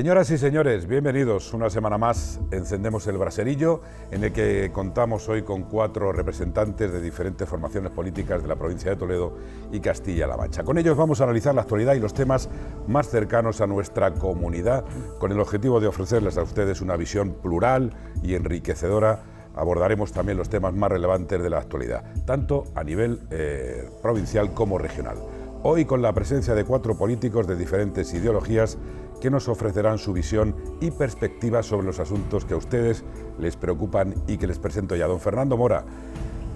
Señoras y señores, bienvenidos. Una semana más encendemos el braserillo en el que contamos hoy con cuatro representantes de diferentes formaciones políticas de la provincia de Toledo y Castilla-La Mancha. Con ellos vamos a analizar la actualidad y los temas más cercanos a nuestra comunidad con el objetivo de ofrecerles a ustedes una visión plural y enriquecedora abordaremos también los temas más relevantes de la actualidad, tanto a nivel eh, provincial como regional. Hoy con la presencia de cuatro políticos de diferentes ideologías que nos ofrecerán su visión y perspectiva sobre los asuntos que a ustedes les preocupan y que les presento ya. Don Fernando Mora,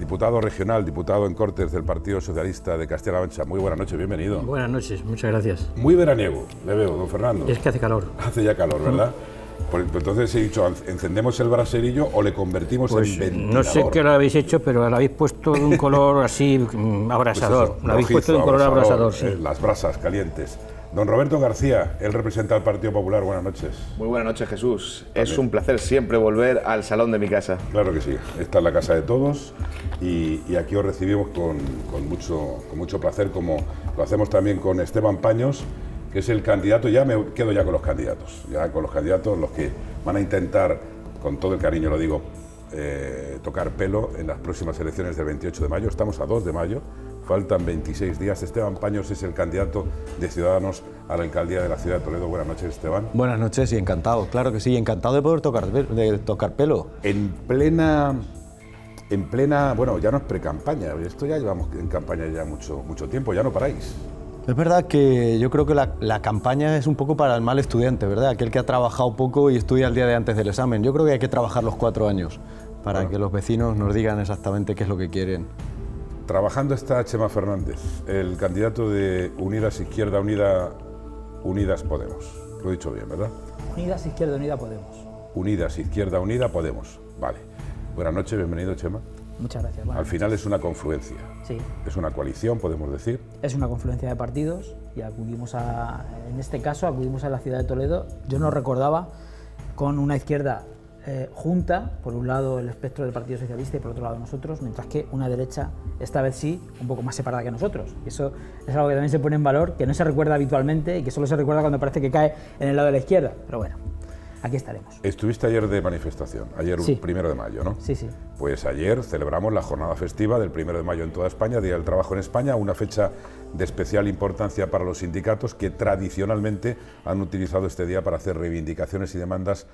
diputado regional, diputado en Cortes del Partido Socialista de Castilla-La Mancha. Muy buenas noches, bienvenido. Buenas noches, muchas gracias. Muy veraniego, le veo, don Fernando. Es que hace calor. Hace ya calor, mm. ¿verdad? entonces he dicho, ¿encendemos el braserillo o le convertimos en pues, No sé qué lo habéis hecho, pero lo habéis puesto de un color así mm, pues abrasador. lo habéis puesto de un color abrasador sí. Eh, las brasas calientes. Don Roberto García, él representa al Partido Popular. Buenas noches. Muy buenas noches, Jesús. Es un placer siempre volver al salón de mi casa. Claro que sí. Esta es la casa de todos y, aquí os recibimos con, mucho, mucho placer, como lo hacemos también con Esteban Paños, que es el candidato. Ya me quedo ya con los candidatos. Ya con los candidatos, los que van a intentar, con todo el cariño lo digo, eh, tocar pelo en las próximas elecciones del 28 de mayo. Estamos a 2 de mayo, Faltan 26 días. Esteban Paños es el candidato de Ciudadanos a la alcaldía de la ciudad de Toledo. Buenas noches, Esteban. Buenas noches y encantado, claro que sí, encantado de poder tocar, de tocar pelo. En plena. En plena. Bueno, ya no es precampaña. esto ya llevamos en campaña ya mucho, mucho tiempo, ya no paráis. Es verdad que yo creo que la, campaña es un poco para el mal estudiante, ¿verdad? Aquel que ha trabajado poco y estudia el día de antes del examen. Yo creo que hay que trabajar los cuatro años para que los vecinos nos digan exactamente qué es lo que quieren. Trabajando está Chema Fernández, el candidato de Unidas Izquierda Unida, Unidas Podemos. Lo he dicho bien, ¿verdad? Unidas Izquierda Unida Podemos. Unidas Izquierda Unida Podemos, vale. Buenas noches, bienvenido Chema. Muchas gracias. Al final es una confluencia. Sí. Es una coalición, podemos decir. Es una confluencia de partidos y acudimos a, en este caso, acudimos a la ciudad de Toledo. Yo no recordaba con una izquierda eh, junta, por un lado el espectro del Partido Socialista y por otro lado nosotros, mientras que una derecha, esta vez sí, un poco más separada que nosotros. eso es algo que también se pone en valor, que no se recuerda habitualmente y que solo se recuerda cuando parece que cae en el lado de la izquierda. Pero bueno, aquí estaremos. Estuviste ayer de manifestación, ayer primero de mayo, ¿no? Sí, sí. Pues ayer celebramos la jornada festiva del primero de mayo en toda España, Día del Trabajo en España, una fecha de especial importancia para los sindicatos que tradicionalmente han utilizado este día para hacer reivindicaciones y demandas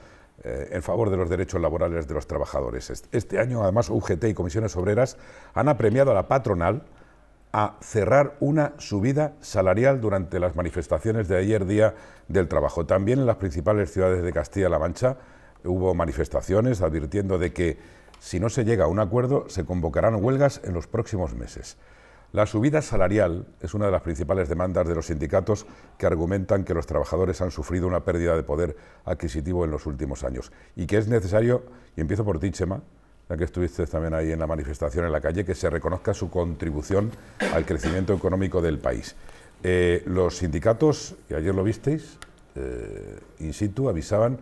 eh, en favor de los derechos laborales de los trabajadores. Este año, además, UGT y comisiones obreras han apremiado a la patronal a cerrar una subida salarial durante las manifestaciones de ayer día del trabajo. También en las principales ciudades de Castilla-La Mancha hubo manifestaciones advirtiendo de que si no se llega a un acuerdo se convocarán huelgas en los próximos meses. La subida salarial es una de las principales demandas de los sindicatos que argumentan que los trabajadores han sufrido una pérdida de poder adquisitivo en los últimos años y que es necesario, y empiezo por ti, Chema, ya que estuviste también ahí en la manifestación en la calle, que se reconozca su contribución al crecimiento económico del país. Eh, los sindicatos, y ayer lo visteis, eh, in situ, avisaban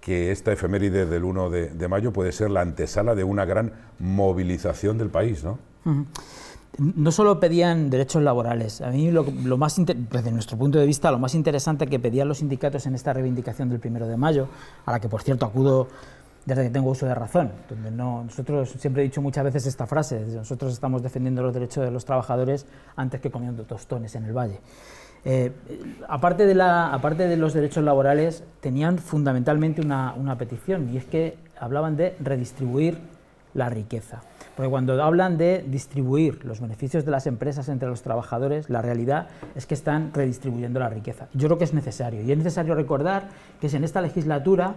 que esta efeméride del 1 de, mayo puede ser la antesala de una gran movilización del país, ¿no? no solo pedían derechos laborales, a mí lo, lo más, desde pues, nuestro punto de vista, lo más interesante que pedían los sindicatos en esta reivindicación del primero de mayo, a la que por cierto acudo desde que tengo uso de razón, donde nosotros siempre he dicho muchas veces esta frase, nosotros estamos defendiendo los derechos de los trabajadores antes que comiendo tostones en el valle. Eh, aparte, de los derechos laborales, tenían fundamentalmente una petición y es que hablaban de redistribuir la riqueza. Porque cuando hablan de distribuir los beneficios de las empresas entre los trabajadores, la realidad es que están redistribuyendo la riqueza. Yo creo que es necesario. Y es necesario recordar que es en esta legislatura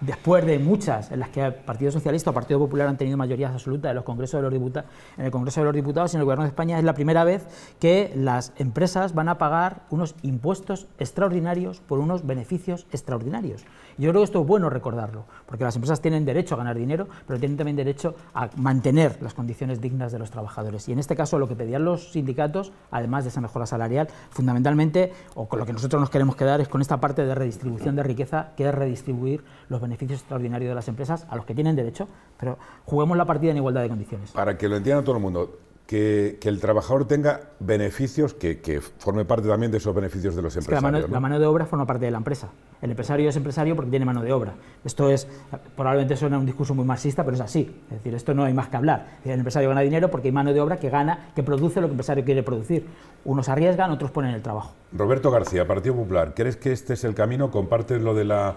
después de muchas en las que el Partido Socialista o Partido Popular han tenido mayoría absoluta en los congresos de los en el Congreso de los Diputados y en el Gobierno de España es la primera vez que las empresas van a pagar unos impuestos extraordinarios por unos beneficios extraordinarios. Yo creo que esto es bueno recordarlo, porque las empresas tienen derecho a ganar dinero, pero tienen también derecho a mantener las condiciones dignas de los trabajadores. Y en este caso lo que pedían los sindicatos, además de esa mejora salarial, fundamentalmente, o con lo que nosotros nos queremos quedar es con esta parte de redistribución de riqueza que es redistribuir los beneficios extraordinarios de las empresas a los que tienen derecho, pero juguemos la partida en igualdad de condiciones. Para que lo entienda todo el mundo, que, el trabajador tenga beneficios, que, que, forme parte también de esos beneficios de los empresarios. La mano, de obra forma parte de la empresa. El empresario es empresario porque tiene mano de obra. Esto es, probablemente suena un discurso muy marxista, pero es así. Es decir, esto no hay más que hablar. El empresario gana dinero porque hay mano de obra que gana, que produce lo que el empresario quiere producir. Unos arriesgan, otros ponen el trabajo. Roberto García, Partido Popular, ¿crees que este es el camino? ¿Compartes lo de la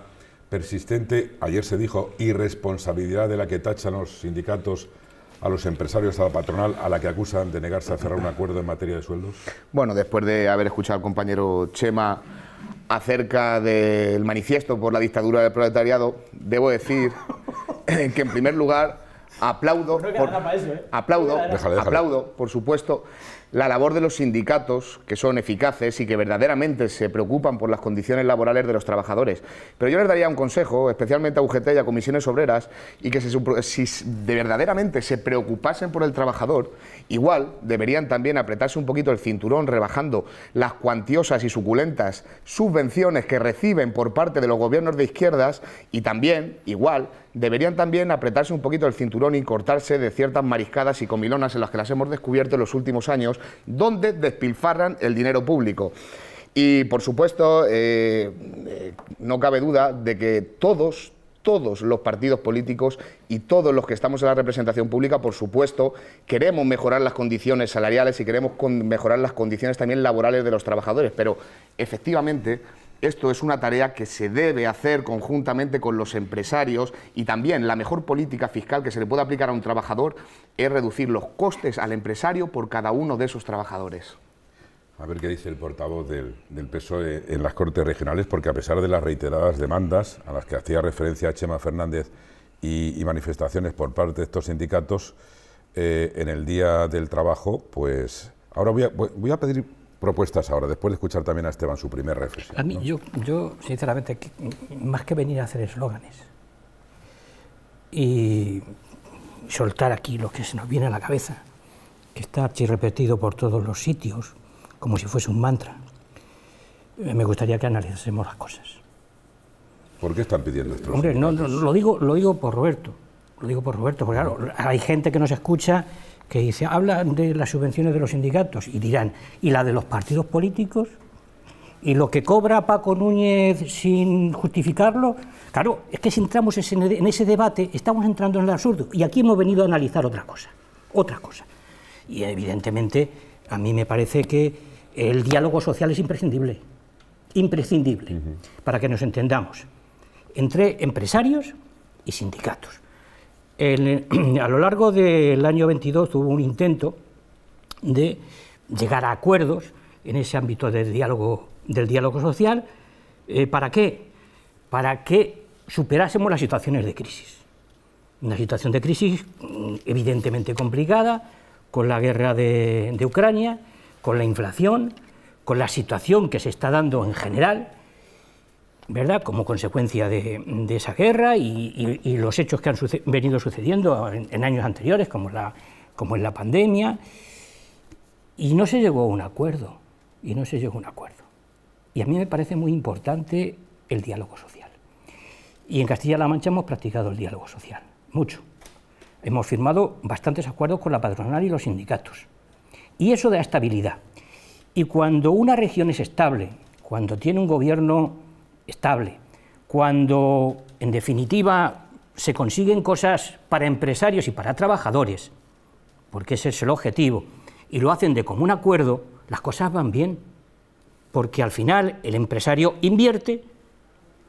persistente, ayer se dijo, irresponsabilidad de la que tachan los sindicatos a los empresarios, a la patronal, a la que acusan de negarse a cerrar un acuerdo en materia de sueldos? Bueno, después de haber escuchado al compañero Chema acerca del manifiesto por la dictadura del proletariado, debo decir que en primer lugar aplaudo, ¿eh? aplaudo, aplaudo, por supuesto, la labor de los sindicatos, que son eficaces y que verdaderamente se preocupan por las condiciones laborales de los trabajadores. Pero yo les daría un consejo, especialmente a UGT y a comisiones obreras, y que si de verdaderamente se preocupasen por el trabajador, igual deberían también apretarse un poquito el cinturón, rebajando las cuantiosas y suculentas subvenciones que reciben por parte de los gobiernos de izquierdas, y también, igual, deberían también apretarse un poquito el cinturón y cortarse de ciertas mariscadas y comilonas en las que las hemos descubierto en los últimos años donde despilfarran el dinero público. Y por supuesto, eh, eh, no cabe duda de que todos, todos los partidos políticos y todos los que estamos en la representación pública, por supuesto, queremos mejorar las condiciones salariales y queremos mejorar las condiciones también laborales de los trabajadores. Pero efectivamente esto es una tarea que se debe hacer conjuntamente con los empresarios y también la mejor política fiscal que se le puede aplicar a un trabajador es reducir los costes al empresario por cada uno de esos trabajadores. A ver qué dice el portavoz del, PSOE en las Cortes Regionales, porque a pesar de las reiteradas demandas a las que hacía referencia Chema Fernández y, manifestaciones por parte de estos sindicatos, eh, en el Día del Trabajo, pues ahora voy a pedir propuestas ahora, después de escuchar también a Esteban su primer reflexión? A mí, yo, yo, sinceramente, más que venir a hacer eslóganes y soltar aquí lo que se nos viene a la cabeza, que está archirrepetido por todos los sitios, como si fuese un mantra, eh, me gustaría que analizásemos las cosas. ¿Por qué están pidiendo esto? Hombre, no, no, lo, digo, lo digo por Roberto, lo digo por Roberto, porque claro, hay gente que nos escucha que dice, hablan de las subvenciones de los sindicatos y dirán, ¿y la de los partidos políticos? ¿Y lo que cobra Paco Núñez sin justificarlo? Claro, es que si entramos en ese debate estamos entrando en el absurdo y aquí hemos venido a analizar otra cosa, otra cosa. Y evidentemente a mí me parece que el diálogo social es imprescindible, imprescindible, para que nos entendamos, entre empresarios y sindicatos. a lo largo del año 22 hubo un intento de llegar a acuerdos en ese ámbito del diálogo, del diálogo social. Eh, ¿Para qué? Para que superásemos las situaciones de crisis. Una situación de crisis mm, evidentemente complicada, con la guerra de Ucrania, con la inflación, con la situación que se está dando en general ¿verdad? como consecuencia de, esa guerra y, los hechos que han venido sucediendo en, años anteriores, como, la, como en la pandemia. Y no se llegó a un acuerdo, y no se llegó a un acuerdo. Y a mí me parece muy importante el diálogo social. Y en Castilla-La Mancha hemos practicado el diálogo social, mucho. Hemos firmado bastantes acuerdos con la patronal y los sindicatos. Y eso da estabilidad. Y cuando una región es estable, cuando tiene un gobierno estable. Cuando, en definitiva, se consiguen cosas para empresarios y para trabajadores, porque ese es el objetivo, y lo hacen de común acuerdo, las cosas van bien, porque al final el empresario invierte,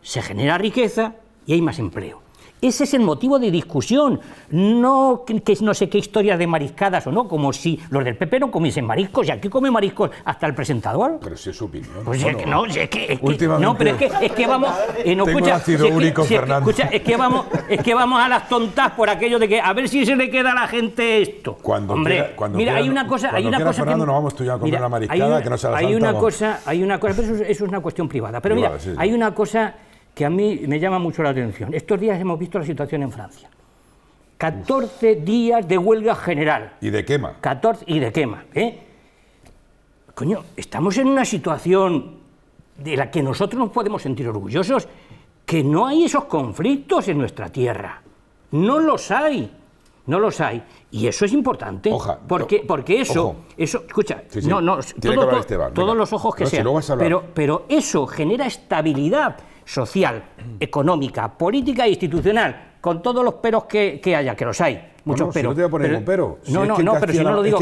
se genera riqueza y hay más empleo. Ese es el motivo de discusión, no que no sé qué historia de mariscadas o no, como si los del PP no comiesen mariscos y aquí come mariscos hasta el presentador. Pero si es su opinión. Pues es que, no, que, no, pero es que, vamos, eh, es vamos, es que vamos a las tontas por aquello de que a ver si se le queda a la gente esto. Cuando Hombre, quiera, cuando mira, hay una cosa, hay una cosa Fernando, que, nos vamos tú ya a comer la una mariscada que no se la Hay una cosa, hay una cosa, pero eso, es una cuestión privada. Pero mira, hay una cosa que a mí me llama mucho la atención. Estos días hemos visto la situación en Francia. 14 días de huelga general. Y de quema. 14 y de quema. ¿eh? Coño, estamos en una situación de la que nosotros nos podemos sentir orgullosos, que no hay esos conflictos en nuestra tierra. No los hay. No los hay. Y eso es importante. porque, porque eso, eso, escucha, no, no, todos los ojos que sean. pero, pero eso genera estabilidad social, mm. económica, política e institucional, con todos los peros que, haya, que los hay. Muchos peros. no te voy a poner pero. Si no, no, pero si no lo digo,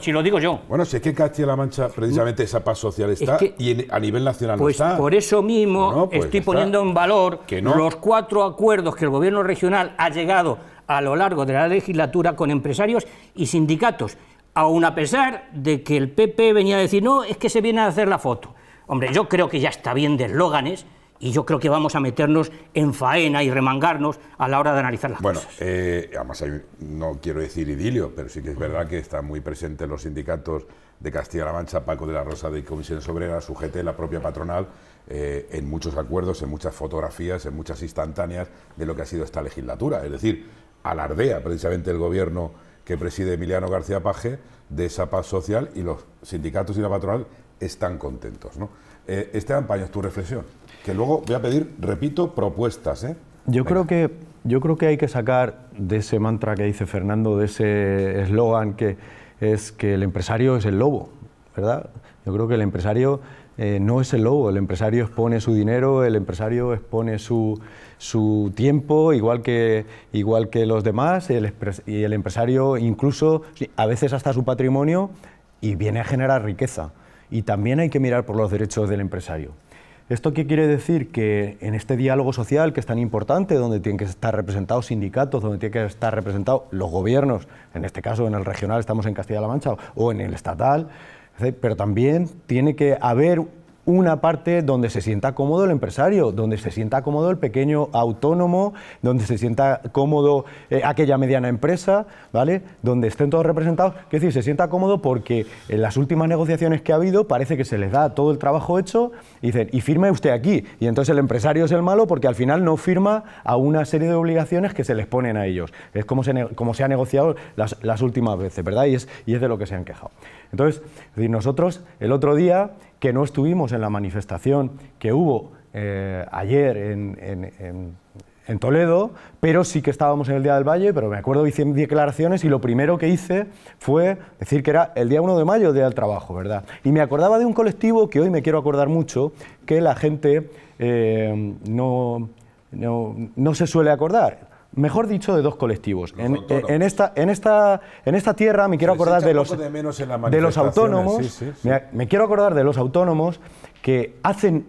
si lo digo yo. Bueno, si es que Castilla-La Mancha, mm. precisamente esa paz social está y a nivel nacional pues está. Por eso mismo pues estoy poniendo en valor los cuatro acuerdos que el gobierno regional ha llegado a lo largo de la legislatura con empresarios y sindicatos, aun a pesar de que el PP venía a decir, no, es que se viene a hacer la foto. Hombre, yo creo que ya está bien de eslóganes, y yo creo que vamos a meternos en faena y remangarnos a la hora de analizar las bueno, cosas. Bueno, eh, además no quiero decir idilio, pero sí que es verdad que están muy presentes los sindicatos de Castilla-La Mancha, Paco de la Rosa de Comisiones Obreras, de la propia patronal, eh, en muchos acuerdos, en muchas fotografías, en muchas instantáneas de lo que ha sido esta legislatura. Es decir, alardea precisamente el gobierno que preside Emiliano García Paje de esa paz social y los sindicatos y la patronal están contentos. ¿no? Eh, Esteban tu reflexión que luego voy a pedir, repito, propuestas. ¿eh? Yo, creo que, yo creo que hay que sacar de ese mantra que dice Fernando, de ese eslogan que es que el empresario es el lobo, ¿verdad? Yo creo que el empresario eh, no es el lobo, el empresario expone su dinero, el empresario expone su, tiempo, igual que, igual que los demás, y el empresario incluso a veces hasta su patrimonio y viene a generar riqueza. Y también hay que mirar por los derechos del empresario. ¿Esto qué quiere decir? Que en este diálogo social que es tan importante, donde tienen que estar representados sindicatos, donde tienen que estar representados los gobiernos, en este caso en el regional estamos en Castilla-La Mancha o en el estatal, pero también tiene que haber una parte donde se sienta cómodo el empresario, donde se sienta cómodo el pequeño autónomo, donde se sienta cómodo eh, aquella mediana empresa, ¿vale? Donde estén todos representados. Es decir, se sienta cómodo porque en las últimas negociaciones que ha habido parece que se les da todo el trabajo hecho y dicen, y firme usted aquí. Y entonces el empresario es el malo porque al final no firma a una serie de obligaciones que se les ponen a ellos. Es como se, ha negociado las, últimas veces, ¿verdad? Y es, de lo que se han quejado. Entonces, nosotros el otro día que no estuvimos en la manifestación que hubo eh, ayer en, Toledo, pero sí que estábamos en el Día del Valle, pero me acuerdo hice declaraciones y lo primero que hice fue decir que era el día 1 de mayo, el Día del Trabajo, ¿verdad? Y me acordaba de un colectivo que hoy me quiero acordar mucho, que la gente eh, no, no se suele acordar, mejor dicho, de dos colectivos. Eh, en, esta, en, esta, en esta tierra me quiero acordar de los, de, los autónomos. Me, quiero acordar de los autónomos que hacen,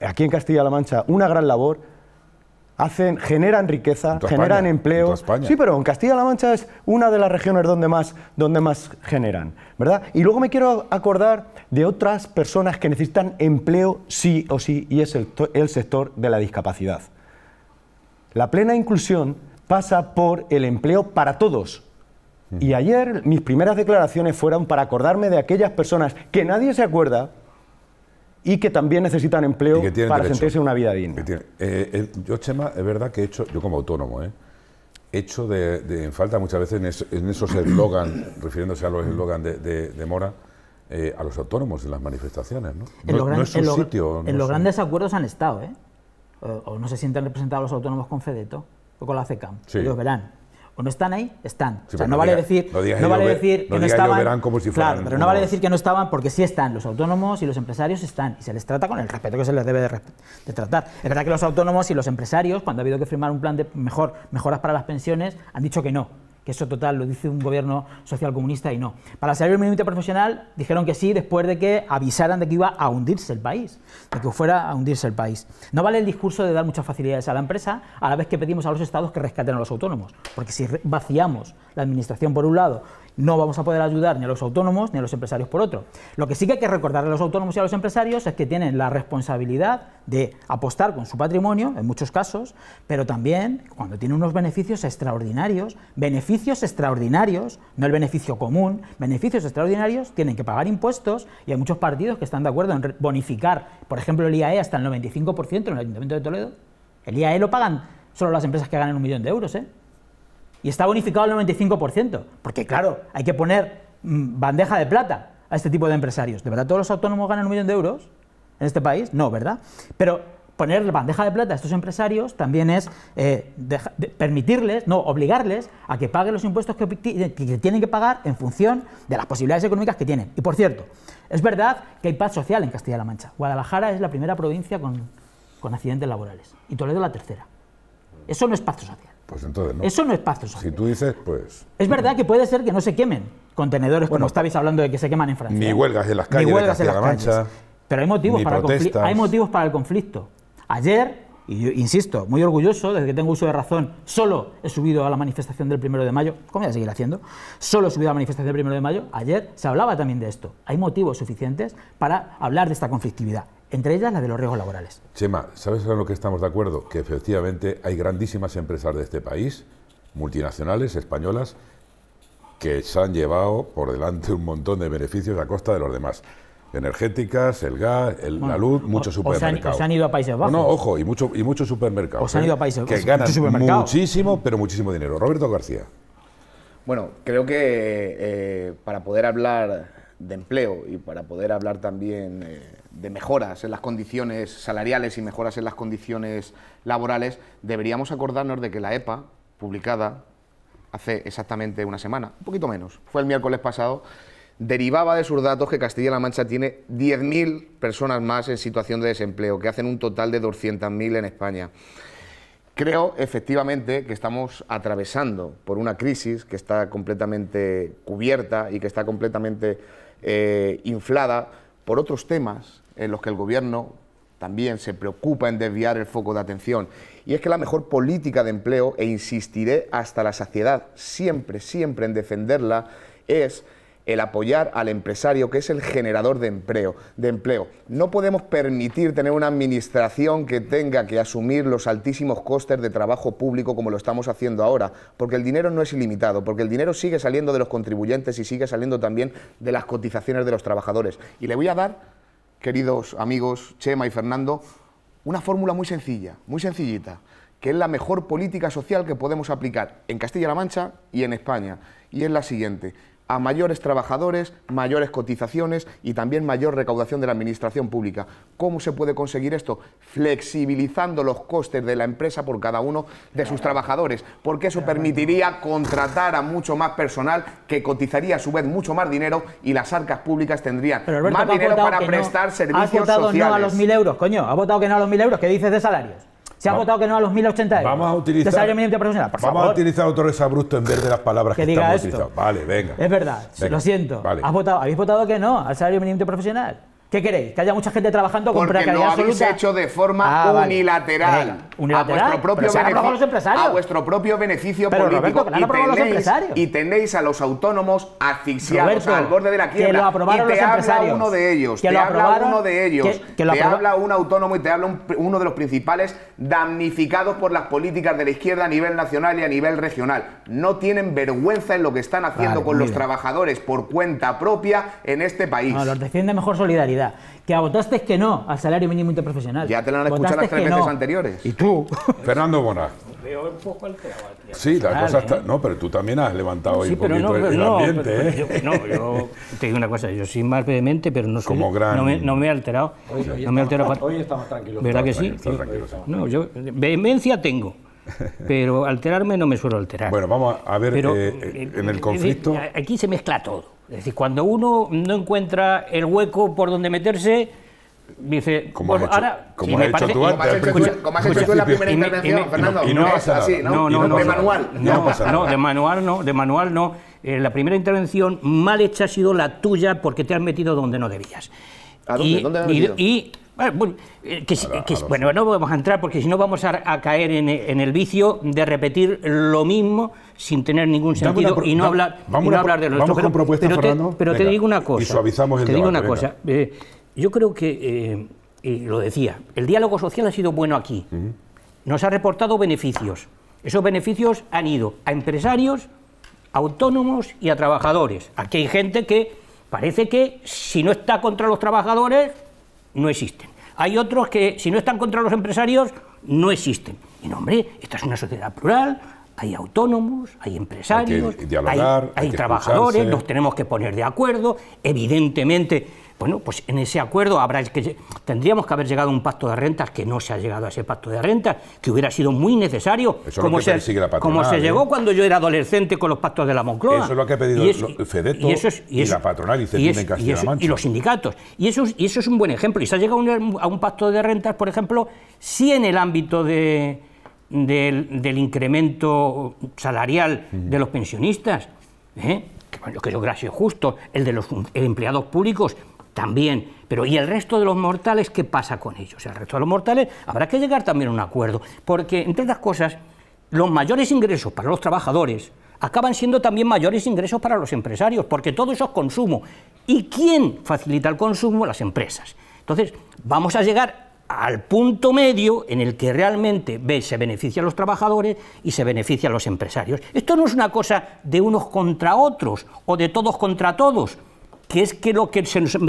aquí en Castilla-La Mancha, una gran labor. Hacen, generan riqueza, generan empleo. Sí, pero en Castilla-La Mancha es una de las regiones donde más, donde más generan, ¿verdad? Y luego me quiero acordar de otras personas que necesitan empleo sí o sí, y es el sector de la discapacidad. La plena inclusión pasa por el empleo para todos. Y ayer mis primeras declaraciones fueron para acordarme de aquellas personas que nadie se acuerda y que también necesitan empleo para sentirse sentirse una vida digna. Eh, eh, yo, Chema, es verdad que he hecho, yo como autónomo, eh, he hecho de, en falta muchas veces en, esos eslogan, refiriéndose a los eslogan de, de, Mora, a los autónomos en las manifestaciones. ¿no? En los, en los grandes acuerdos han estado, ¿eh? o no se sienten representados los autónomos con FEDETO o con la CECAM. Ellos verán. O no están ahí, están. o sea, no, vale decir, no, vale decir que no estaban. pero no vale decir que no estaban porque sí están. Los autónomos y los empresarios están y se les trata con el respeto que se les debe de, de tratar. Es verdad que los autónomos y los empresarios, cuando ha habido que firmar un plan de mejor, mejoras para las pensiones, han dicho que no que eso total lo dice un gobierno social comunista y no. Para el salario mínimo profesional dijeron que sí después de que avisaran de que iba a hundirse el país, de que fuera a hundirse el país. No vale el discurso de dar muchas facilidades a la empresa a la vez que pedimos a los estados que rescaten a los autónomos, porque si vaciamos la administración por un lado no vamos a poder ayudar ni a los autónomos ni a los empresarios por otro. Lo que sí que hay que recordar a los autónomos y a los empresarios es que tienen la responsabilidad de apostar con su patrimonio, en muchos casos, pero también cuando tienen unos beneficios extraordinarios, beneficios extraordinarios, no el beneficio común, beneficios extraordinarios, tienen que pagar impuestos y hay muchos partidos que están de acuerdo en bonificar, por ejemplo, el IAE hasta el 95% en el Ayuntamiento de Toledo. El IAE lo pagan solo las empresas que ganan un millón de euros, ¿eh? Y está bonificado el 95%, porque claro, hay que poner mm, bandeja de plata a este tipo de empresarios. ¿De verdad todos los autónomos ganan un millón de euros en este país? No, ¿verdad? Pero poner bandeja de plata a estos empresarios también es eh, permitirles, no, obligarles a que paguen los impuestos que, tienen que pagar en función de las posibilidades económicas que tienen. Y por cierto, es verdad que hay paz social en Castilla-La Mancha. Guadalajara es la primera provincia con, accidentes laborales y Toledo la tercera. Eso no es paz social. Pues entonces no. Eso no es paz Si tú dices, pues... Es verdad que puede ser que no se quemen contenedores, como estabais hablando de que se queman en Francia. Ni huelgas en las calles ni huelgas en Pero hay motivos, para el hay motivos para el conflicto. Ayer, y yo insisto, muy orgulloso, desde que tengo uso de razón, solo he subido a la manifestación del primero de mayo, ¿cómo voy a seguir haciendo? Solo he subido a la manifestación del primero de mayo, ayer se hablaba también de esto. Hay motivos suficientes para hablar de esta conflictividad entre ellas la de los riesgos laborales. Chema, ¿sabes en lo que estamos de acuerdo? Que efectivamente hay grandísimas empresas de este país, multinacionales, españolas, que se han llevado por delante un montón de beneficios a costa de los demás. Energéticas, el gas, la luz, muchos supermercados. O se, han, ido a Países Bajos. No, ojo, y, mucho, y muchos supermercados. O se han ¿eh? ido a Países Bajos. Que ganan muchísimo, pero muchísimo dinero. Roberto García. Bueno, creo que eh, para poder hablar de empleo y para poder hablar también... Eh, de mejoras en las condiciones salariales y mejoras en las condiciones laborales, deberíamos acordarnos de que la EPA, publicada hace exactamente una semana, un poquito menos, fue el miércoles pasado, derivaba de sus datos que Castilla-La Mancha tiene 10.000 personas más en situación de desempleo, que hacen un total de 200.000 en España. Creo efectivamente que estamos atravesando por una crisis que está completamente cubierta y que está completamente eh, inflada por otros temas en los que el gobierno también se preocupa en desviar el foco de atención. Y es que la mejor política de empleo, e insistiré hasta la saciedad, siempre, siempre en defenderla, es el apoyar al empresario, que es el generador de empleo. De empleo. No podemos permitir tener una administración que tenga que asumir los altísimos costes de trabajo público como lo estamos haciendo ahora, porque el dinero no es ilimitado, porque el dinero sigue saliendo de los contribuyentes y sigue saliendo también de las cotizaciones de los trabajadores. Y le voy a dar, queridos amigos Chema y Fernando, una fórmula muy sencilla, muy sencillita que es la mejor política social que podemos aplicar en Castilla-La Mancha y en España. Y es la siguiente, a mayores trabajadores, mayores cotizaciones y también mayor recaudación de la administración pública. ¿Cómo se puede conseguir esto? Flexibilizando los costes de la empresa por cada uno de sus trabajadores, porque eso permitiría contratar a mucho más personal que cotizaría a su vez mucho más dinero y las arcas públicas tendrían más dinero para prestar servicios ha votado no a los mil euros, coño. Ha votado que no a los mil euros. ¿Qué dices de salarios? Se ha votado que no a los 1.080 euros. Vamos a utilizar. por vamos a utilizar otro bruto en vez de las palabras que, estamos utilizando. Vale, venga. Es verdad, lo siento. Has votado, habéis votado que no al salario mínimo profesional. ¿Qué queréis? ¿Que haya mucha gente trabajando con Porque precariedad lo habéis hecho de forma ah, unilateral, A vuestro propio beneficio. A vuestro propio beneficio político. y, tenéis, a los autónomos asfixiados al borde de la quiebra. Que lo aprobaron y te habla uno de ellos. Que te habla uno de ellos. Que, te habla un autónomo y te habla uno de los principales damnificados por las políticas de la izquierda a nivel nacional y a nivel regional. No tienen vergüenza en lo que están haciendo con los trabajadores por cuenta propia en este país. No, los defiende mejor solidaridad que Que votaste que no al salario mínimo interprofesional. Ya te lo han escuchado las tres veces anteriores. ¿Y tú, Fernando Bonaz. Veo un poco alterado Sí, la cosa está. ¿eh? No, pero tú también has levantado sí, ahí un poquito pero, el no, ambiente. ¿eh? yo, no, yo te digo una cosa, yo soy más vehemente, pero no soy. Como no, me, no me he alterado. Hoy, no me estamos, alterado. Hoy estamos tranquilos. ¿Verdad que sí? no, yo vehemencia tengo pero alterarme no me suelo alterar. Bueno, vamos a ver eh, eh, en el conflicto. Aquí se mezcla todo. Es decir, cuando uno no encuentra el hueco por donde meterse, dice, como pues, ahora... Como has, hecho como has hecho tú en la primera intervención, Fernando. no, pasa así, ¿no? No, no, de manual. No, no, de manual no, de manual no. Eh, la primera intervención mal hecha ha sido la tuya porque te has metido donde no debías. ¿A dónde? ¿Dónde has metido? y bueno, eh, no vamos a entrar porque si no vamos a, caer en, el vicio de repetir lo mismo sin tener ningún sentido y no, hablar, vamos hablar de lo Vamos con pero, Te, digo una cosa. Y suavizamos el Te digo una cosa. Eh, yo creo que, eh, lo decía, el diálogo social ha sido bueno aquí. Nos ha reportado beneficios. Esos beneficios han ido a empresarios, a autónomos y a trabajadores. Aquí hay gente que parece que si no está contra los trabajadores no existen. Hay otros que, si no están contra los empresarios, no existen. Y no, hombre, esta es una sociedad plural, hay autónomos, hay empresarios, hay, trabajadores, nos tenemos que poner de acuerdo, evidentemente, bueno, pues en ese acuerdo habrá que tendríamos que haber llegado a un pacto de rentas que no se ha llegado a ese pacto de rentas, que hubiera sido muy necesario, como, se, llegó ¿eh? cuando yo era adolescente con los pactos de la Moncloa. Eso es lo que ha pedido el Fedeto y, la patronal y, los sindicatos. Y eso, es un buen ejemplo. Y se ha llegado a un, a un pacto de rentas, por ejemplo, sí en el ámbito de, del, incremento salarial de los pensionistas, ¿eh? que, bueno, yo creo justo, el de los em, empleados públicos también, pero ¿y el resto de los mortales qué pasa con ellos? El resto de los mortales habrá que llegar también a un acuerdo, porque entre otras cosas, los mayores ingresos para los trabajadores acaban siendo también mayores ingresos para los empresarios, porque todo eso es consumo. ¿Y quién facilita el consumo? Las empresas. Entonces, vamos a llegar al punto medio en el que realmente ve, se a los trabajadores y se beneficia a los empresarios. Esto no es una cosa de unos contra otros o de todos contra todos, que es que lo que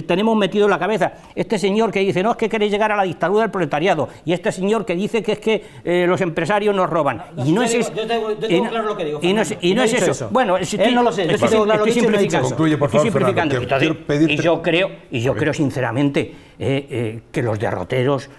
tenemos metido en la cabeza, este señor que dice, no, es que queréis llegar a la dictadura del proletariado, y este señor que dice que es que eh, los empresarios nos roban. Ah, y no es eso. Yo tengo, claro lo que digo. Y no, es eso. Bueno, no lo sé. Yo estoy, simplificando. y yo creo, y yo creo sinceramente eh, eh, que los derroteros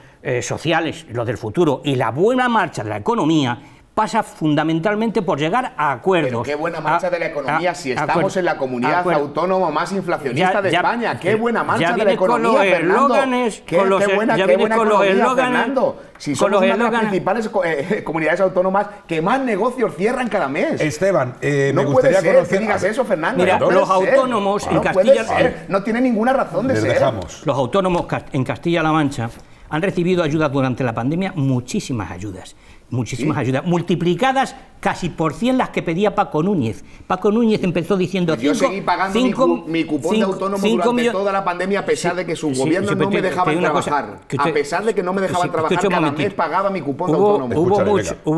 sociales, los del futuro y la buena marcha de la economía pasa fundamentalmente por llegar a acuerdos. Pero qué buena marcha de la economía si estamos en la comunidad autónoma más inflacionista de España. Qué eh, buena marcha de la economía, Fernando... los qué, buena, ya viene con los Fernando. Si somos con los una de las principales eh, comunidades autónomas que más negocios cierran cada mes. Esteban, eh, me gustaría puede ser conocer... que digas eso, Fernando. Mira, no los autónomos ser. en no Castilla... No tiene ninguna razón de ser. Los autónomos en Castilla-La Mancha han recibido ayudas durante la pandemia, muchísimas ayudas muchísimas ayudas, multiplicadas casi por cien las que pedía Paco Núñez. Paco Núñez empezó diciendo... Yo seguí pagando mi, cupón de autónomo durante toda la pandemia a pesar de que su gobierno gobiernos no me dejaba trabajar. a pesar de que no me dejaban trabajar, cada mes pagaba mi cupón de autónomo.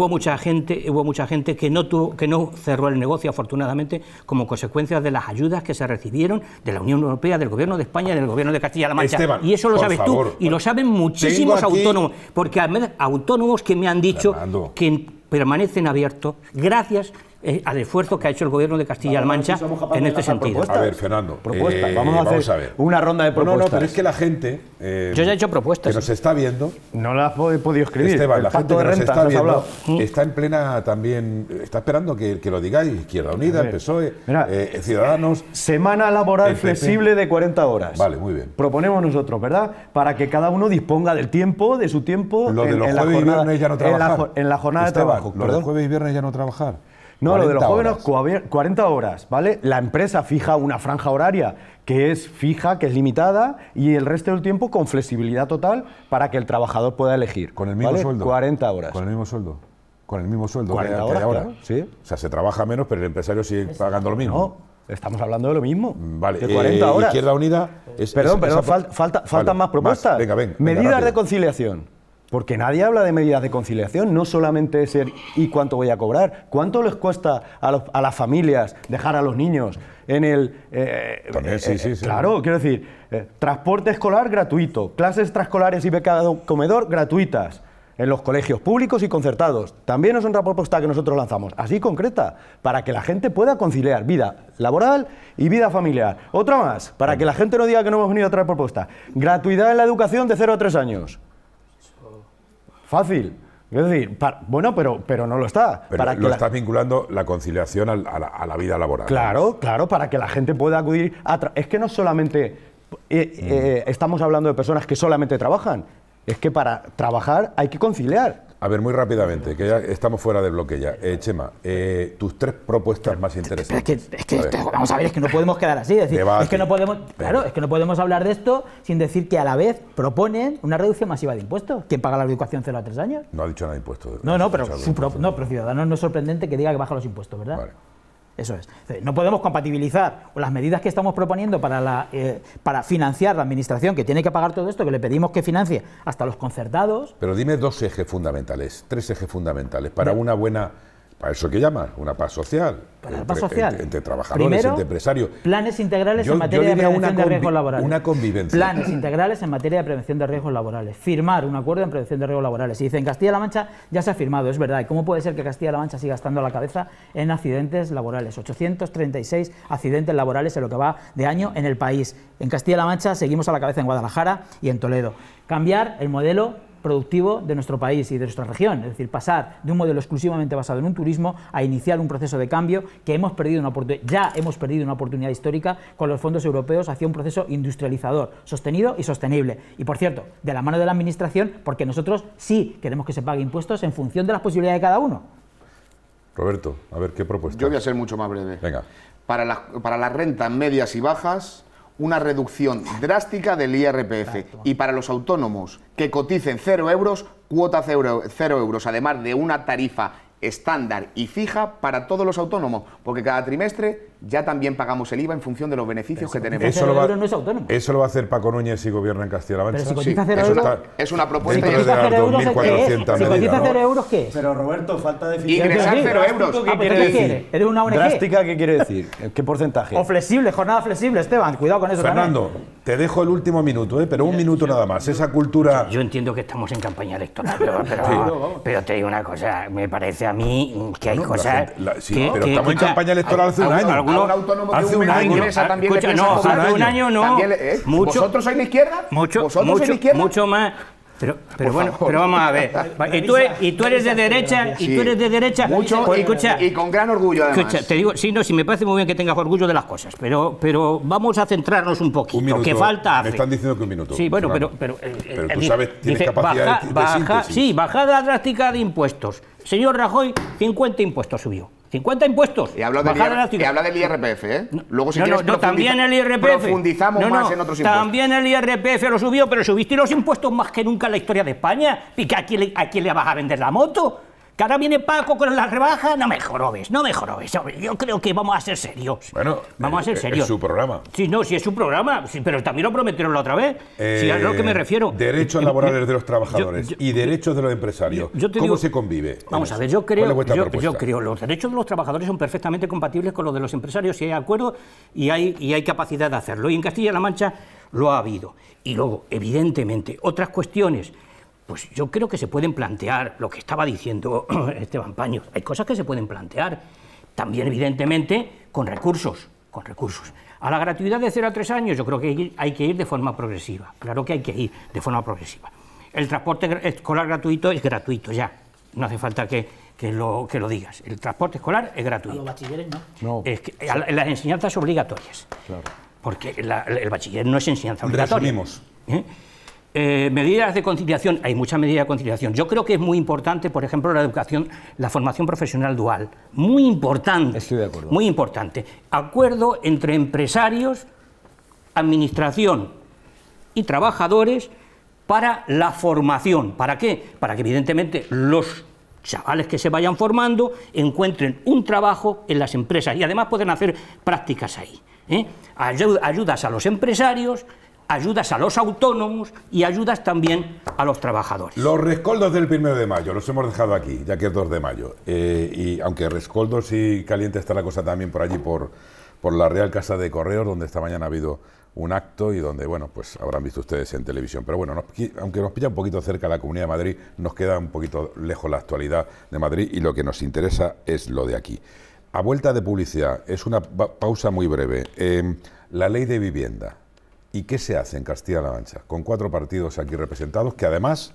Hubo, mucha gente, hubo mucha gente que no, cerró el negocio, afortunadamente, como consecuencia de las ayudas que se recibieron de la Unión Europea, del Gobierno de España, del Gobierno de Castilla-La Mancha. y eso lo sabes tú. Y lo saben muchísimos autónomos. Porque autónomos que me han dicho que permanecen abiertos gracias eh, al esfuerzo que ha hecho el gobierno de Castilla-La Mancha en este sentido. A ver, Fernando, eh, vamos, a hacer una ronda de propuestas. No, no, pero es que la gente eh, Yo he hecho propuestas. que nos está viendo... No las he podido escribir. Esteban, la gente que nos está está en plena también... Está esperando que, lo digáis. Izquierda Unida, PSOE, Ciudadanos... Semana laboral flexible de 40 horas. Vale, muy bien. Proponemos nosotros, ¿verdad? Para que cada uno disponga del tiempo, de su tiempo... en, la jornada, ya no trabajar. En la, jornada de trabajo. lo jueves y viernes ya no trabajar. No, lo de los jóvenes, 40 horas, ¿vale? La empresa fija una franja horaria que es fija, que es limitada, y el resto del tiempo con flexibilidad total para que el trabajador pueda elegir. ¿Con el mismo sueldo? 40 horas. ¿Con el mismo sueldo? Con el mismo sueldo 40 horas, ¿Sí? O sea, se trabaja menos, pero el empresario sigue pagando lo mismo. No. Estamos hablando de lo mismo. Mm, vale, de 40 eh, horas. Izquierda Unida. perdón, pero perdón, falta, faltan más propuestas. Venga, venga, Medidas de conciliación. Porque nadie habla de medidas de conciliación, no solamente es el y cuánto voy a cobrar, cuánto les cuesta a, las familias dejar a los niños en el... Eh, eh, eh, claro, quiero decir, transporte escolar gratuito, clases extraescolares y becado comedor gratuitas en los colegios públicos y concertados. También es otra propuesta que nosotros lanzamos, así concreta, para que la gente pueda conciliar vida laboral y vida familiar. Otra más, para que la gente no diga que no hemos venido a traer propuesta. Gratuidad en la educación de 0 a 3 años fácil. Es decir, bueno, pero, pero no lo está. Pero lo que estás vinculando la conciliación a la, vida laboral. Claro, claro, para que la gente pueda acudir a... Es que no solamente eh, mm. eh, estamos hablando de personas que solamente trabajan, es que para trabajar hay que conciliar. A ver, muy rápidamente, que ya estamos fuera de bloque ya. Eh, Chema, eh, tus tres propuestas más interesantes. es que, vamos a ver, es que no podemos quedar así. Es, que no podemos, claro, es que no podemos hablar de esto sin decir que a la vez proponen una reducción masiva de impuestos. ¿Quién paga la educación cero a tres años? No ha dicho nada de impuestos. No, no, pero, no, pero Ciudadanos no es sorprendente que diga que baja los impuestos, ¿verdad? Vale. Eso es. No podemos compatibilizar las medidas que estamos proponiendo para, eh, para financiar la administración, que tiene que pagar todo esto, que le pedimos que financie hasta los concertados. Pero dime dos ejes fundamentales, tres ejes fundamentales para una buena para eso que llama una paz social. paz social. Entre, trabajadores, entre empresarios. Planes integrales en materia de prevención de riesgos laborales. Una convivencia. Planes integrales en materia de prevención de riesgos laborales. Firmar un acuerdo en prevención de riesgos laborales. Y dicen, Castilla-La Mancha ya se ha firmado, es verdad. cómo puede ser que Castilla-La Mancha siga estando a la cabeza en accidentes laborales? 836 accidentes laborales en lo que va de año en el país. En Castilla-La Mancha seguimos a la cabeza en Guadalajara y en Toledo. Cambiar el modelo productivo de nuestro país y de nuestra región, es decir, pasar de un modelo exclusivamente basado en un turismo a iniciar un proceso de cambio que hemos perdido una ya hemos perdido una oportunidad histórica con los fondos europeos hacia un proceso industrializador, sostenido y sostenible. Y por cierto, de la mano de la Administración, porque nosotros sí queremos que se pague impuestos en función de las posibilidades de cada uno. Roberto, a ver qué propuesta. Yo voy a ser mucho más breve. Venga. Para las, para las rentas medias y bajas, una reducción drástica del IRPF. Y para los autónomos que coticen cero euros, cuota cero euros, además de una tarifa estándar y fija para todos los autónomos, porque cada trimestre ya también pagamos el IVA en función de los beneficios que tenemos. Eso lo, va, no es autónomo. eso lo va a hacer Paco Núñez si gobierna en Castilla-La Mancha. Pero si cotiza cero euros, es una propuesta. de 2.400 Si cero euros, ¿qué es? Pero Roberto, falta de Ingresar cero euros. ¿Qué, ah, pues quiere decir? una ¿Drástica qué quiere decir? ¿Qué porcentaje? O flexible, jornada flexible, Esteban. Cuidado con eso Fernando, te dejo el último minuto, ¿eh? pero un minuto nada más. Esa cultura... Yo entiendo que estamos en campaña electoral, pero, te digo una cosa. Me parece a mí que hay cosas... sí, pero estamos en campaña electoral hace un año un hace un año, escucha, no, hace un año no. eh, ¿Vosotros sois de izquierda? Mucho, ¿Vosotros mucho, sois izquierda? más. Pero, bueno, pero vamos a ver. Y tú, eres de derecha, y tú eres de derecha. y, con gran orgullo además. Escucha, te digo, sí, no, sí, me parece muy bien que tengas orgullo de las cosas, pero, pero vamos a centrarnos un poquito. Un que falta hace. Me están diciendo que un minuto. Sí, bueno, pero, pero, eh, eh, tú sabes, tienes capacidad de, Sí, bajada drástica de impuestos. Señor Rajoy, 50 impuestos subió. 50 impuestos. Y habla, del, habla del IRPF, ¿eh? No, Luego, si no, quieres, no, también el IRPF. Profundizamos más en otros impuestos. También el IRPF lo subió, pero subiste los impuestos más que nunca en la historia de España. ¿Y que a quién le, a quién le vas a vender la moto? Que ahora viene Paco con la rebaja, no me jorobes, no me jorobes. Yo creo que vamos a ser serios. Bueno, vamos a ser eh, serios. Es su programa. Sí, no, sí es su programa, sí, pero también lo prometieron la otra vez. sí, a lo que me eh, refiero. Derechos laborales de los trabajadores y derechos de los empresarios. Yo, ¿Cómo se convive? Vamos a ver, yo creo, yo, creo los derechos de los trabajadores son perfectamente compatibles con los de los empresarios si hay acuerdo y hay, y hay capacidad de hacerlo. Y en Castilla-La Mancha lo ha habido. Y luego, evidentemente, otras cuestiones pues yo creo que se pueden plantear lo que estaba diciendo Esteban Paño. Hay cosas que se pueden plantear. También, evidentemente, con recursos. Con recursos. A la gratuidad de 0 a 3 años yo creo que hay que ir de forma progresiva. Claro que hay que ir de forma progresiva. El transporte escolar gratuito es gratuito ya. No hace falta que, lo, digas. El transporte escolar es gratuito. los bachilleres no. no. las enseñanzas obligatorias. Claro. Porque el bachiller no es enseñanza obligatoria. Resumimos. ¿Eh? Eh, medidas de conciliación, hay muchas medidas de conciliación. Yo creo que es muy importante, por ejemplo, la educación, la formación profesional dual. Muy importante. acuerdo. Muy importante. Acuerdo entre empresarios, administración y trabajadores para la formación. ¿Para qué? Para que evidentemente los chavales que se vayan formando encuentren un trabajo en las empresas y además pueden hacer prácticas ahí. ¿eh? Ayudas a los empresarios, ayudas a los autónomos y ayudas también a los trabajadores. Los rescoldos del primero de mayo, los hemos dejado aquí, ya que es 2 de mayo. Eh, y aunque rescoldos y caliente está la cosa también por allí, por, por la Real Casa de Correos, donde esta mañana ha habido un acto y donde, bueno, pues habrán visto ustedes en televisión. Pero bueno, aunque nos pilla un poquito cerca la Comunidad de Madrid, nos queda un poquito lejos la actualidad de Madrid y lo que nos interesa es lo de aquí. A vuelta de publicidad, es una pausa muy breve. Em, la ley de vivienda. ¿Y qué se hace en Castilla-La Mancha? Con cuatro partidos aquí representados que además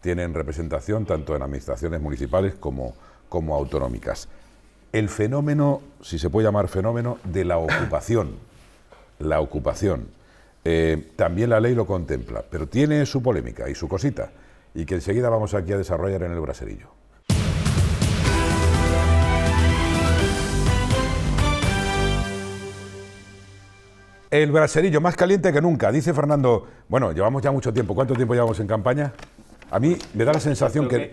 tienen representación tanto en administraciones municipales como, como autonómicas. El fenómeno, si se puede llamar fenómeno, de la ocupación. La ocupación. Eh, también la ley lo contempla, pero tiene su polémica y su cosita, y que enseguida vamos aquí a desarrollar en el braserillo. El braserillo más caliente que nunca, dice Fernando. Bueno, llevamos ya mucho tiempo. ¿Cuánto tiempo llevamos en campaña? A mí me da la sensación que,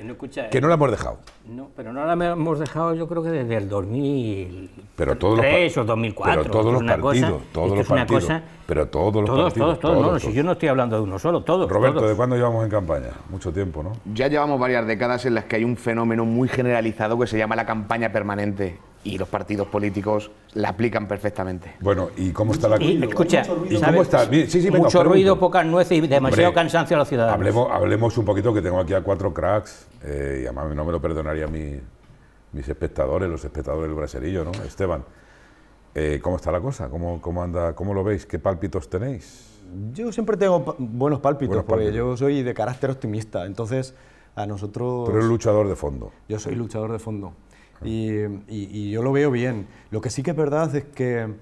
que, no, la hemos dejado. No, pero no la hemos dejado yo creo que desde el 2003 pero todos o 2004. Pero todos los partidos, todos los partidos. pero todos los partidos. Todos, todos, todos. No, si yo no estoy hablando de uno solo, todos. Roberto, ¿de cuándo llevamos en campaña? Mucho tiempo, ¿no? Ya llevamos varias décadas en las que hay un fenómeno muy generalizado que se llama la campaña permanente y los partidos políticos la aplican perfectamente. Bueno, ¿y cómo está la cosa? Escucha, ¿Y cómo está? mucho ruido, pocas nueces y demasiado cansancio a los ciudadanos. Hablemos, un poquito que tengo aquí a cuatro cracks eh, y además no me lo perdonaría mi, mis espectadores, los espectadores del Braserillo, ¿no? Esteban, eh, ¿cómo está la cosa? ¿Cómo, anda? ¿Cómo lo veis? ¿Qué pálpitos tenéis? Yo siempre tengo buenos pálpitos porque yo soy de carácter optimista, entonces a nosotros... Pero eres luchador de fondo. Yo soy luchador de fondo. Y, yo lo veo bien. Lo que sí que es verdad es que,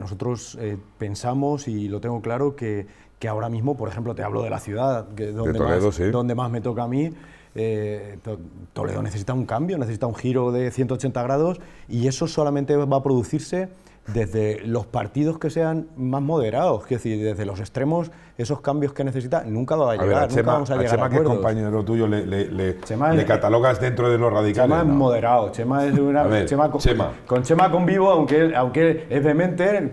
nosotros eh, pensamos, y lo tengo claro, que, ahora mismo, por ejemplo, te hablo de la ciudad, donde, más, me toca a mí, eh, Toledo necesita un cambio, necesita un giro de 180 grados, y eso solamente va a producirse desde los partidos que sean más moderados, que es decir, desde los extremos, esos cambios que necesita, nunca va a llegar, nunca vamos a, a que compañero tuyo, le, catalogas dentro de los radicales. Chema moderado, Chema es una... Chema, con, Chema. con convivo, aunque, aunque es demente,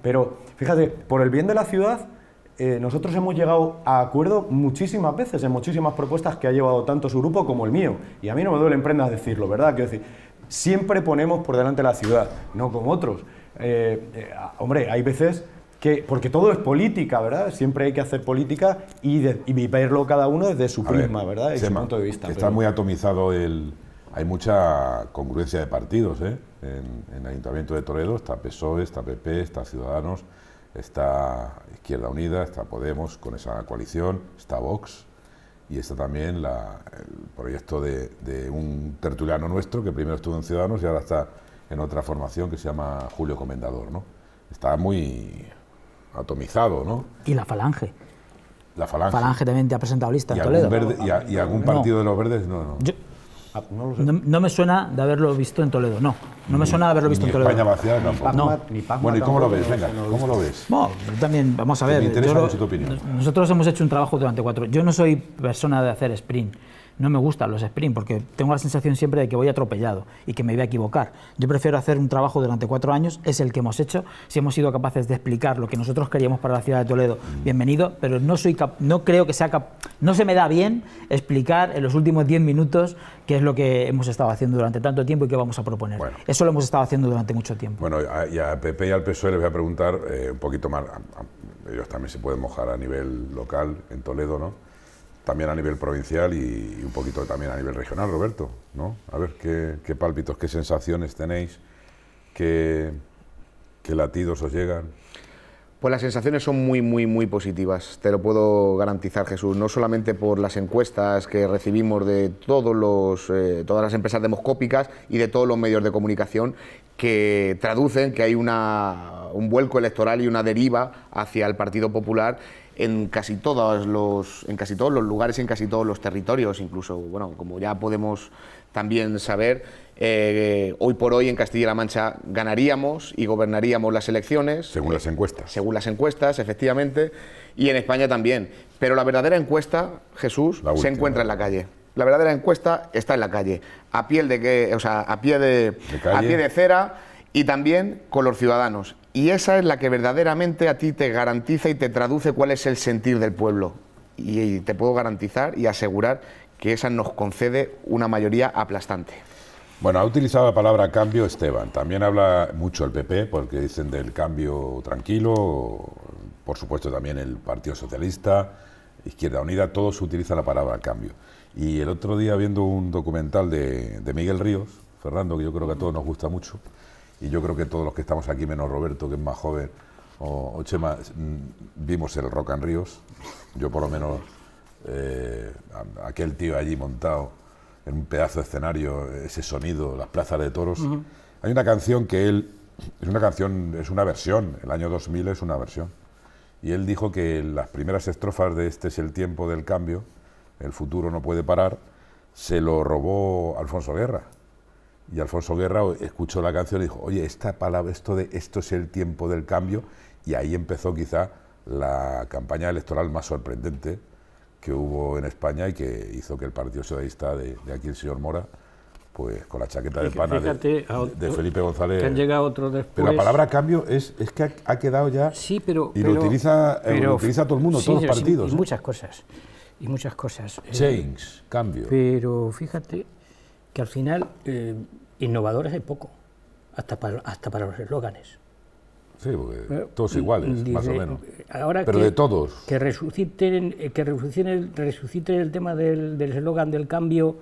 pero fíjate, por el bien de la ciudad... Eh, nosotros hemos llegado a acuerdo muchísimas veces en muchísimas propuestas que ha llevado tanto su grupo como el mío. Y a mí no me duele en prendas decirlo, ¿verdad? Quiero decir, siempre ponemos por delante la ciudad, no como otros. Eh, eh, ah, hombre, hay veces que, porque todo es política, ¿verdad? Siempre hay que hacer política y, verlo cada uno desde su prisma, ¿verdad? de vista. Está muy atomizado el... Hay mucha congruencia de partidos, ¿eh? En, el Ayuntamiento de Toledo está PSOE, está PP, está Ciudadanos, está Izquierda Unida, está Podemos con esa coalición, está Vox y está también el proyecto de, de un tertuliano nuestro que primero estuvo en Ciudadanos y ahora está en otra formación que se llama Julio Comendador, ¿no? Está muy atomizado, ¿no? Y la falange. La falange. también te ha presentado lista en Toledo. y, algún partido de los verdes, no, ah, no. no, me suena de haberlo visto en Toledo, no. No me suena de haberlo visto en Toledo. España vaciada No. Ni bueno, ¿y cómo lo ves? Venga, ¿cómo lo ves? Bueno, también, vamos a ver. Me interesa mucho tu opinión. Nosotros hemos hecho un trabajo durante cuatro... Yo no soy persona de hacer sprint no me gustan los sprint, porque tengo la sensación siempre de que voy atropellado y que me voy a equivocar. Yo prefiero hacer un trabajo durante cuatro años, es el que hemos hecho. Si hemos sido capaces de explicar lo que nosotros queríamos para la ciudad de Toledo, bienvenido, pero no, soy no creo que sea cap no se me da bien explicar en los últimos diez minutos qué es lo que hemos estado haciendo durante tanto tiempo y qué vamos a proponer. Eso lo hemos estado haciendo durante mucho tiempo. Bueno, a, y a Pepe y al PSOE les voy a preguntar eh, un poquito más, ellos también se pueden mojar a nivel local en Toledo, ¿no? también a nivel provincial y, un poquito también a nivel regional, Roberto, ¿no? A ver, ¿qué, qué pálpitos, qué sensaciones tenéis? ¿Qué, ¿Qué latidos os llegan? Pues las sensaciones son muy, muy, muy positivas, te lo puedo garantizar, Jesús. No solamente por las encuestas que recibimos de todos los, eh, todas las empresas demoscópicas y de todos los medios de comunicación que traducen que hay una un vuelco electoral y una deriva hacia el Partido Popular en casi todos los en casi todos los lugares y en casi todos los territorios incluso bueno como ya podemos también saber eh, hoy por hoy en Castilla-La Mancha ganaríamos y gobernaríamos las elecciones según las encuestas eh, según las encuestas efectivamente y en España también pero la verdadera encuesta Jesús se encuentra en la calle la verdadera encuesta está en la calle a de que o sea a pie de a pie de cera y también con los ciudadanos. Y esa es la que verdaderamente a ti te garantiza y te traduce cuál es el sentir del pueblo. Y, te puedo garantizar y asegurar que esa nos concede una mayoría aplastante. Bueno, ha utilizado la palabra cambio Esteban. También habla mucho el PP porque dicen del cambio tranquilo, por supuesto también el Partido Socialista, Izquierda Unida, todos utilizan la palabra cambio. Y el otro día viendo un documental de, de Miguel Ríos, Fernando, que yo creo que a todos nos gusta mucho, y yo creo que todos los que estamos aquí, menos Roberto, que es más joven, o, Chema, mm, vimos el Rock and Ríos, yo por lo menos, eh, aquel tío allí montado en un pedazo de escenario, ese sonido, las plazas de toros. Hay una canción que él, es una canción, es una versión, el año 2000 es una versión, y él dijo que las primeras estrofas de Este es el tiempo del cambio, el futuro no puede parar, se lo robó Alfonso Guerra. Y Alfonso Guerra escuchó la canción y dijo, oye, esta palabra, esto de esto es el tiempo del cambio, y ahí empezó quizá la campaña electoral más sorprendente que hubo en España y que hizo que el Partido Socialista de, de aquí, el señor Mora, pues con la chaqueta de pana de, Felipe González. Pero la palabra cambio es, que ha, quedado ya. Sí, pero. Y lo, utiliza, eh, utiliza todo el mundo, todos los partidos. ¿eh? muchas cosas. Y muchas cosas. Eh, Change, cambio. Pero fíjate que al final Innovadores hay poco, hasta para, hasta para los eslóganes. Sí, porque eh, todos iguales, más o menos. Ahora Pero de todos. Que resuciten, eh, que resuciten, el tema del eslogan del, cambio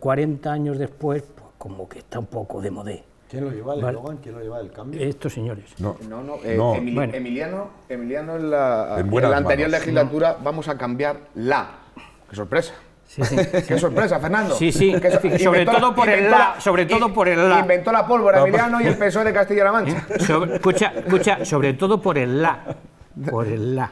40 eh, años después, pues como que está un poco de modé. ¿Quién lo lleva el eslogan? ¿Quién lo lleva el cambio? Estos señores. No, no, no, Emiliano, Emiliano en la, anterior legislatura vamos a cambiar la. ¡Qué sorpresa! Qué sorpresa, Fernando. Sí, sí. sobre, todo por el la, sobre todo por el la. Inventó la pólvora pues- Emiliano y el e de Castilla-La Mancha. escucha, escucha, sobre todo por el la. Por el la.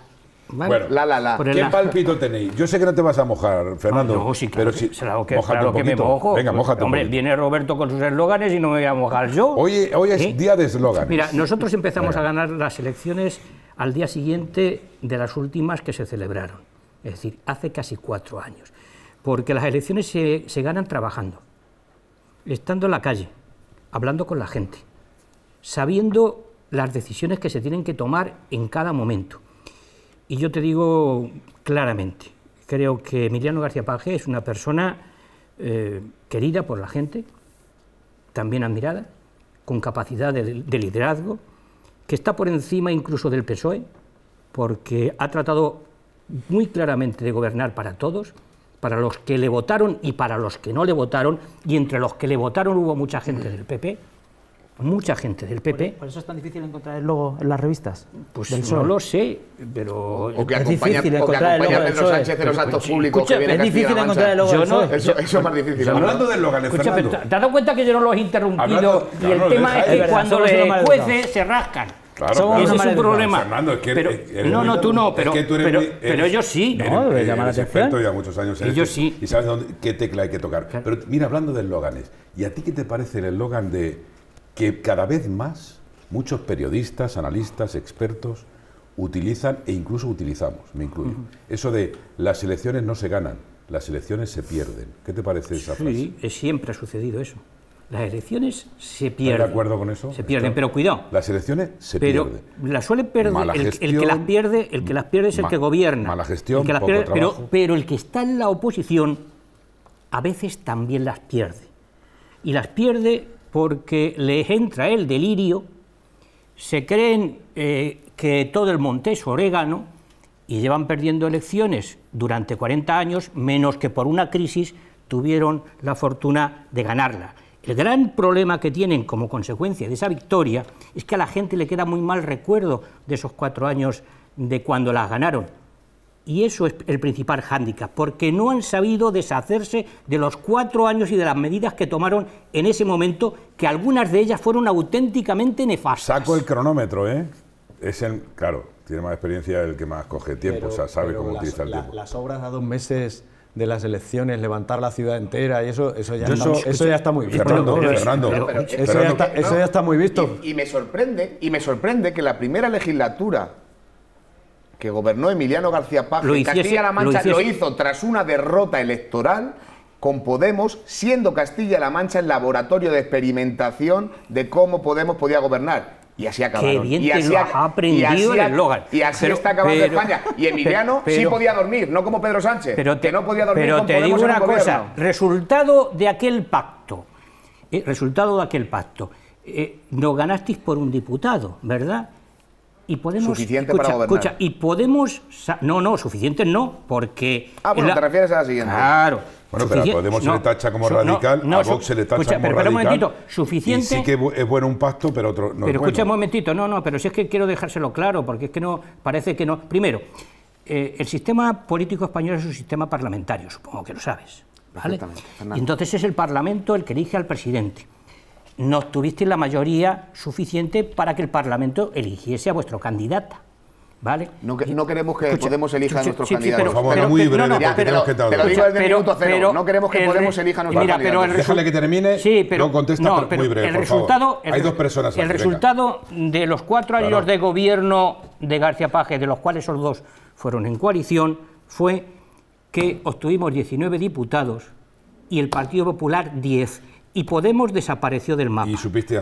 Bueno, la, la, la. ¿Qué palpito tenéis? Yo sé que no te vas a mojar, ah, Fernando. pero si, sí, claro que, que me mojo. Venga, mójate Hombre, viene Roberto con sus eslóganes y no me voy a mojar yo. Hoy, hoy es día de eslóganes. Mira, nosotros empezamos a ganar las elecciones al día siguiente de las últimas que se celebraron. Es decir, hace casi cuatro años porque las elecciones se, ganan trabajando, estando en la calle, hablando con la gente, sabiendo las decisiones que se tienen que tomar en cada momento. Y yo te digo claramente, creo que Emiliano García Paje es una persona eh, querida por la gente, también admirada, con capacidad de, liderazgo, que está por encima incluso del PSOE, porque ha tratado muy claramente de gobernar para todos, para los que le votaron y para los que no le votaron, y entre los que le votaron hubo mucha gente del PP, mucha gente del PP. Por, eso es tan difícil encontrar el logo en las revistas. Pues no lo sé, pero es difícil encontrar el logo Pedro Sánchez en los actos públicos que viene Es difícil encontrar el logo no, Eso, es más difícil. Hablando del logo, Fernando. te has dado cuenta que yo no lo he interrumpido y el tema es que cuando le jueces se rascan. Claro, es un problema. no, no, tú no, pero, pero, ellos sí. muchos años Y sabes dónde, qué tecla hay que tocar. Pero mira, hablando de eslóganes, ¿y a ti qué te parece el eslogan de que cada vez más muchos periodistas, analistas, expertos utilizan e incluso utilizamos, me incluyo, eso de las elecciones no se ganan, las elecciones se pierden. ¿Qué te parece esa frase? Sí, siempre ha sucedido eso. Las elecciones se pierden. de acuerdo con eso? Se pierden, pero cuidado. Las elecciones se pierden. Las suelen perder. el, que las pierde, el que las pierde es el que gobierna. Mala gestión, que pero, el que está en la oposición a veces también las pierde. Y las pierde porque les entra el delirio, se creen eh, que todo el monte es orégano y llevan perdiendo elecciones durante 40 años, menos que por una crisis tuvieron la fortuna de ganarla. El gran problema que tienen como consecuencia de esa victoria es que a la gente le queda muy mal recuerdo de esos cuatro años de cuando las ganaron. Y eso es el principal hándicap, porque no han sabido deshacerse de los cuatro años y de las medidas que tomaron en ese momento, que algunas de ellas fueron auténticamente nefastas. Saco el cronómetro, ¿eh? Es el, claro, tiene más experiencia el que más coge tiempo, o sea, sabe cómo utilizar el tiempo. Las obras a dos meses de las elecciones, levantar la ciudad entera, y eso, eso, ya, está, muy visto. Fernando, eso, Ya está, muy visto. Y, me sorprende, y me sorprende que la primera legislatura que gobernó Emiliano García Paz Castilla-La Mancha lo hizo tras una derrota electoral con Podemos, siendo Castilla-La Mancha el laboratorio de experimentación de cómo Podemos podía gobernar. Y así acabaron. Qué bien y así, te lo ha aprendido el eslogan. Y así está acabando España. Y Emiliano sí podía dormir, no como Pedro Sánchez, pero te, que no podía dormir Pero te Podemos digo una cosa, resultado de aquel pacto, eh, resultado de aquel pacto, eh, no ganasteis por un diputado, ¿verdad? Y podemos, suficiente para gobernar. Escucha, y podemos... No, no, suficiente no, porque... Ah, bueno, te refieres a la siguiente. Claro. Bueno, pero a Podemos se le tacha como radical, a Vox se le tacha como radical. Pero un momentito, suficiente. sí que es bueno un pacto, pero otro no. Pero escucha un momentito, no, no, pero si es que quiero dejárselo claro, porque es que no, parece que no. Primero, eh, el sistema político español es un sistema parlamentario, supongo que lo sabes. ¿vale? entonces es el Parlamento el que elige al presidente. No tuviste la mayoría suficiente para que el Parlamento eligiese a vuestro candidata. No, queremos que Podemos elija a nuestros candidatos. por favor, muy breve, no, que no queremos que Podemos elija a nuestros candidatos. el Déjale que termine, no contesta, pero, muy breve, resultado, Hay dos personas El resultado de los cuatro años de gobierno de García Paje, de los cuales esos dos fueron en coalición, fue que obtuvimos 19 diputados y el Partido Popular 10 y Podemos desapareció del mapa.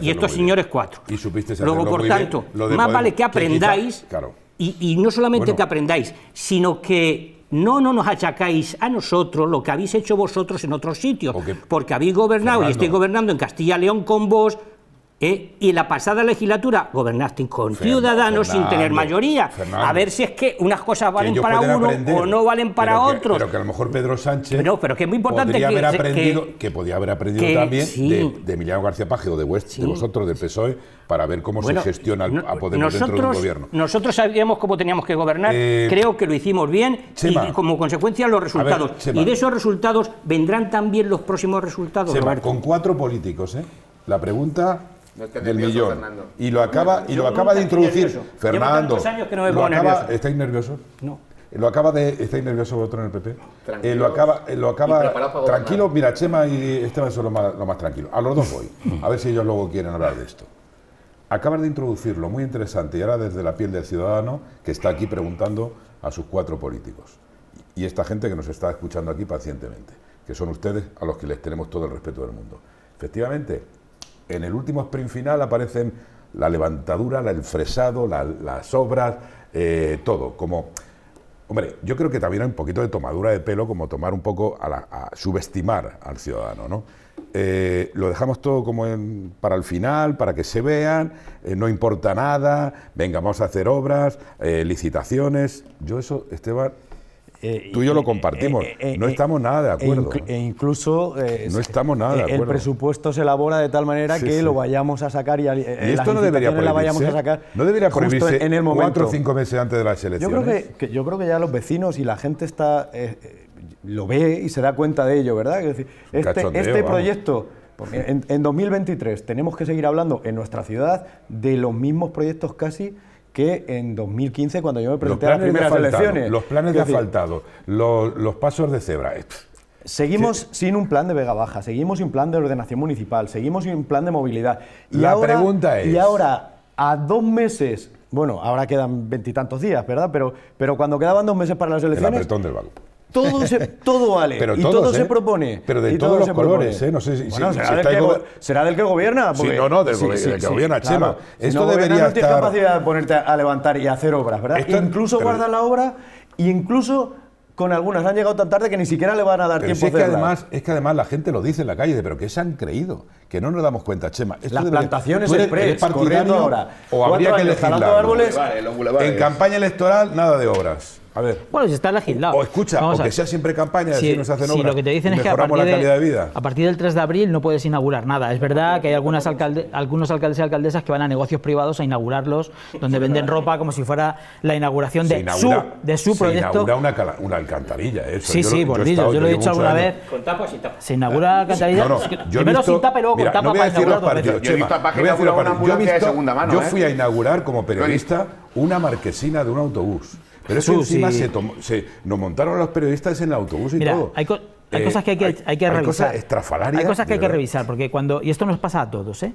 Y, estos señores cuatro. Y supiste Luego, por tanto, más vale que aprendáis y, no solamente que aprendáis, sino que no, no nos achacáis a nosotros lo que habéis hecho vosotros en otros sitios, porque, habéis gobernado y estoy gobernando en Castilla y León con vos, eh, y la pasada legislatura gobernaste con Ciudadanos sin tener mayoría. a ver si es que unas cosas valen para uno o no valen para otro Pero que a lo mejor Pedro Sánchez. Pero, que es muy importante que, haber aprendido, que, podía haber aprendido también de, Emiliano García Paje o de, West, de vosotros, del PSOE, para ver cómo se gestiona a nosotros, gobierno. Nosotros sabíamos cómo teníamos que gobernar. Eh, creo que lo hicimos bien y como consecuencia los resultados. y de esos resultados vendrán también los próximos resultados. con cuatro políticos, ¿eh? La pregunta del millón. Y lo acaba, y lo acaba de introducir. Fernando. ¿Estáis nerviosos? No. Lo acaba de. ¿Estáis nerviosos vosotros en el PP? Eh, lo acaba. Eh, lo acaba tranquilo, mira, Chema y Esteban son los más, lo más tranquilos. A los dos voy. A ver si ellos luego quieren hablar de esto. ...acaban de introducirlo, muy interesante, y ahora desde la piel del ciudadano que está aquí preguntando a sus cuatro políticos. Y esta gente que nos está escuchando aquí pacientemente, que son ustedes a los que les tenemos todo el respeto del mundo. Efectivamente, en el último sprint final aparecen la levantadura, el fresado, las obras, eh, todo. Como, hombre, yo creo que también hay un poquito de tomadura de pelo, como tomar un poco a, la, subestimar al ciudadano, ¿no? Eh, lo dejamos todo como para el final, para que se vean, eh, no importa nada, venga, vamos a hacer obras, licitaciones. Yo eso, Esteban, eh, Tú y yo lo eh, compartimos. no estamos nada de eh, acuerdo. E incluso. no estamos nada El presupuesto se elabora de tal manera que lo vayamos a sacar y, esto no debería no debería en el momento. cuatro o cinco meses antes de las elecciones. Yo creo que, yo creo que ya los vecinos y la gente está lo ve y se da cuenta de ello, ¿verdad? Es decir, este, este proyecto. Pues en 2023 tenemos que seguir hablando en nuestra ciudad de los mismos proyectos casi que en 2015 cuando yo me presenté a las primeras elecciones. Los planes de asfaltado, los, pasos de cebra. Eh, seguimos sin un plan de Vega Baja, seguimos sin plan de ordenación municipal, seguimos sin un plan de movilidad. Y La pregunta es... Y ahora, a dos meses, bueno, ahora quedan veintitantos días, ¿verdad? Pero, pero cuando quedaban dos meses para las elecciones... El banco todo, se, todo vale. y todo se ¿eh? propone. Pero de todos, los colores, ¿eh? No sé si, será, del que gobierna? Sí, no, no, del, que gobierna, Chema. Si no debería gobierna, No tienes capacidad de ponerte a levantar y hacer obras, ¿verdad? Esto... Incluso pero... la obra, incluso con algunas han llegado tan tarde que ni siquiera le van a dar tiempo si es que además es que además la gente lo dice en la calle pero que se han creído que no nos damos cuenta Chema las plantaciones el express ahora o habría que legislar árboles, en campaña electoral nada de obras bueno, si está legislado. O escucha, aunque sea siempre campaña, si, no nos hacen obras, lo que te dicen es que a partir, de, a partir del 3 de abril no puedes inaugurar nada. Es verdad que hay algunas algunos alcaldes y alcaldesas que van a negocios privados a inaugurarlos, donde venden ropa como si fuera la inauguración de, su, de su proyecto. Se inaugura una, alcantarilla, Sí, sí, por yo, lo he dicho alguna vez. Con tapas tapas. Se inaugura alcantarilla. No, no, yo primero sin tapa y luego con tapa para inaugurar ¿eh? Yo fui a inaugurar como periodista una marquesina de un autobús. Pero eso encima se, nos montaron los periodistas en el autobús y todo. Hay, eh, cosas que hay que, hay, revisar. Hay cosas Hay cosas que hay que revisar, porque cuando. Y esto nos pasa a todos, ¿eh?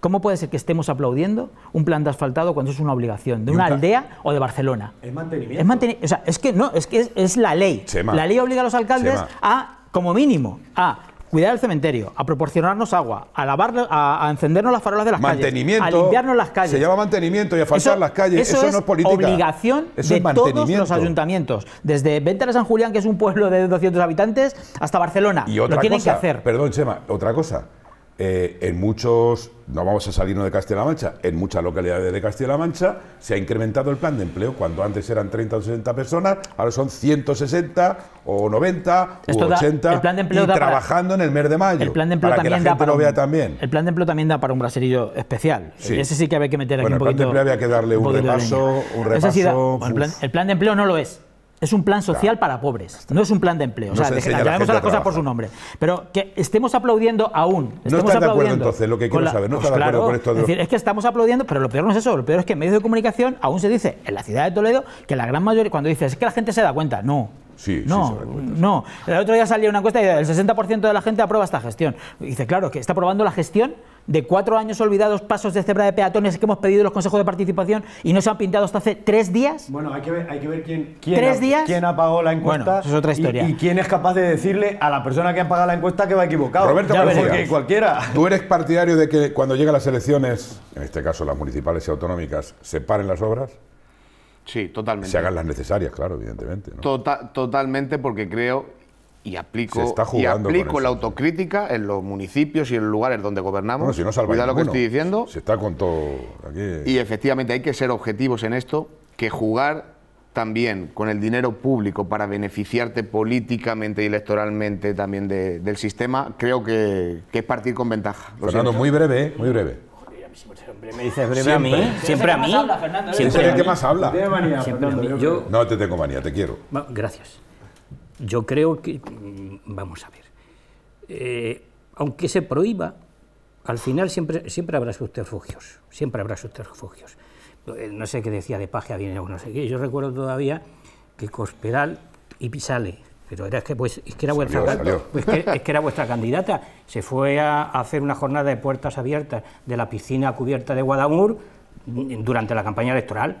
¿cómo puede ser que estemos aplaudiendo un plan de asfaltado cuando es una obligación? ¿De una aldea o de Barcelona? Es mantenimiento. Es o sea, es que no, es que es, la ley. La ley obliga a los alcaldes a, como mínimo, a cuidar el cementerio, a proporcionarnos agua, a lavar, a, encendernos las farolas de las calles, a limpiarnos las calles. Se llama mantenimiento y a faltar las calles. Eso, no es política. Obligación de todos los ayuntamientos, desde Venta de San Julián, que es un pueblo de 200 habitantes, hasta Barcelona. Y otra cosa, Perdón, Chema, otra cosa. Eh, en muchos, no vamos a salirnos de Castilla-La Mancha, en muchas localidades de Castilla-La Mancha se ha incrementado el plan de empleo. Cuando antes eran 30 o 60 personas, ahora son 160 o 90 o 80 el plan de empleo y trabajando en el mes de mayo. El plan de empleo también da El plan de empleo también da para un braserillo especial. Ese sí que había que meter aquí un poquito. El plan de empleo había que darle un, repaso, un repaso. el plan de empleo no lo es. Es un plan social para pobres, no es un plan de empleo. o sea, a por su nombre. Pero que estemos aplaudiendo aún. no está de acuerdo entonces, lo que quiero saber. No pues de acuerdo con Es decir, es que estamos aplaudiendo, pero lo peor no es eso. Lo peor es que en medios de comunicación aún se dice, en la ciudad de Toledo, que la gran mayoría, cuando dices, es que la gente se da cuenta. No, Sí, no, no. El otro día salió una encuesta y el 60% de la gente aprueba esta gestión. dice, claro, que está aprobando la gestión de cuatro años olvidados, pasos de cebra de peatones que hemos pedido los consejos de participación y no se han pintado hasta hace tres días. Bueno, hay que ver, hay que ver quién, ha, pagado la encuesta es otra historia. Y, quién es capaz de decirle a la persona que ha pagado la encuesta que va equivocado. Roberto, cualquiera. Tú eres partidario de que cuando llegan las elecciones, en este caso las municipales y autonómicas, se paren las obras. Sí, totalmente. Se hagan las necesarias, claro, evidentemente. Total, totalmente, porque creo, y aplico, y aplico la autocrítica en los municipios y en los lugares donde gobernamos. Bueno, si no Cuidado lo que estoy diciendo. Se está con todo aquí. Y efectivamente hay que ser objetivos en esto, que jugar también con el dinero público para beneficiarte políticamente y electoralmente también del sistema, creo que, que, es partir con ventaja. Fernando, muy breve, ¿eh? muy breve. me dices breve siempre. a mí. Siempre a mí. siempre, el que más habla. No te tengo manía, te quiero. gracias yo creo que, vamos a ver, eh, aunque se prohíba, al final siempre, siempre habrá subterfugios, siempre habrá subterfugios. Eh, no sé qué decía de Paje viene o no sé qué, yo recuerdo todavía que Cospedal y Pisale, pero era es que era vuestra candidata se fue a hacer una jornada de puertas abiertas de la piscina cubierta de Guadamur durante la campaña electoral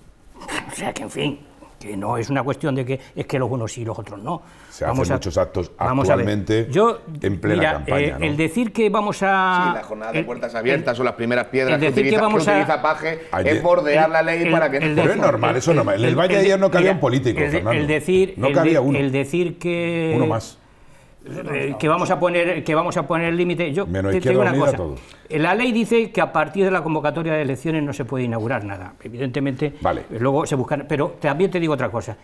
o sea que en fin que no es una cuestión de que es que los unos sí y los otros no. Se hacen muchos actos actualmente Yo, en plena campaña. Eh, el decir que vamos a... Sí, la jornada de puertas abiertas o son las primeras piedras que, utiliza, Paje es bordear la ley para que... Pero es normal, eso es normal. En el Valle ayer no cabía un político, Fernando. El decir, no cabía uno. El decir que... Uno más eh, que vamos a poner que vamos a poner límite. Yo te, digo una cosa. Eh, la ley dice que a partir de la convocatoria de elecciones no se puede inaugurar nada. Evidentemente, vale. Eh, luego se buscan. Pero también te digo otra cosa.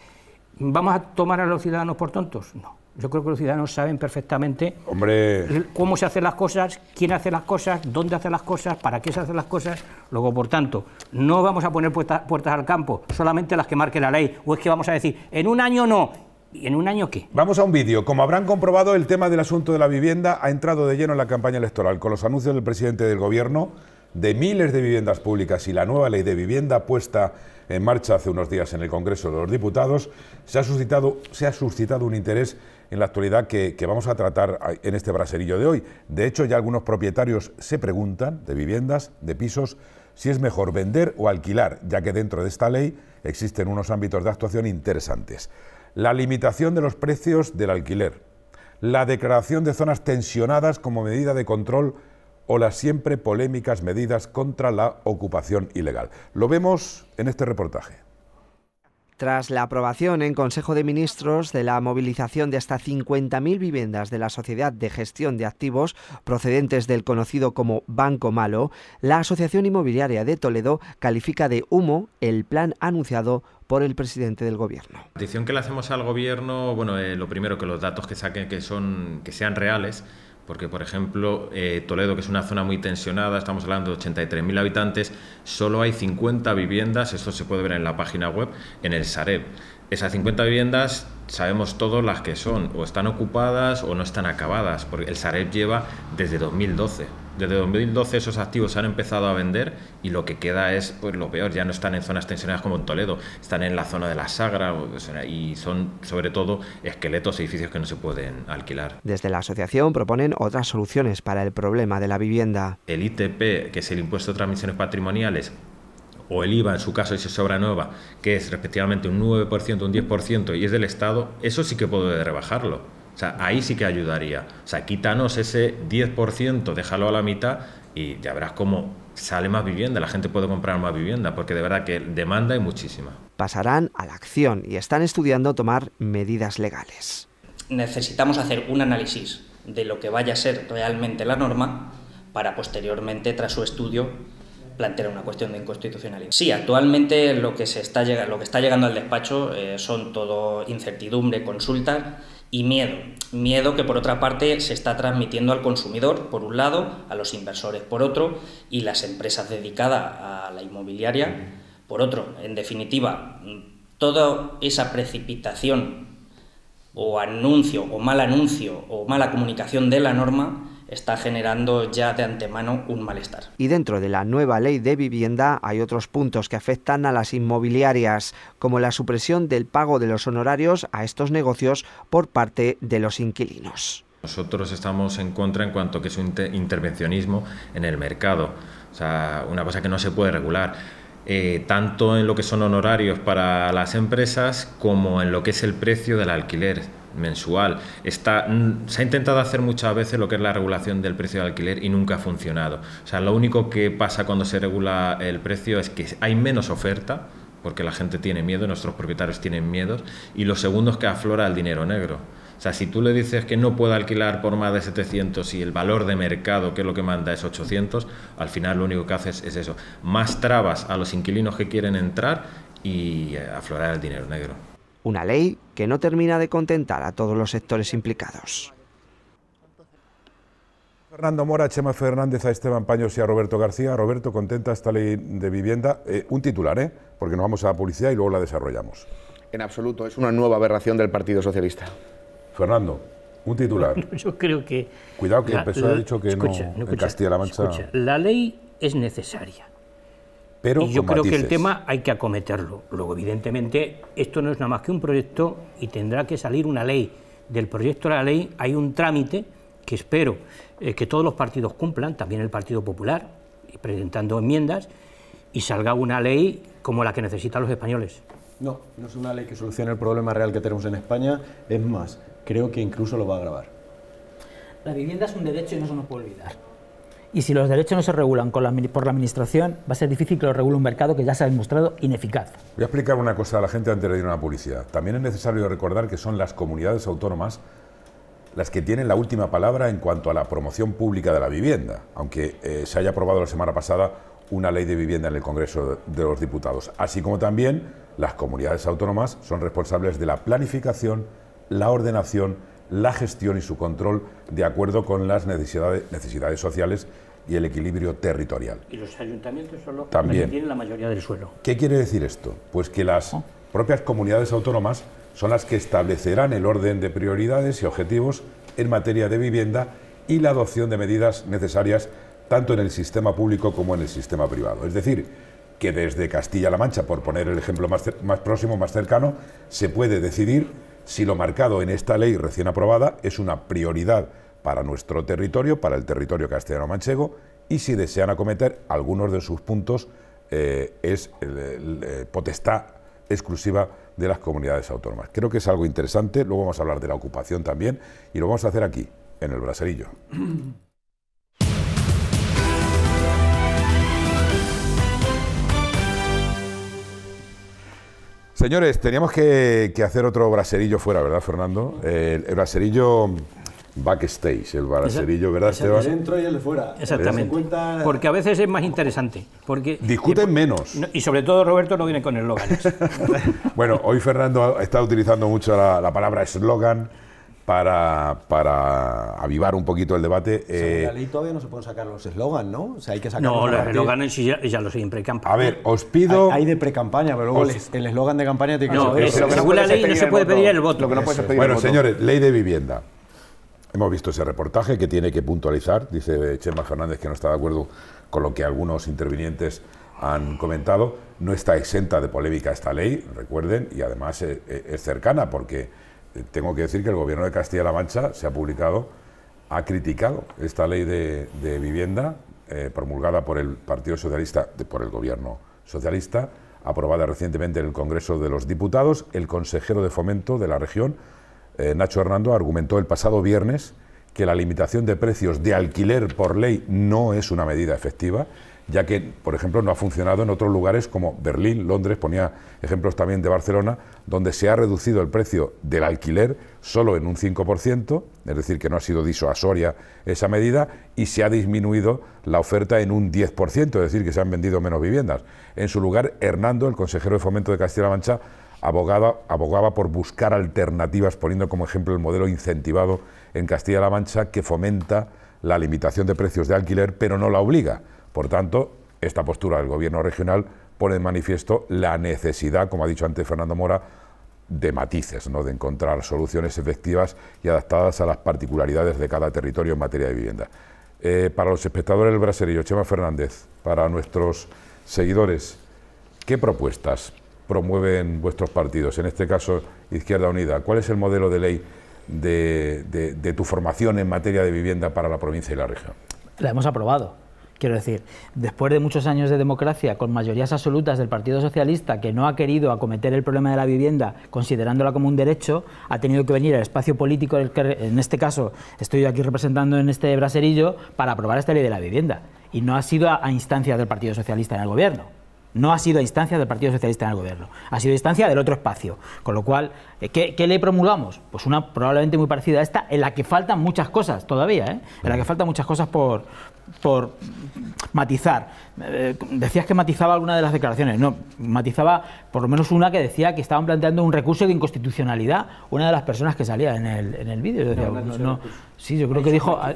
¿Vamos a tomar a los ciudadanos por tontos? No. Yo creo que los ciudadanos saben perfectamente Hombre. cómo se hacen las cosas, quién hace las cosas, dónde hace las cosas, para qué se hacen las cosas. Luego, por tanto, no vamos a poner puertas, puertas al campo, solamente las que marque la ley. O es que vamos a decir, en un año no, ¿En un año qué? Vamos a un vídeo. Como habrán comprobado, el tema del asunto de la vivienda ha entrado de lleno en la campaña electoral, con los anuncios del presidente del Gobierno de miles de viviendas públicas y la nueva ley de vivienda puesta en marcha hace unos días en el Congreso de los Diputados, se ha suscitado, se ha suscitado un interés en la actualidad que, que vamos a tratar en este braserillo de hoy. De hecho, ya algunos propietarios se preguntan de viviendas, de pisos, si es mejor vender o alquilar, ya que dentro de esta ley existen unos ámbitos de actuación interesantes la limitación de los precios del alquiler, la declaración de zonas tensionadas como medida de control o las siempre polémicas medidas contra la ocupación ilegal. Lo vemos en este reportaje. Tras la aprobación en Consejo de Ministros de la movilización de hasta 50.000 viviendas de la Sociedad de Gestión de Activos procedentes del conocido como Banco Malo, la Asociación Inmobiliaria de Toledo califica de humo el plan anunciado por el presidente del gobierno. La petición que le hacemos al gobierno, bueno, eh, lo primero que los datos que saquen que son que sean reales, porque, por ejemplo, eh, Toledo, que es una zona muy tensionada, estamos hablando de 83.000 habitantes, solo hay 50 viviendas, esto se puede ver en la página web, en el Sareb esas 50 viviendas sabemos todos las que son, o están ocupadas o no están acabadas, porque el Sareb lleva desde 2012. Desde 2012 esos activos han empezado a vender y lo que queda es pues lo peor, ya no están en zonas tensionadas como en Toledo, están en la zona de la Sagra y son sobre todo esqueletos, edificios que no se pueden alquilar. Desde la asociación proponen otras soluciones para el problema de la vivienda. El ITP, que es el impuesto de transmisiones patrimoniales, o el IVA en su caso, si nueva... que es respectivamente un 9%, un 10% y es del Estado, eso sí que puede rebajarlo. O sea, ahí sí que ayudaría. O sea, quítanos ese 10%, déjalo a la mitad y ya verás cómo sale más vivienda, la gente puede comprar más vivienda, porque de verdad que demanda hay muchísima. Pasarán a la acción y están estudiando tomar medidas legales. Necesitamos hacer un análisis de lo que vaya a ser realmente la norma para posteriormente, tras su estudio, plantea una cuestión de inconstitucionalidad. Sí, actualmente lo que, se está, lo que está llegando al despacho eh, son todo incertidumbre, consultas y miedo. Miedo que por otra parte se está transmitiendo al consumidor, por un lado, a los inversores, por otro, y las empresas dedicadas a la inmobiliaria, por otro. En definitiva, toda esa precipitación o anuncio o mal anuncio o mala comunicación de la norma está generando ya de antemano un malestar. Y dentro de la nueva ley de vivienda hay otros puntos que afectan a las inmobiliarias, como la supresión del pago de los honorarios a estos negocios por parte de los inquilinos. Nosotros estamos en contra en cuanto a que es un intervencionismo en el mercado, o sea, una cosa que no se puede regular. Eh, tanto en lo que son honorarios para las empresas como en lo que es el precio del alquiler mensual. se ha intentado hacer muchas veces lo que es la regulación del precio de alquiler y nunca ha funcionado. O sea, lo único que pasa cuando se regula el precio es que hay menos oferta, porque la gente tiene miedo, nuestros propietarios tienen miedos, y lo segundo es que aflora el dinero negro. O sea, si tú le dices que no puede alquilar por más de 700 y el valor de mercado, que es lo que manda, es 800, al final lo único que haces es eso, más trabas a los inquilinos que quieren entrar y eh, aflorar el dinero negro. Una ley que no termina de contentar a todos los sectores implicados. Fernando Mora, Chema Fernández, a Esteban Paños y a Roberto García. Roberto, contenta esta ley de vivienda. Eh, un titular, ¿eh? Porque nos vamos a la policía y luego la desarrollamos. En absoluto, es una nueva aberración del Partido Socialista. Fernando, un titular. yo creo que. Cuidado, que la, el ha dicho que no, Castilla-La Mancha. Escucha, la ley es necesaria yo creo que el tema hay que acometerlo. Luego, evidentemente, esto no es nada más que un proyecto y tendrá que salir una ley. Del proyecto de la ley hay un trámite que espero eh, que todos los partidos cumplan, también el Partido Popular, presentando enmiendas, y salga una ley como la que necesitan los españoles. No, no es una ley que solucione el problema real que tenemos en España, es más, creo que incluso lo va a agravar. La vivienda es un derecho y no se nos puede olvidar. Y si los derechos no se regulan con la, por la Administración, va a ser difícil que lo regule un mercado que ya se ha demostrado ineficaz. Voy a explicar una cosa a la gente antes de ir a una publicidad. También es necesario recordar que son las comunidades autónomas las que tienen la última palabra en cuanto a la promoción pública de la vivienda, aunque eh, se haya aprobado la semana pasada una ley de vivienda en el Congreso de los Diputados, así como también las comunidades autónomas son responsables de la planificación, la ordenación, la gestión y su control de acuerdo con las necesidades, necesidades sociales y el equilibrio territorial. Y los ayuntamientos son los También. que tienen la mayoría del suelo. ¿Qué quiere decir esto? Pues que las oh. propias comunidades autónomas son las que establecerán el orden de prioridades y objetivos en materia de vivienda y la adopción de medidas necesarias tanto en el sistema público como en el sistema privado. Es decir, que desde Castilla-La Mancha, por poner el ejemplo más, más próximo, más cercano, se puede decidir si lo marcado en esta ley recién aprobada es una prioridad para nuestro territorio, para el territorio castellano-manchego, y si desean acometer algunos de sus puntos eh, es eh, potestad exclusiva de las comunidades autónomas. Creo que es algo interesante, luego vamos a hablar de la ocupación también, y lo vamos a hacer aquí, en el Braserillo. Señores, teníamos que, hacer otro braserillo fuera, ¿verdad, Fernando? el braserillo backstage, el braserillo, ¿verdad, El dentro y el de fuera. Exactamente. Porque a veces es más interesante. Porque Discuten menos. Y sobre todo Roberto no viene con eslóganes. bueno, hoy Fernando está utilizando mucho la, la palabra eslogan para, para avivar un poquito el debate. la eh, ley todavía no se pueden sacar los eslogans, ¿no? O sea, hay que sacar no, los eslogans ya, ya los hay en pre-campaña. A ver, os pido... Hay, de pre-campaña, pero luego el eslogan de campaña tiene que no, según la ley no se puede pedir el voto. bueno, señores, ley de vivienda. Hemos visto ese reportaje que tiene que puntualizar, dice Chema Fernández que no está de acuerdo con lo que algunos intervinientes han comentado. No está exenta de polémica esta ley, recuerden, y además eh, eh, es cercana porque tengo que decir que el gobierno de Castilla-La Mancha se ha publicado, ha criticado esta ley de, vivienda eh, promulgada por el Partido Socialista, por el gobierno socialista, aprobada recientemente en el Congreso de los Diputados. El consejero de fomento de la región, eh, Nacho Hernando, argumentó el pasado viernes que la limitación de precios de alquiler por ley no es una medida efectiva ya que, por ejemplo, no ha funcionado en otros lugares como Berlín, Londres, ponía ejemplos también de Barcelona, donde se ha reducido el precio del alquiler solo en un 5%, es decir, que no ha sido disuasoria esa medida, y se ha disminuido la oferta en un 10%, es decir, que se han vendido menos viviendas. En su lugar, Hernando, el consejero de fomento de Castilla-La Mancha, abogaba, abogaba por buscar alternativas, poniendo como ejemplo el modelo incentivado en Castilla-La Mancha, que fomenta la limitación de precios de alquiler, pero no la obliga por tanto, esta postura del gobierno regional pone en manifiesto la necesidad, como ha dicho antes Fernando Mora, de matices, ¿no? de encontrar soluciones efectivas y adaptadas a las particularidades de cada territorio en materia de vivienda. Eh, para los espectadores del Braserillo, Chema Fernández, para nuestros seguidores, ¿qué propuestas promueven vuestros partidos? En este caso, Izquierda Unida. ¿Cuál es el modelo de ley de, de tu formación en materia de vivienda para la provincia y la región? La hemos aprobado. Quiero decir, después de muchos años de democracia, con mayorías absolutas del Partido Socialista, que no ha querido acometer el problema de la vivienda considerándola como un derecho, ha tenido que venir al espacio político, en este caso estoy aquí representando en este braserillo, para aprobar esta ley de la vivienda. Y no ha sido a, instancia del Partido Socialista en el gobierno. No ha sido a instancia del Partido Socialista en el Gobierno, ha sido a instancia del otro espacio. Con lo cual, eh, ¿qué, ley promulgamos? Pues una probablemente muy parecida a esta, en la que faltan muchas cosas todavía, ¿eh? en la que faltan muchas cosas por, por matizar. Eh, decías que matizaba alguna de las declaraciones. No, matizaba por lo menos una que decía que estaban planteando un recurso de inconstitucionalidad, una de las personas que salía en el, en el vídeo. Sí, yo creo que dijo, ah,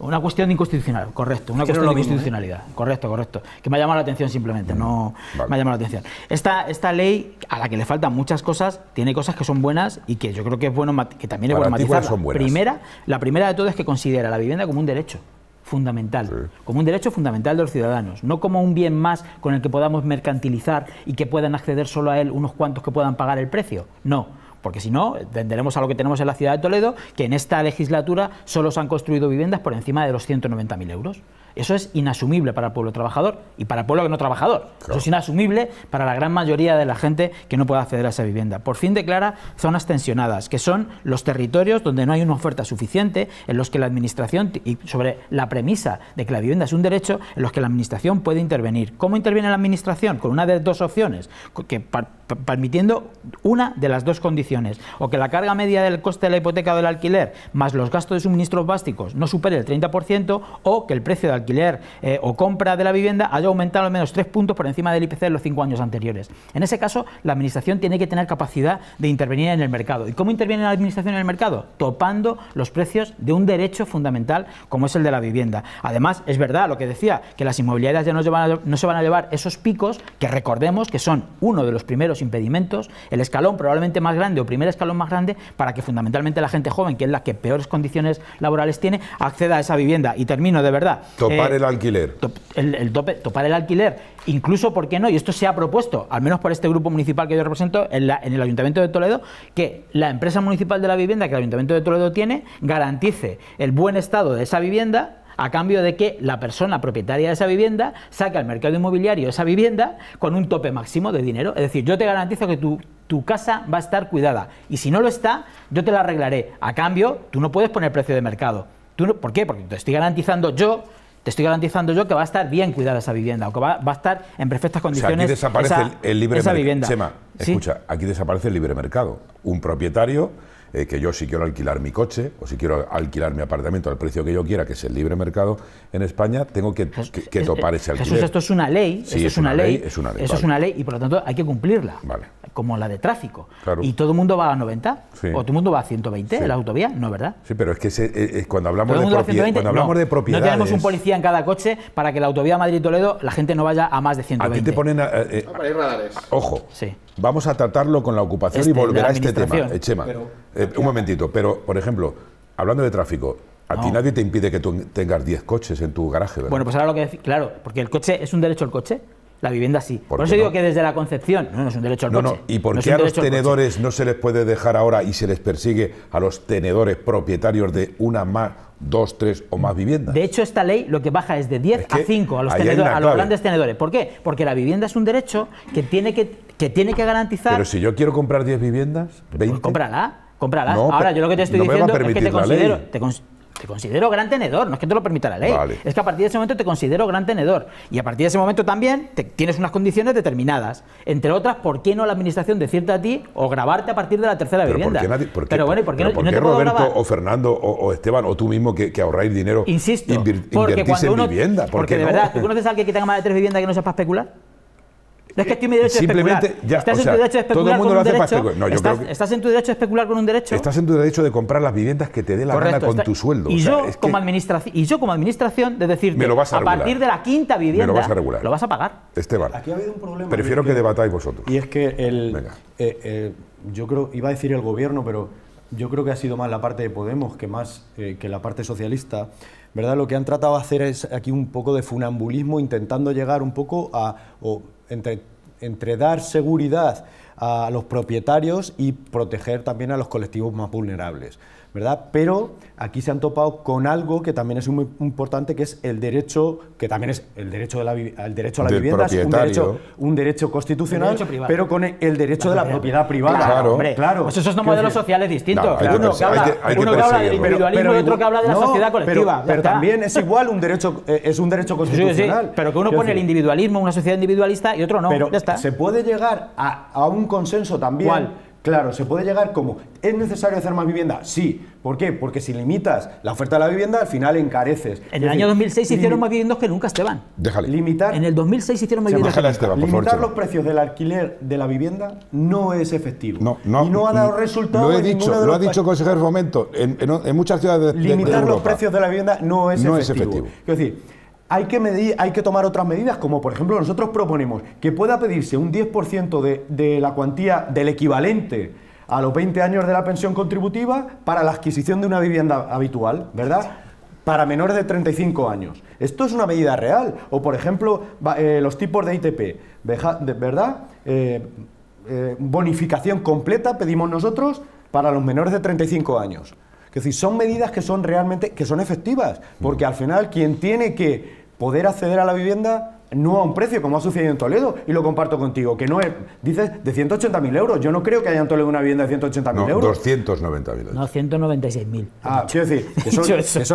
una cuestión inconstitucional, correcto, una cuestión de ¿eh? inconstitucionalidad, correcto, correcto, que me ha llamado la atención simplemente, no me ha llamado la atención. Esta, esta ley, a la que le faltan muchas cosas, tiene cosas que son buenas y que yo creo que es bueno que también es bueno matizar. Primera, la primera de todo es que considera la vivienda como un derecho fundamental, como un derecho fundamental de los ciudadanos, no como un bien más con el que podamos mercantilizar y que puedan acceder solo a él unos cuantos que puedan pagar el precio, no porque si no, tendremos a lo que tenemos en la ciudad de Toledo, que en esta legislatura solo se han construido viviendas por encima de los 190.000 euros. Eso es inasumible para el pueblo trabajador y para el pueblo no trabajador. Eso es inasumible para la gran mayoría de la gente que no puede acceder a esa vivienda. Por fin declara zonas tensionadas, que son los territorios donde no hay una oferta suficiente, en los que la Administración, y sobre la premisa de que la vivienda es un derecho, en los que la Administración puede intervenir. ¿Cómo interviene la Administración? Con una de dos opciones, que permitiendo una de las dos condiciones, o que la carga media del coste de la hipoteca o del alquiler, más los gastos de suministros básicos, no supere el 30%, o que el precio de alquiler eh, o compra de la vivienda haya aumentado al menos tres puntos por encima del IPC en los cinco años anteriores. En ese caso, la Administración tiene que tener capacidad de intervenir en el mercado. ¿Y cómo interviene la Administración en el mercado? Topando los precios de un derecho fundamental como es el de la vivienda. Además, es verdad lo que decía, que las inmobiliarias ya no se van a, llevar esos picos que recordemos que son uno de los primeros impedimentos, el escalón probablemente más grande o primer escalón más grande para que fundamentalmente la gente joven, que es la que peores condiciones laborales tiene, acceda a esa vivienda. Y termino de verdad. Topar el alquiler. el, tope, topar el alquiler. Incluso, ¿por qué no? Y esto se ha propuesto, al menos por este grupo municipal que yo represento en, el Ayuntamiento de Toledo, que la empresa municipal de la vivienda que el Ayuntamiento de Toledo tiene garantice el buen estado de esa vivienda a cambio de que la persona propietaria de esa vivienda saque al mercado inmobiliario esa vivienda con un tope máximo de dinero. Es decir, yo te garantizo que tu, casa va a estar cuidada y si no lo está, yo te la arreglaré. A cambio, tú no puedes poner precio de mercado. ¿Por qué? Porque te estoy garantizando yo estoy garantizando yo que va a estar bien cuidada esa vivienda o que va, a estar en perfectas condiciones. O aquí desaparece el, libre mercado. escucha, aquí desaparece el libre mercado. Un propietario eh, que yo si quiero alquilar mi coche o si quiero alquilar mi apartamento al precio que yo quiera, que es el libre mercado en España, tengo que, que, topar ese eh, alquiler. Jesús, esto es una ley, sí, es, una, ley, eso es una ley y por lo tanto hay que cumplirla, como la de tráfico. Y todo el mundo va a 90 o todo el mundo va a 120 en la autovía, ¿no verdad? Sí, pero es que eh, cuando hablamos, de, propiedad, cuando hablamos de propiedad No tenemos un policía en cada coche para que la autovía Madrid-Toledo la gente no vaya a más de 120. A ti te ponen... ojo. Sí. Vamos a tratarlo con la ocupación y este, volver a este tema. Eh, eh, un momentito, pero por ejemplo, hablando de tráfico, a ti nadie te impide que tú tengas 10 coches en tu garaje, ¿verdad? Bueno, pues ahora lo que decir, claro, porque el coche es un derecho el coche. La vivienda sí. Por, Por eso digo que desde la concepción no, es un derecho al no, coche. No. ¿Y por qué a los tenedores no se les puede dejar ahora y se les persigue a los tenedores propietarios de una más, dos, tres o más viviendas? De hecho, esta ley lo que baja es de 10 a 5 a los, tenedores, a los grandes tenedores. ¿Por qué? Porque la vivienda es un derecho que tiene que, que, tiene que garantizar... Pero si yo quiero comprar 10 viviendas, 20... Pues cómprala, cómprala. ahora, yo lo que te estoy diciendo es que te considero te considero gran tenedor, no es que te lo permita la ley, es que a partir de ese momento te considero gran tenedor y a partir de ese momento también tienes unas condiciones determinadas, entre otras, ¿por qué no la administración decirte a ti o grabarte a partir de la tercera vivienda? pero por qué, Roberto o Fernando o, Esteban o tú mismo que, ahorráis dinero? Insisto, porque vivienda, porque de verdad, ¿tú conoces a alguien que tenga más de tres viviendas que no sepa especular? es que eh, Simplemente, Ya, estás en tu derecho especular con un derecho. estás, en tu derecho de especular con un derecho. Estás en tu derecho de comprar las viviendas que te dé la gana con tu sueldo. Y, yo, como administración, y yo como administración de decirte, a, partir de la quinta vivienda, lo vas a regular. Lo vas a pagar. Esteban, Aquí Prefiero que, debatáis vosotros. Y es que el, eh, eh, yo creo, iba a decir el gobierno, pero yo creo que ha sido más la parte de Podemos que más que la parte socialista. ¿Verdad? Lo que han tratado de hacer es aquí un poco de funambulismo, intentando llegar un poco a entre, dar seguridad a los propietarios y proteger también a los colectivos más vulnerables. ¿verdad? Pero aquí se han topado con algo que también es muy importante, que es el derecho, que también es el derecho, de la, el derecho a la vivienda, es un derecho, constitucional, pero con el derecho de la propiedad privada. Claro, hombre, claro. Pues esos son modelos sociales distintos. uno, que habla, del individualismo y otro que habla de la sociedad colectiva. Pero, también es igual un derecho, eh, es un derecho constitucional. pero que uno pone el individualismo, una sociedad individualista y otro no. Pero ya está. se puede llegar a, un consenso también. Claro, se puede llegar como, ¿es necesario hacer más vivienda? Sí. ¿Por qué? Porque si limitas la oferta de la vivienda, al final encareces. En el año 2006 hicieron más viviendas que nunca, Esteban. Déjale. Limitar, en el 2006 hicieron más viviendas que limitar los precios del alquiler de la vivienda no es efectivo. No, no, y no ha dado mm, resultados. Lo, he dicho, lo ha dicho el consejero Fomento en, muchas ciudades de, Limitar los precios de la vivienda no es no Es efectivo. Quiero decir, hay que, hay que tomar otras medidas, como por ejemplo nosotros proponemos que pueda pedirse un 10% de, la cuantía del equivalente a los 20 años de la pensión contributiva para la adquisición de una vivienda habitual, ¿verdad? Para menores de 35 años. Esto es una medida real. O, por ejemplo, eh, los tipos de ITP, ¿verdad? Eh, eh, bonificación completa pedimos nosotros para los menores de 35 años. Es decir, son medidas que son realmente, que son efectivas, porque al final quien tiene que poder acceder a la vivienda no a un precio, como ha sucedido en Toledo, y lo comparto contigo, que no es, dices, de 180.000 euros. Yo no creo que haya en Toledo una vivienda de 180.000 no, euros. 290.000. No, 196.000. Ah, quiero decir, que son,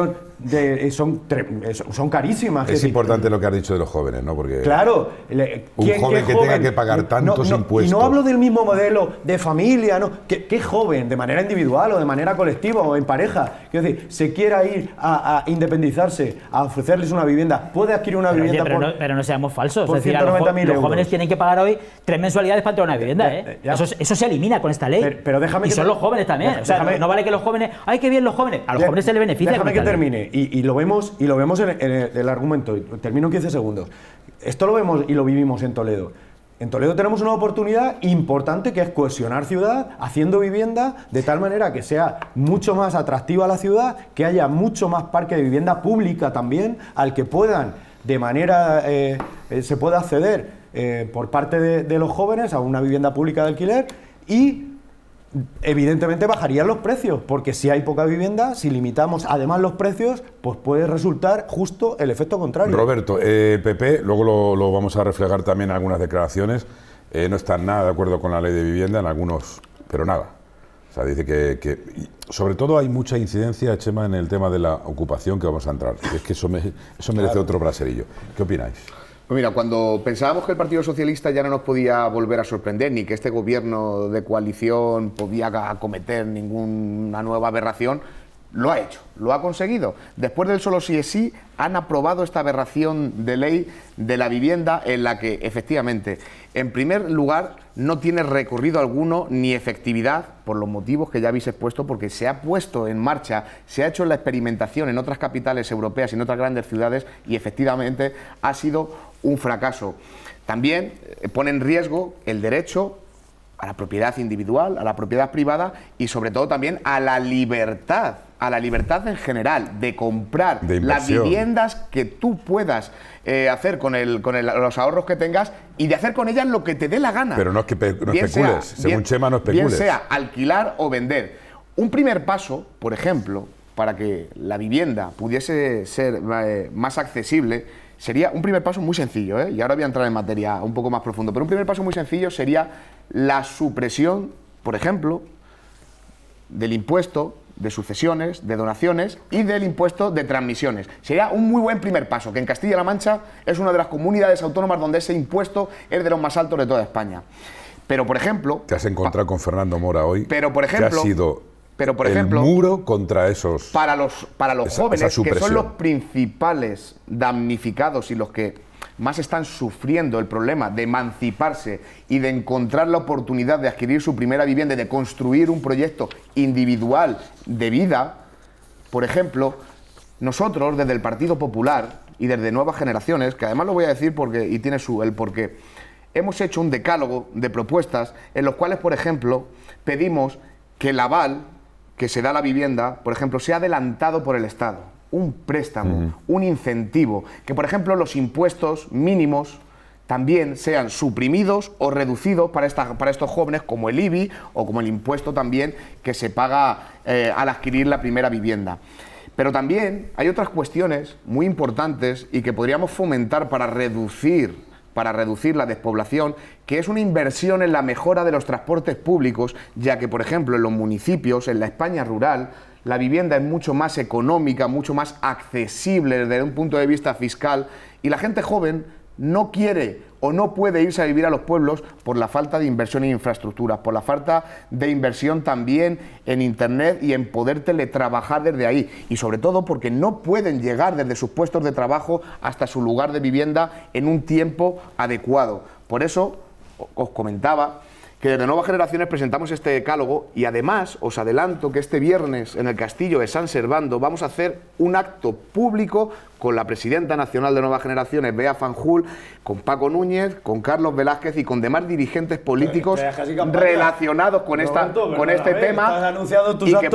eh, eh, son, son, carísimas. Es, importante lo que has dicho de los jóvenes, ¿no? Porque claro, un joven que tenga que pagar tantos impuestos. Y no hablo del mismo modelo de familia, ¿no? ¿Qué, joven, de manera individual o de manera colectiva o en pareja? Quiero decir, se quiera ir a, independizarse, a ofrecerles una vivienda, puede adquirir una vivienda por seamos falsos. es decir, los, jóvenes tienen que pagar hoy tres mensualidades para tener una vivienda. ¿eh? Eso, se elimina con esta ley. Pero, déjame y son los jóvenes también. no vale que los jóvenes. ¡Ay, qué bien los jóvenes! A los jóvenes se les beneficia. Déjame que termine. Y, lo vemos, y lo vemos en, el, argumento. Termino en 15 segundos. Esto lo vemos y lo vivimos en Toledo. En Toledo tenemos una oportunidad importante que es cohesionar ciudad, haciendo vivienda de tal manera que sea mucho más atractiva la ciudad, que haya mucho más parque de vivienda pública también, al que puedan de manera que eh, eh, se pueda acceder eh, por parte de, los jóvenes a una vivienda pública de alquiler y evidentemente bajarían los precios, porque si hay poca vivienda, si limitamos además los precios, pues puede resultar justo el efecto contrario. Roberto, PP, luego lo, lo, vamos a reflejar también en algunas declaraciones, no están nada de acuerdo con la ley de vivienda en algunos, pero nada. O sea, dice que, sobre todo hay mucha incidencia, Chema, en el tema de la ocupación que vamos a entrar. Es que eso, eso merece otro braserillo. ¿Qué opináis? Pues mira, cuando pensábamos que el Partido Socialista ya no nos podía volver a sorprender, ni que este gobierno de coalición podía acometer ninguna nueva aberración, lo ha hecho, lo ha conseguido. Después del solo sí es sí, han aprobado esta aberración de ley de la vivienda en la que efectivamente, en primer lugar, no tiene recorrido alguno ni efectividad por los motivos que ya habéis expuesto, porque se ha puesto en marcha, se ha hecho la experimentación en otras capitales europeas y en otras grandes ciudades y efectivamente ha sido un fracaso. También eh, pone en riesgo el derecho a la propiedad individual, a la propiedad privada y sobre todo también a la libertad a la libertad en general de comprar las viviendas que tú puedas eh, hacer con, el, con los ahorros que tengas y de hacer con ellas lo que te dé la gana. Pero no, es que no especules, según Chema no especules. Bien sea alquilar o vender. Un primer paso, por ejemplo, para que la vivienda pudiese ser eh, más accesible, sería un primer paso muy sencillo, ¿eh? y ahora voy a entrar en materia un poco más profundo, pero un primer paso muy sencillo sería la supresión, por ejemplo, del impuesto de sucesiones, de donaciones y del impuesto de transmisiones. Sería un muy buen primer paso, que en Castilla-La Mancha es una de las comunidades autónomas donde ese impuesto es de los más altos de toda España. Pero, por ejemplo... Te has encontrado con Fernando Mora hoy. Pero, por ejemplo... ha sido pero, por ejemplo, el muro contra esos... Para los, para los jóvenes, que son los principales damnificados y los que más están sufriendo el problema de emanciparse y de encontrar la oportunidad de adquirir su primera vivienda, y de construir un proyecto individual de vida, por ejemplo, nosotros desde el Partido Popular y desde Nuevas Generaciones, que además lo voy a decir porque y tiene su el porqué, hemos hecho un decálogo de propuestas en los cuales, por ejemplo, pedimos que el aval que se da a la vivienda, por ejemplo, sea adelantado por el Estado un préstamo, un incentivo, que por ejemplo los impuestos mínimos también sean suprimidos o reducidos para, para estos jóvenes, como el IBI o como el impuesto también que se paga eh, al adquirir la primera vivienda. Pero también hay otras cuestiones muy importantes y que podríamos fomentar para reducir para reducir la despoblación, que es una inversión en la mejora de los transportes públicos, ya que, por ejemplo, en los municipios, en la España rural, la vivienda es mucho más económica, mucho más accesible desde un punto de vista fiscal y la gente joven no quiere o no puede irse a vivir a los pueblos por la falta de inversión en infraestructuras, por la falta de inversión también en Internet y en poder teletrabajar desde ahí. Y sobre todo porque no pueden llegar desde sus puestos de trabajo hasta su lugar de vivienda en un tiempo adecuado. Por eso os comentaba que desde Nuevas Generaciones presentamos este decálogo y además os adelanto que este viernes en el Castillo de San Servando vamos a hacer un acto público con la presidenta nacional de Nuevas Generaciones, Bea Fanjul, con Paco Núñez, con Carlos Velázquez y con demás dirigentes políticos relacionados con, esta, con este tema y, que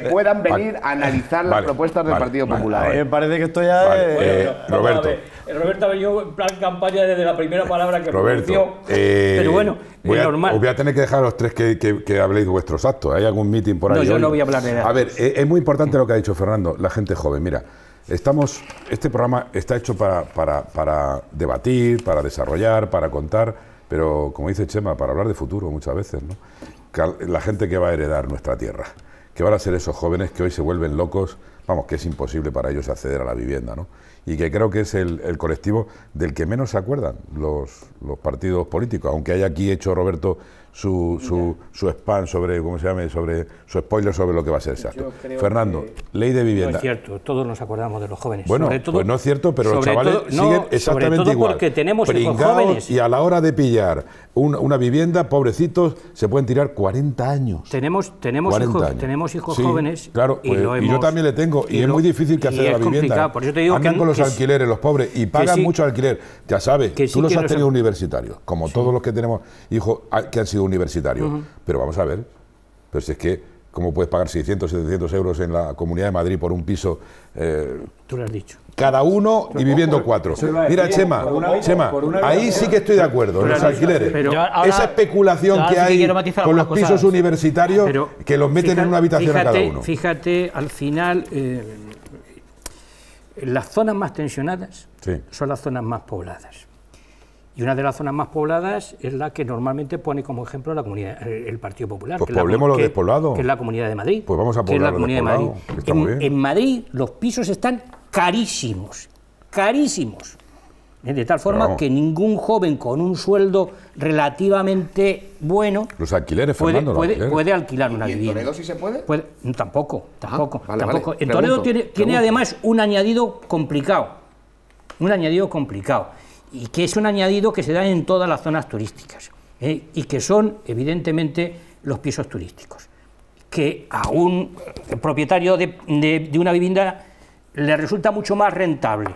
puedan, venir a analizar las propuestas del Partido Popular. Me eh, parece que esto ya es... Eh, Roberto. Roberto en plan campaña desde la primera palabra que Roberto, eh, pero bueno, es normal. Os voy a tener que dejar a los tres que, habléis vuestros actos. ¿Hay algún meeting por ahí? No, yo no voy a hablar de nada. A ver, eh, es, muy importante lo que ha dicho Fernando, la gente joven. Mira, estamos, este programa está hecho para, para debatir, para desarrollar, para contar, pero como dice Chema, para hablar de futuro muchas veces, ¿no? La gente que va a heredar nuestra tierra, que van a ser esos jóvenes que hoy se vuelven locos, vamos, que es imposible para ellos acceder a la vivienda, ¿no? y que creo que es el, colectivo del que menos se acuerdan los, los partidos políticos, aunque haya aquí hecho Roberto su, su, su spam sobre, ¿cómo se llama? Sobre su spoiler sobre lo que va a ser exacto. Fernando, ley de vivienda. No es cierto, todos nos acordamos de los jóvenes. Bueno, pues no es cierto, pero los chavales siguen exactamente sobre todo igual. porque tenemos hijos jóvenes. Y a la hora de pillar una, vivienda, pobrecitos, se pueden tirar 40 años. Tenemos, tenemos hijos, Tenemos hijos jóvenes. Pues, y, yo también le tengo. Y, es muy difícil que hacer la vivienda. Por con los alquileres, los pobres, y pagan mucho alquiler. Ya sabes, tú los has tenido universitarios, como todos los que tenemos hijos que han sido universitario. Pero vamos a ver, pero si es que, ¿cómo puedes pagar 600, 700 euros en la Comunidad de Madrid por un piso? Eh, tú lo has dicho. Cada uno y viviendo cuatro. Mira, Chema, Chema, ahí sí que estoy de acuerdo, los alquileres. Esa especulación que hay con los pisos universitarios que los meten en una habitación a cada uno. Fíjate, al final eh, las zonas más tensionadas son las zonas más pobladas. Y una de las zonas más pobladas es la que normalmente pone como ejemplo la comunidad, eh, el Partido Popular. Pues que poblemos lo despoblado. Que, es la Comunidad de Madrid. Pues vamos a poblar En, Madrid los pisos están carísimos, carísimos. Eh, de tal forma que ningún joven con un sueldo relativamente bueno. puede, alquilar una ¿Y vivienda. ¿En Toledo sí se puede? tampoco, ah, tampoco. tampoco. En Toledo tiene además un añadido complicado. Un añadido complicado y que es un añadido que se da en todas las zonas turísticas ¿eh? y que son, evidentemente, los pisos turísticos, que a un propietario de, una vivienda le resulta mucho más rentable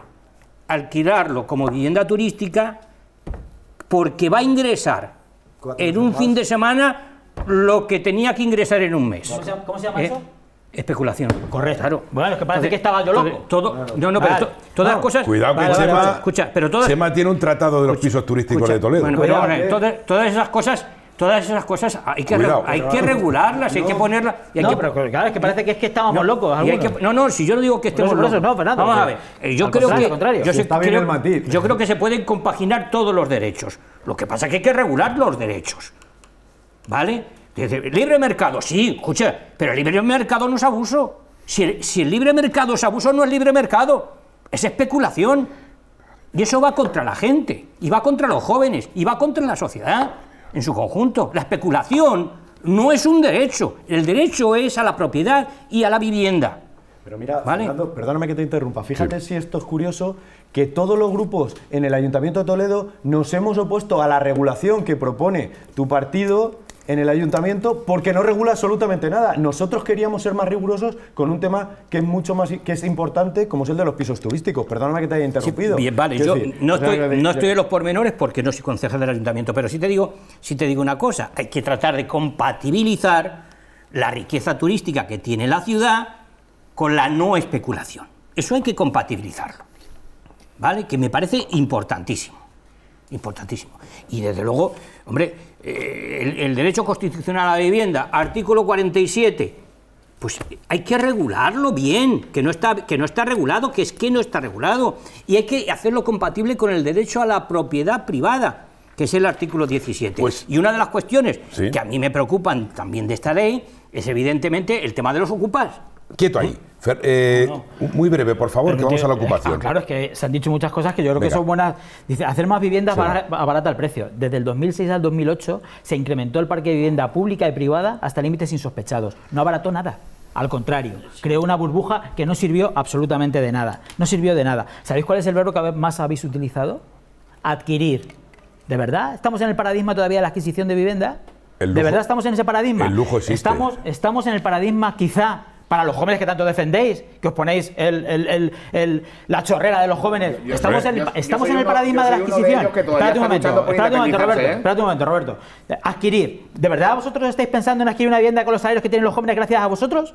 alquilarlo como vivienda turística porque va a ingresar en un fin de semana lo que tenía que ingresar en un mes. ¿Cómo se, llama ¿Eh? eso? Especulación. Correcto. Claro. Bueno, es que parece que estaba yo loco. Todo, no, no, pero todas las cosas. Cuidado que vale, Chema, escucha, pero tiene un tratado de los pisos turísticos de Toledo. Bueno, pero bueno, todas, esas cosas todas esas cosas hay que, hay que regularlas, hay que ponerlas. Y hay que, pero claro, es que parece que es que estábamos locos. no, no, si yo no digo que estemos locos. No, Fernando, Vamos a ver. Eh, yo creo que. yo creo que se pueden compaginar todos los derechos. Lo que pasa es que hay que regular los derechos. ¿Vale? Libre mercado, sí, escucha, pero el libre mercado no es abuso. Si el, libre mercado es abuso, no es libre mercado, es especulación. Y eso va contra la gente, y va contra los jóvenes, y va contra la sociedad en su conjunto. La especulación no es un derecho, el derecho es a la propiedad y a la vivienda. Pero mira, ¿Vale? Fernando, perdóname que te interrumpa. Fíjate si esto es curioso, que todos los grupos en el Ayuntamiento de Toledo nos hemos opuesto a la regulación que propone tu partido en el ayuntamiento porque no regula absolutamente nada. Nosotros queríamos ser más rigurosos con un tema que es mucho más que es importante, como es el de los pisos turísticos. Perdóname que te haya interrumpido. vale, yo no, estoy, en los pormenores porque no soy concejal del ayuntamiento, pero sí te digo, sí te digo una cosa, hay que tratar de compatibilizar la riqueza turística que tiene la ciudad con la no especulación. Eso hay que compatibilizarlo. ¿Vale? Que me parece importantísimo. Importantísimo. Y desde luego, hombre, eh, el, derecho constitucional a la vivienda, artículo 47, pues hay que regularlo bien, que no, está, que no está regulado, que es que no está regulado, y hay que hacerlo compatible con el derecho a la propiedad privada, que es el artículo 17. Pues y una de las cuestiones que a mí me preocupan también de esta ley es evidentemente el tema de los ocupas. Quieto ahí. Eh, muy breve, por favor, que vamos a la ocupación. Ah, claro, es que se han dicho muchas cosas que yo creo que son buenas. Dice, hacer más viviendas abarata el precio. Desde el 2006 al 2008 se incrementó el parque de vivienda pública y privada hasta límites insospechados. No abarató nada. Al contrario, creó una burbuja que no sirvió absolutamente de nada. No sirvió de nada. ¿Sabéis cuál es el verbo que más habéis utilizado? Adquirir. ¿De verdad? ¿Estamos en el paradigma todavía de la adquisición de vivienda? ¿De verdad estamos en ese paradigma? El lujo existe. Estamos, estamos en el paradigma quizá para los jóvenes que tanto defendéis, que os ponéis la chorrera de los jóvenes. estamos en, el paradigma de la adquisición. De un momento, Roberto, momento, Roberto. Adquirir. ¿De verdad vosotros estáis pensando en adquirir una vivienda con los salarios que tienen los jóvenes gracias a vosotros?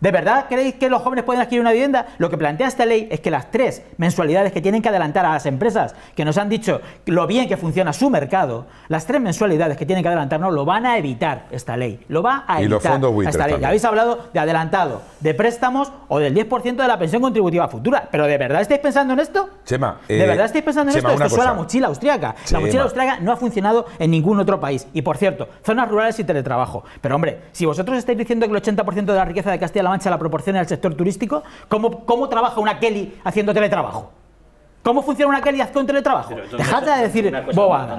¿De verdad creéis que los jóvenes pueden adquirir una vivienda? Lo que plantea esta ley es que las tres mensualidades que tienen que adelantar a las empresas que nos han dicho lo bien que funciona su mercado, las tres mensualidades que tienen que adelantarnos lo van a evitar esta ley. Lo va a evitar. Y los fondos esta ley. habéis hablado de adelantado, de préstamos o del 10% de la pensión contributiva futura. ¿Pero de verdad estáis pensando en esto? Chema. ¿De eh, verdad estáis pensando en esto? Esto es la mochila austríaca. La mochila austriaca no ha funcionado en ningún otro país. Y por cierto, zonas rurales y teletrabajo. Pero hombre, si vosotros estáis diciendo que el 80% de la riqueza de Castilla-La mancha la proporción la el sector turístico, ¿cómo, cómo trabaja una Kelly haciendo teletrabajo? ¿Cómo funciona una Kelly haciendo teletrabajo? dejate de decir boba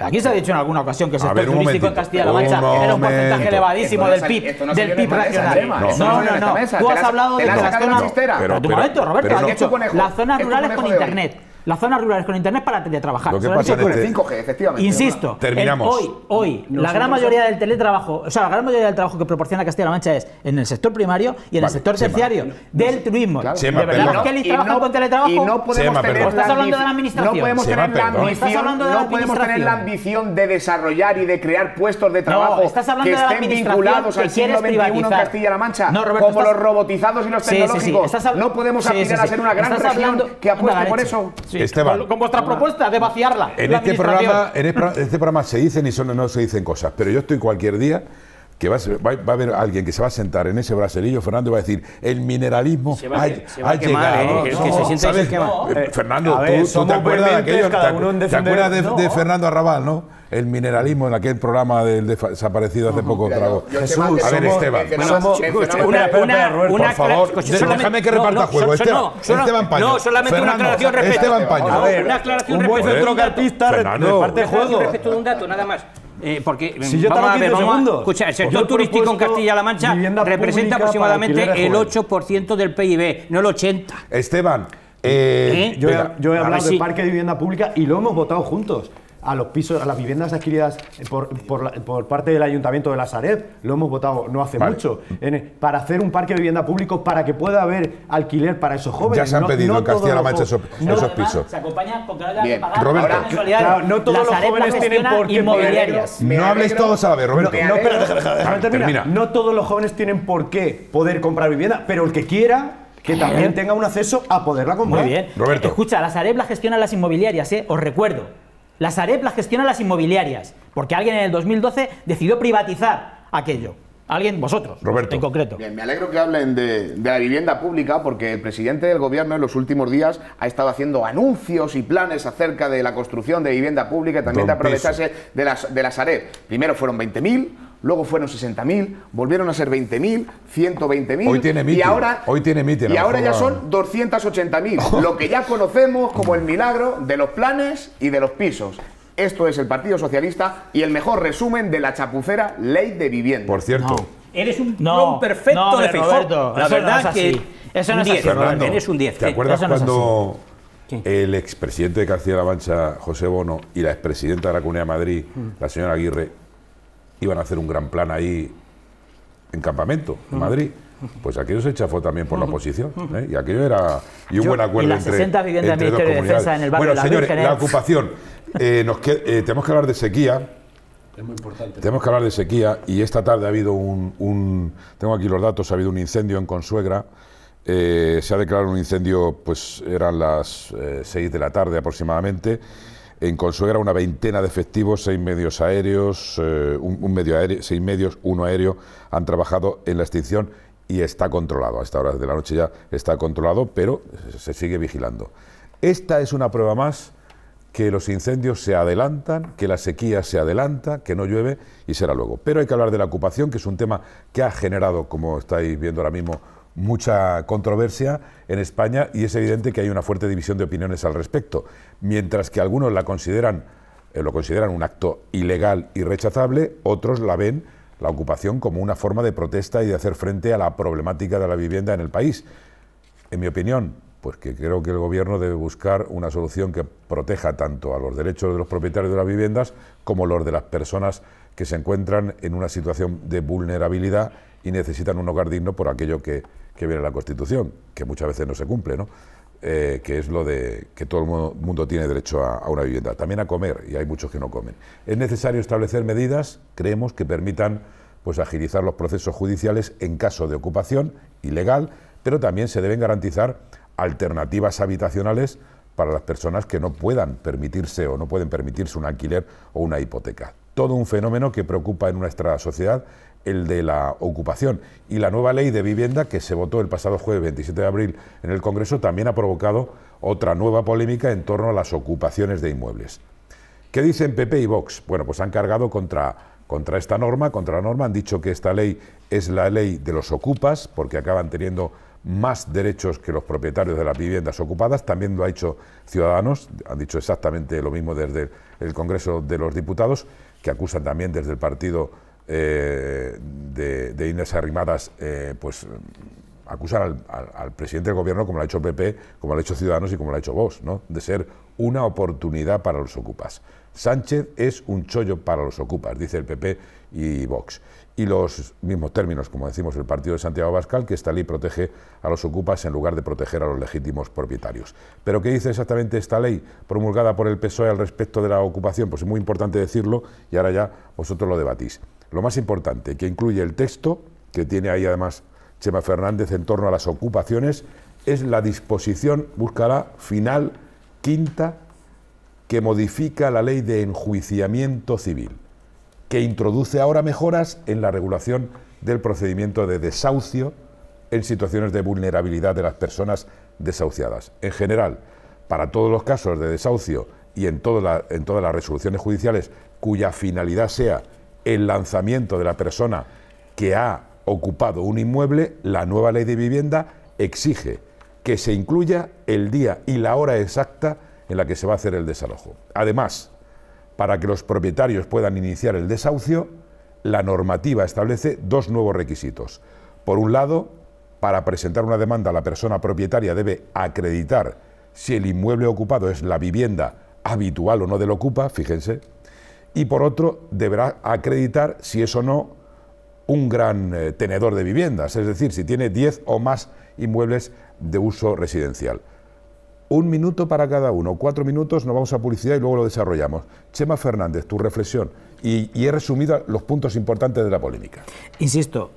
Aquí se ha dicho en alguna ocasión que el sector turístico en Castilla-La Mancha era un porcentaje elevadísimo del PIB, del PIB nacional. No, no, no. Tú has hablado de las zonas... Pero un momento, Roberto. Has dicho las zonas rurales con internet las zonas rurales con internet para teletrabajar. Lo que pasa es que 5G, efectivamente. Insisto, terminamos. hoy, hoy la gran mayoría del teletrabajo, o sea, la gran mayoría del trabajo que proporciona Castilla-La Mancha es en el sector primario y en el sector terciario del turismo. de verdad, que él trabaja con teletrabajo. Y no podemos tener estás hablando de la administración. No podemos tener la ambición, de no podemos tener la ambición de desarrollar y de crear puestos de trabajo que estén la vinculados al siglo XXI en Castilla-La Mancha, como los robotizados y los tecnológicos. No podemos aspirar a ser una gran región que apueste por eso con, vuestra propuesta de vaciarla. En, este, este programa, en este programa se dicen y solo no se dicen cosas, pero yo estoy cualquier día que va, a haber alguien que se va a sentar en ese braserillo, Fernando, y va a decir, el mineralismo ha, llegado. Eh, Fernando, tú, te acuerdas, de, Fernando Arrabal, ¿no? el mineralismo en aquel programa del desaparecido hace poco, Trago. a ver, Esteban. por favor, déjame que reparta juego. Esteban, No, solamente una aclaración respecto. Esteban Paño. una aclaración respecto. Un centrocampista reparte juego. de un dato, nada más. Eh, porque si yo mm, vamos a ver, escucha, el pues sector turístico en Castilla-La Mancha representa aproximadamente el 8% del PIB, no el 80%. Esteban, eh, ¿Eh? Yo, he, hablado de parque de vivienda pública y lo hemos votado juntos a los pisos, a las viviendas adquiridas por, parte del Ayuntamiento de la Sareb, lo hemos votado no hace mucho, para hacer un parque de vivienda público para que pueda haber alquiler para esos jóvenes. Ya se han pedido en Castilla-La Mancha esos, pisos. Se acompaña con que pagar Roberto, eh, no todos los jóvenes tienen por qué No hables todos a la vez, Roberto. No, No todos los jóvenes tienen por qué poder comprar vivienda, pero el que quiera que también tenga un acceso a poderla comprar. Muy bien. Roberto. Escucha, la Sareb la gestionan las inmobiliarias, ¿eh? Os recuerdo. La Sareb la gestionan las inmobiliarias, porque alguien en el 2012 decidió privatizar aquello. Alguien, vosotros, Roberto. en concreto. Bien, me alegro que hablen de, la vivienda pública porque el presidente del gobierno en los últimos días ha estado haciendo anuncios y planes acerca de la construcción de vivienda pública y también de aprovecharse de las, de la Sareb. Primero fueron 20.000, luego fueron 60.000, volvieron a ser 20.000, 120.000. Hoy tiene mitin, y ahora, hoy tiene Y ahora ya son 280.000, lo que ya conocemos como el milagro de los planes y de los pisos. Esto es el Partido Socialista y el mejor resumen de la chapucera ley de vivienda. Por cierto. Eres un perfecto no, La verdad es que eso no es así, eres un 10. ¿Te acuerdas cuando el expresidente de Castilla-La Mancha, José Bono, y la expresidenta de la Comunidad de Madrid, mm. la señora Aguirre, iban a hacer un gran plan ahí en campamento, en Madrid. Pues aquello se chafó también por la oposición. ¿eh? Y aquello era. Y un buen acuerdo del Ministerio de Defensa en el bueno, de la ocupación. Eh, nos que, eh, tenemos que hablar de sequía. Es muy importante. Tenemos que hablar de sequía. Y esta tarde ha habido un. un tengo aquí los datos. Ha habido un incendio en Consuegra. Eh, se ha declarado un incendio, pues eran las 6 de la tarde aproximadamente en Consuegra una veintena de efectivos, seis medios aéreos, eh, un, medio aéreo, seis medios, uno aéreo, han trabajado en la extinción y está controlado. A esta hora de la noche ya está controlado, pero se sigue vigilando. Esta es una prueba más que los incendios se adelantan, que la sequía se adelanta, que no llueve y será luego. Pero hay que hablar de la ocupación, que es un tema que ha generado, como estáis viendo ahora mismo, mucha controversia en España y es evidente que hay una fuerte división de opiniones al respecto mientras que algunos la consideran, eh, lo consideran un acto ilegal y rechazable, otros la ven la ocupación como una forma de protesta y de hacer frente a la problemática de la vivienda en el país. En mi opinión, pues que creo que el gobierno debe buscar una solución que proteja tanto a los derechos de los propietarios de las viviendas como los de las personas que se encuentran en una situación de vulnerabilidad y necesitan un hogar digno por aquello que, que viene en la Constitución, que muchas veces no se cumple, ¿no? Eh, que es lo de que todo el mundo, tiene derecho a, una vivienda, también a comer, y hay muchos que no comen. Es necesario establecer medidas, creemos, que permitan pues, agilizar los procesos judiciales en caso de ocupación ilegal, pero también se deben garantizar alternativas habitacionales para las personas que no puedan permitirse o no pueden permitirse un alquiler o una hipoteca. Todo un fenómeno que preocupa en nuestra sociedad el de la ocupación. Y la nueva ley de vivienda que se votó el pasado jueves 27 de abril en el Congreso también ha provocado otra nueva polémica en torno a las ocupaciones de inmuebles. ¿Qué dicen PP y Vox? Bueno, pues han cargado contra, contra esta norma, contra la norma, han dicho que esta ley es la ley de los ocupas, porque acaban teniendo más derechos que los propietarios de las viviendas ocupadas. También lo ha hecho Ciudadanos, han dicho exactamente lo mismo desde el Congreso de los Diputados, que acusan también desde el partido eh, de, de, Arrimadas, eh, pues acusan al, presidente del gobierno, como lo ha hecho el PP, como lo ha hecho Ciudadanos y como lo ha hecho vos, ¿no? de ser una oportunidad para los ocupas. Sánchez es un chollo para los ocupas, dice el PP y Vox. Y los mismos términos, como decimos, el partido de Santiago Bascal, que esta ley protege a los ocupas en lugar de proteger a los legítimos propietarios. Pero ¿qué dice exactamente esta ley promulgada por el PSOE al respecto de la ocupación? Pues es muy importante decirlo y ahora ya vosotros lo debatís lo más importante, que incluye el texto, que tiene ahí además Chema Fernández en torno a las ocupaciones, es la disposición, búscala, final, quinta, que modifica la ley de enjuiciamiento civil, que introduce ahora mejoras en la regulación del procedimiento de desahucio en situaciones de vulnerabilidad de las personas desahuciadas. En general, para todos los casos de desahucio y en, en todas las resoluciones judiciales cuya finalidad sea el lanzamiento de la persona que ha ocupado un inmueble, la nueva ley de vivienda exige que se incluya el día y la hora exacta en la que se va a hacer el desalojo. Además, para que los propietarios puedan iniciar el desahucio, la normativa establece dos nuevos requisitos. Por un lado, para presentar una demanda la persona propietaria debe acreditar si el inmueble ocupado es la vivienda habitual o no del ocupa, fíjense, y por otro deberá acreditar si es o no un gran eh, tenedor de viviendas, es decir, si tiene 10 o más inmuebles de uso residencial. Un minuto para cada uno, cuatro minutos, nos vamos a publicidad y luego lo desarrollamos. Chema Fernández, tu reflexión. Y, y he resumido los puntos importantes de la polémica. Insisto,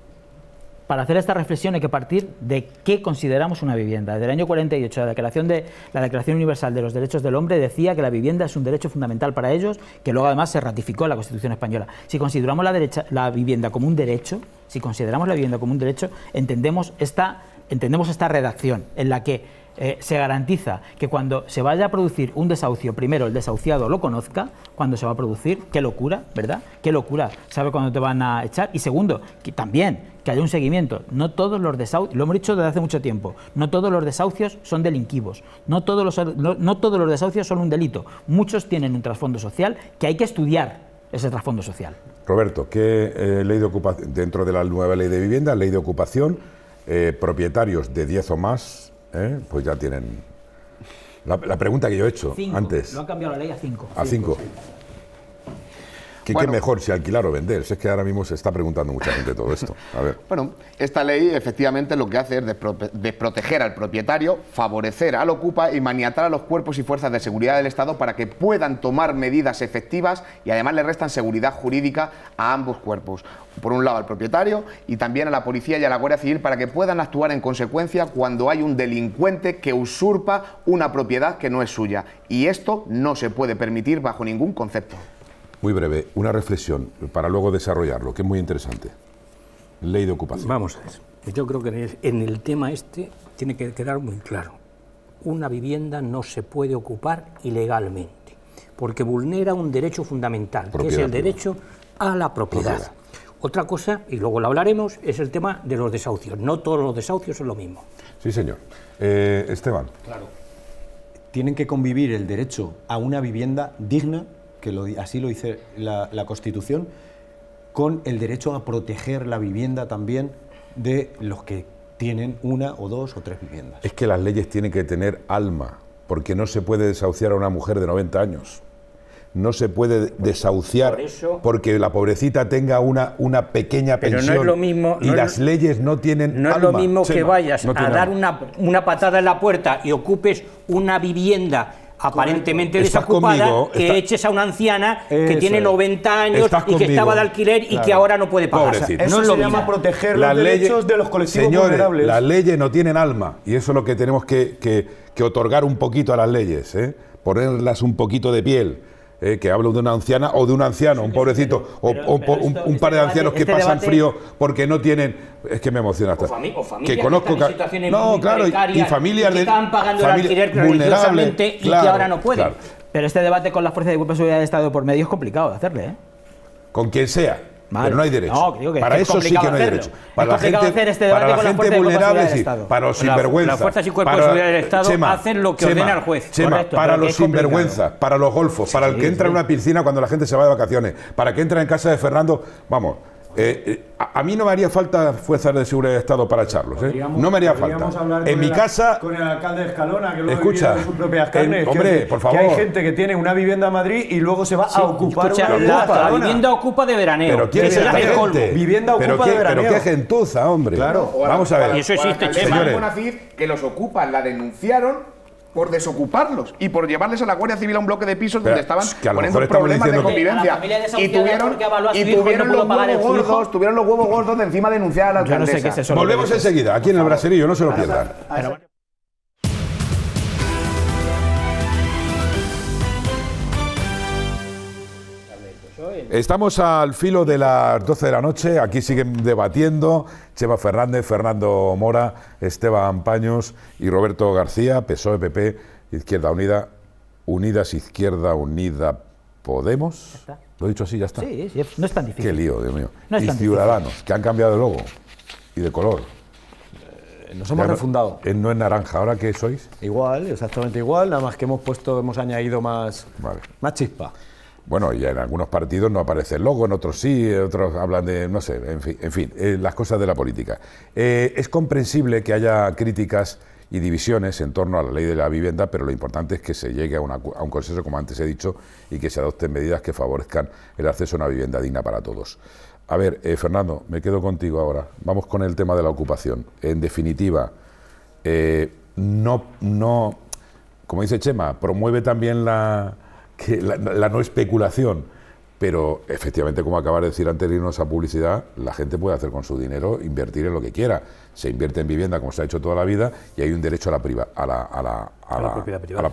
para hacer esta reflexión hay que partir de qué consideramos una vivienda. Desde el año 48, la Declaración, de, la Declaración Universal de los Derechos del Hombre decía que la vivienda es un derecho fundamental para ellos, que luego además se ratificó en la Constitución Española. Si consideramos la, la vivienda como un derecho, si consideramos la vivienda como un derecho, entendemos esta, entendemos esta redacción en la que eh, se garantiza que cuando se vaya a producir un desahucio, primero el desahuciado lo conozca, cuando se va a producir, qué locura, ¿verdad? Qué locura, sabe cuándo te van a echar. Y segundo, que también que haya un seguimiento. No todos los desahucios, lo hemos dicho desde hace mucho tiempo, no todos los desahucios son delinquivos, no todos los, todos los desahucios son un delito. Muchos tienen un trasfondo social que hay que estudiar ese trasfondo social. Roberto, ¿qué eh, ley de ocupación, dentro de la nueva ley de vivienda, ley de ocupación, eh, propietarios de 10 o más ¿eh? pues ya tienen... La, la, pregunta que yo he hecho antes... Lo han cambiado la ley a 5. A 5. ¿Qué, mejor, si alquilar o vender? es que ahora mismo se está preguntando mucha gente todo esto. A ver. Bueno, esta ley efectivamente lo que hace es desproteger al propietario, favorecer al ocupa y maniatar a los cuerpos y fuerzas de seguridad del Estado para que puedan tomar medidas efectivas y además le restan seguridad jurídica a ambos cuerpos. Por un lado al propietario y también a la policía y a la Guardia Civil para que puedan actuar en consecuencia cuando hay un delincuente que usurpa una propiedad que no es suya. Y esto no se puede permitir bajo ningún concepto. Muy breve, una reflexión para luego desarrollarlo, que es muy interesante. Ley de ocupación. Vamos a ver. Yo creo que en el tema este tiene que quedar muy claro. Una vivienda no se puede ocupar ilegalmente, porque vulnera un derecho fundamental, que es el derecho a la propiedad. Otra cosa, y luego lo hablaremos, es el tema de los desahucios. No todos los desahucios son lo mismo. Sí, señor. Eh, Esteban. Claro. Tienen que convivir el derecho a una vivienda digna que lo, así lo dice la, Constitución, con el derecho a proteger la vivienda también de los que tienen una o dos o tres viviendas. Es que las leyes tienen que tener alma, porque no se puede desahuciar a una mujer de 90 años. No se puede desahuciar porque la pobrecita tenga una, una pequeña pensión. y las leyes no tienen. No es lo mismo que vayas a dar una, una patada en la puerta y ocupes una vivienda aparentemente desocupada que eches a una anciana que tiene 90 años y que estaba de alquiler y que ahora no puede pagar. eso se llama proteger los derechos de los colectivos vulnerables. Las leyes no tienen alma y eso es lo que tenemos que, otorgar un poquito a las leyes, ¿eh? ponerlas un poquito de piel eh, que hablo de una anciana o de un anciano, un pobrecito, o, un, este par de ancianos que este pasan frío porque no tienen. Es que me emociona hasta. que conozco. Que no, claro, y, que están pagando el alquiler religiosamente y que ahora no pueden. Pero este debate con la fuerza de seguridad del Estado por medio es complicado de hacerle, ¿eh? Con quien sea. Pero no hay derecho. No, para eso sí que no hay derecho. Para este la gente, para la gente vulnerable, sí. Para los sinvergüenzas. Las fuerzas y cuerpos de seguridad del Estado hacen lo que ordena el juez. Correcto, para los sinvergüenzas, para los golfos, para el que entra en una piscina cuando la gente se va de vacaciones, para el que entra en casa de Fernando. Vamos, eh, eh, a, mí no me haría falta fuerzas de seguridad de Estado para echarlos. ¿eh? No me haría falta. En mi casa. Con el alcalde de Escalona, que escucha, hombre, por favor. hay gente que tiene una vivienda en Madrid y luego se va a ocupar una vivienda. La, vivienda ocupa de veraneo. Pero quién es el colmo. Vivienda ocupa de veraneo. Pero qué gentuza, hombre. Claro. Vamos a ver. Y eso existe, Señores. que los ocupan, la denunciaron por desocuparlos y por llevarles a la Guardia Civil a un bloque de pisos donde estaban poniendo problemas de convivencia. Y tuvieron, y tuvieron, los huevos gordos, tuvieron los huevos gordos de encima denunciar a la alcaldesa. Volvemos enseguida, aquí en el braserillo, no se lo pierdan. Estamos al filo de las 12 de la noche, aquí siguen debatiendo Chema Fernández, Fernando Mora, Esteban Paños y Roberto García, PSOE, PP, Izquierda Unida, Unidas, Izquierda Unida, Podemos. Lo he dicho así, ya está. Sí, no es tan difícil. Qué lío, Dios mío. y Ciudadanos, que han cambiado de logo y de color. Eh, nos hemos refundado. Eh, no, es naranja, ¿ahora qué sois? Igual, exactamente igual, nada más que hemos puesto, hemos añadido más, más chispa. Bueno, y en algunos partidos no aparece el logo, en otros sí, en otros hablan de, no sé, en fin, eh, las cosas de la política. Eh, es comprensible que haya críticas y divisiones en torno a la ley de la vivienda, pero lo importante es que se llegue a, un consenso, como antes he dicho, y que se adopten medidas que favorezcan el acceso a una vivienda digna para todos. A ver, eh, Fernando, me quedo contigo ahora. Vamos con el tema de la ocupación. En definitiva, no, no, como dice Chema, promueve también la, la, no especulación. Pero efectivamente, como acaba de decir antes de irnos a publicidad, la gente puede hacer con su dinero, invertir en lo que quiera. Se invierte en vivienda como se ha hecho toda la vida y hay un derecho a la, priva, a la, a la,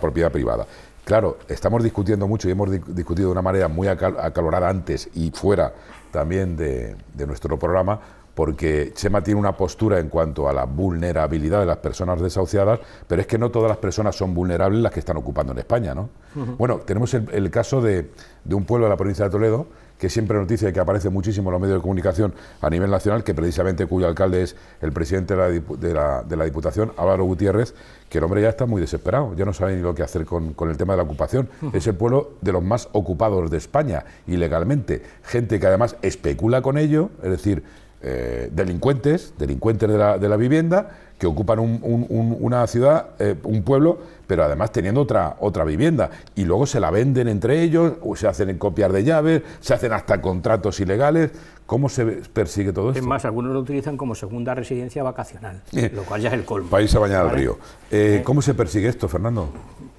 propiedad, privada. Claro, estamos discutiendo mucho y hemos discutido de una manera muy acalorada antes y fuera también de, de nuestro programa porque Chema tiene una postura en cuanto a la vulnerabilidad de las personas desahuciadas, pero es que no todas las personas son vulnerables las que están ocupando en España, ¿no? Bueno, tenemos el, caso de, un pueblo de la provincia de Toledo, que siempre noticia y que aparece muchísimo en los medios de comunicación a nivel nacional, que precisamente cuyo alcalde es el presidente de la, de la, Diputación, Álvaro Gutiérrez, que el hombre ya está muy desesperado, ya no sabe ni lo que hacer con, el tema de la ocupación. Es el pueblo de los más ocupados de España, ilegalmente. Gente que además especula con ello, es decir, eh, delincuentes, delincuentes de la, de la, vivienda, que ocupan una ciudad, eh, un pueblo, pero además teniendo otra, otra vivienda. Y luego se la venden entre ellos, o se hacen copiar de llaves, se hacen hasta contratos ilegales. ¿Cómo se persigue todo esto? Es más, algunos lo utilizan como segunda residencia vacacional, lo cual ya es el colmo. País a bañar al río. Eh, ¿Cómo se persigue esto, Fernando?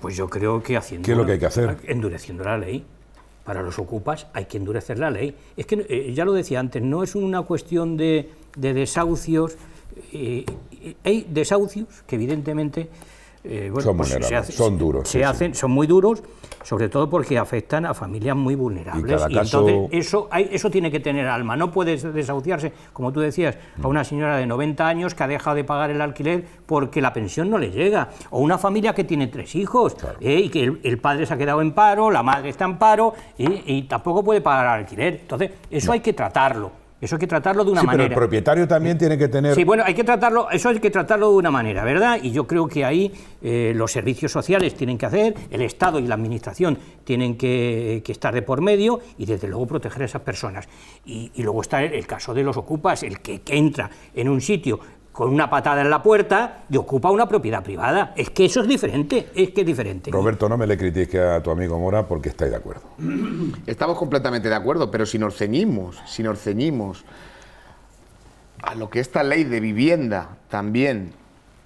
Pues yo creo que haciendo... ¿Qué es lo que hay que hacer? Endureciendo la ley para los ocupas hay que endurecer la ley. Es que, eh, ya lo decía antes, no es una cuestión de, desahucios, eh, eh, hay desahucios que evidentemente eh, son, pues, duros. Se hacen, Son muy duros, sobre todo porque afectan a familias muy vulnerables. Y, eso, eso tiene que tener alma. No puede desahuciarse, como tú decías, a mm. una señora de 90 años que ha dejado de pagar el alquiler porque la pensión no le llega. O una familia que tiene tres hijos eh, y que el, padre se ha quedado en paro, la madre está en paro y, tampoco puede pagar el alquiler. Entonces, eso hay que tratarlo. Eso hay que tratarlo de una sí, manera. Pero el propietario también tiene que tener. Sí, bueno, hay que tratarlo, eso hay que tratarlo de una manera, ¿verdad? Y yo creo que ahí eh, los servicios sociales tienen que hacer, el Estado y la Administración tienen que, estar de por medio y desde luego proteger a esas personas. Y, luego está el, caso de los ocupas, el que entra en un sitio con una patada en la puerta y ocupa una propiedad privada. Es que eso es diferente, es que es diferente. Roberto, no me le critique a tu amigo Mora porque estáis de acuerdo. Estamos completamente de acuerdo, pero si nos ceñimos, si nos ceñimos a lo que esta ley de vivienda también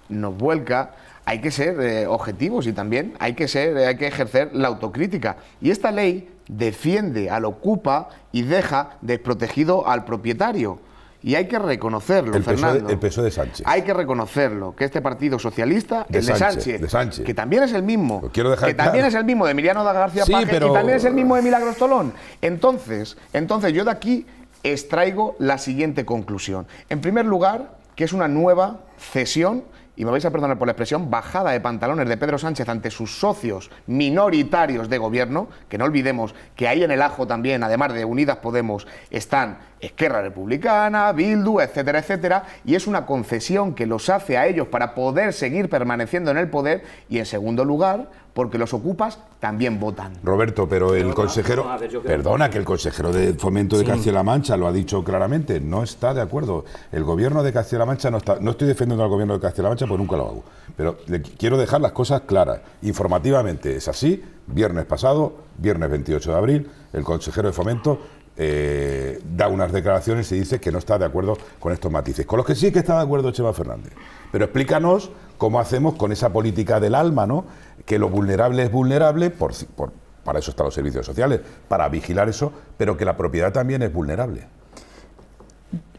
nos vuelca, hay que ser eh, objetivos y también hay que ser, eh, hay que ejercer la autocrítica. Y esta ley defiende al ocupa y deja desprotegido al propietario. Y hay que reconocerlo, Fernando. el de Sánchez. Hay que reconocerlo, que este partido socialista, el de Sánchez, que también es el mismo, que también es el mismo de Emiliano da García sí, también es el mismo de Milagros Tolón. Entonces, entonces yo de aquí extraigo la siguiente conclusión. En primer lugar, que es una nueva cesión y me vais a perdonar por la expresión, bajada de pantalones de Pedro Sánchez ante sus socios minoritarios de gobierno, que no olvidemos que ahí en el ajo también, además de Unidas Podemos, están Esquerra Republicana, Bildu, etcétera, etcétera, y es una concesión que los hace a ellos para poder seguir permaneciendo en el poder, y en segundo lugar, porque los ocupas también votan. Roberto, pero el consejero, perdona que el consejero de fomento de Castilla-La Mancha lo ha dicho claramente, no está de acuerdo. El gobierno de Castilla-La Mancha no está, no estoy defendiendo al gobierno de Castilla-La Mancha porque nunca lo hago, pero quiero dejar las cosas claras. Informativamente es así, viernes pasado, viernes 28 de abril, el consejero de fomento eh, da unas declaraciones y dice que no está de acuerdo con estos matices, con los que sí que está de acuerdo Chema Fernández. Pero explícanos cómo hacemos con esa política del alma, ¿no? Que lo vulnerable es vulnerable, por, por, para eso están los servicios sociales, para vigilar eso, pero que la propiedad también es vulnerable.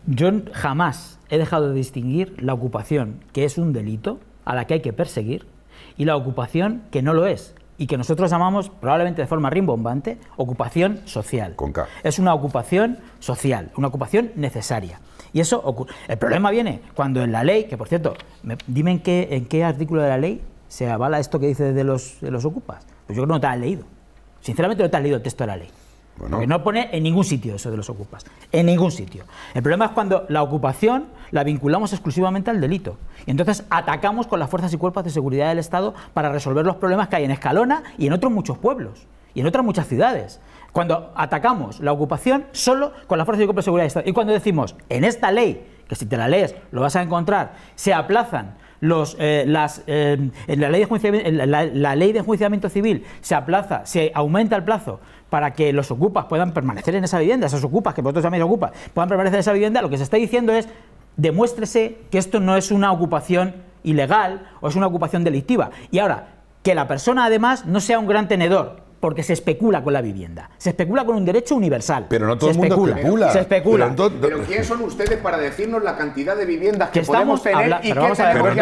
Yo jamás he dejado de distinguir la ocupación, que es un delito, a la que hay que perseguir, y la ocupación, que no lo es, y que nosotros llamamos, probablemente de forma rimbombante, ocupación social. Es una ocupación social, una ocupación necesaria. Y eso el problema viene cuando en la ley, que por cierto, me, dime en qué, en qué artículo de la ley se avala esto que dice de los, de los ocupas. Pues yo creo que no te has leído. Sinceramente no te has leído el texto de la ley que no pone en ningún sitio eso de los ocupas. En ningún sitio. El problema es cuando la ocupación la vinculamos exclusivamente al delito. Y entonces atacamos con las fuerzas y cuerpos de seguridad del Estado para resolver los problemas que hay en Escalona y en otros muchos pueblos. Y en otras muchas ciudades. Cuando atacamos la ocupación solo con las fuerzas y cuerpos de seguridad del Estado. Y cuando decimos, en esta ley, que si te la lees lo vas a encontrar, se aplazan los, eh, las, eh, de la, ley de enjuiciamiento civil se aplaza, se aumenta el plazo para que los ocupas puedan permanecer en esa vivienda, esos ocupas, que vosotros llamáis ocupas, puedan permanecer en esa vivienda, lo que se está diciendo es demuéstrese que esto no es una ocupación ilegal o es una ocupación delictiva. Y ahora, que la persona además no sea un gran tenedor, porque se especula con la vivienda. Se especula con un derecho universal. Pero no todo el mundo especula. Se especula. Pero, ¿quiénes ¿quién son ustedes para decirnos la cantidad de viviendas que, podemos tener y qué tenemos que hacer no con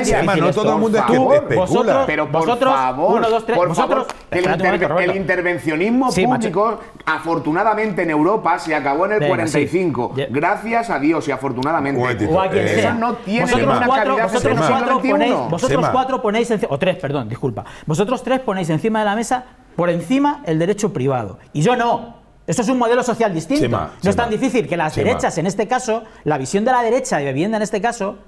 ellas? No todo el mundo es especula. pero por favor, por vosotros, el, intervencionismo público, afortunadamente en Europa, se acabó en el 45. Gracias a Dios y afortunadamente. O a quien sea. vosotros cuatro, ponéis, vosotros cuatro ponéis, o tres, perdón, disculpa. Vosotros tres ponéis encima de la mesa por encima el derecho privado. Y yo no. Esto es un modelo social distinto. no es tan difícil que las derechas, en este caso, la visión de la derecha de vivienda en este caso,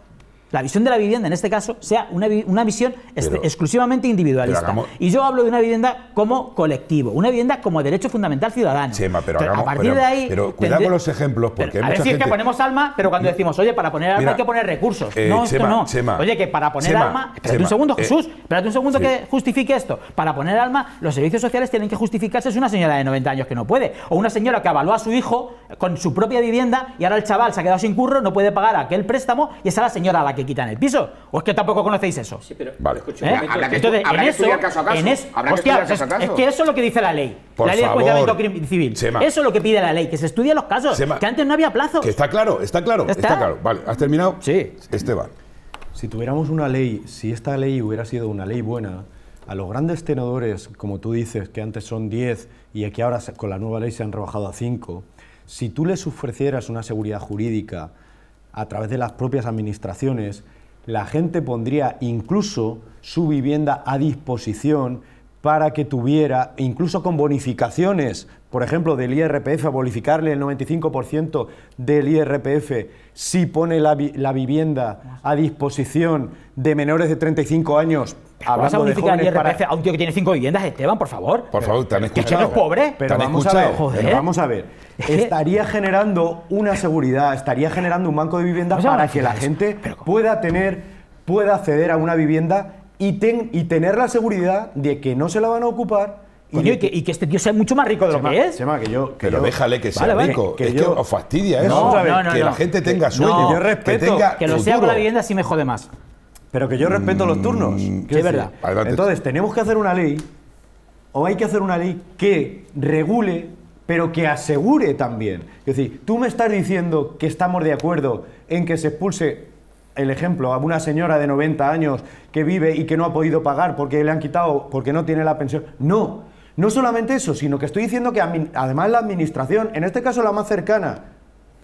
la visión de la vivienda en este caso sea una, visión exclusivamente individualista. y yo hablo de una vivienda como colectivo, una vivienda como derecho fundamental ciudadano. pero a partir de ahí. Pero cuidado con los ejemplos, porque a que ponemos alma, pero cuando mm. decimos, oye, para poner alma hay que poner recursos. Eh, no, esto no. oye, que para poner alma. Espérate un segundo, eh, Jesús, espérate un segundo que justifique esto. Para poner alma, los servicios sociales tienen que justificarse. Es una señora de 90 años que no puede. O una señora que avaló a su hijo con su propia vivienda y ahora el chaval se ha quedado sin curro, no puede pagar aquel préstamo y es a la señora a la que quitan el piso. ¿O es que tampoco conocéis eso? Sí, pero vale. ¿Eh? Habrá que, estudiar caso a caso. ¿Habrá que Es, que eso es lo que dice la ley. la ley de civil. Eso es lo que pide la ley, que se estudien los casos. Que antes no había plazo. Que está claro, está claro, está. claro. Vale, ¿has terminado? Sí. Esteban. Si tuviéramos una ley, si esta ley hubiera sido una ley buena, a los grandes tenedores, como tú dices, que antes son 10 y que ahora con la nueva ley se han rebajado a 5, si tú les ofrecieras una seguridad jurídica a través de las propias administraciones, la gente pondría incluso su vivienda a disposición para que tuviera, incluso con bonificaciones, por ejemplo, del IRPF, a bonificarle el 95% del IRPF si pone la, vivienda a disposición de menores de 35 años. ¿Vas a bonificar el IRPF para... a un tío que tiene cinco viviendas, Esteban, por favor? Por favor, te han escuchado. Que es pobre. Pero vamos, A ver, vamos a ver, estaría generando una seguridad, estaría generando un banco de viviendas para que la gente pueda tener pueda acceder a una vivienda y, ten, y tener la seguridad de que no se la van a ocupar. Y, que, este tío sea mucho más rico de los que pero déjale que sea rico. Que, es que os fastidia eso. ¿eh? que la gente tenga sueño. Que, lo sea con la vivienda sí me jode más. Pero que yo respeto los turnos. Mm, que es verdad. Entonces, tenemos que hacer una ley, o hay que hacer una ley que regule, pero que asegure también. Es decir, tú me estás diciendo que estamos de acuerdo en que se expulse el ejemplo a una señora de 90 años que vive y que no ha podido pagar porque le han quitado, porque no tiene la pensión. No, no solamente eso, sino que estoy diciendo que además la administración, en este caso la más cercana,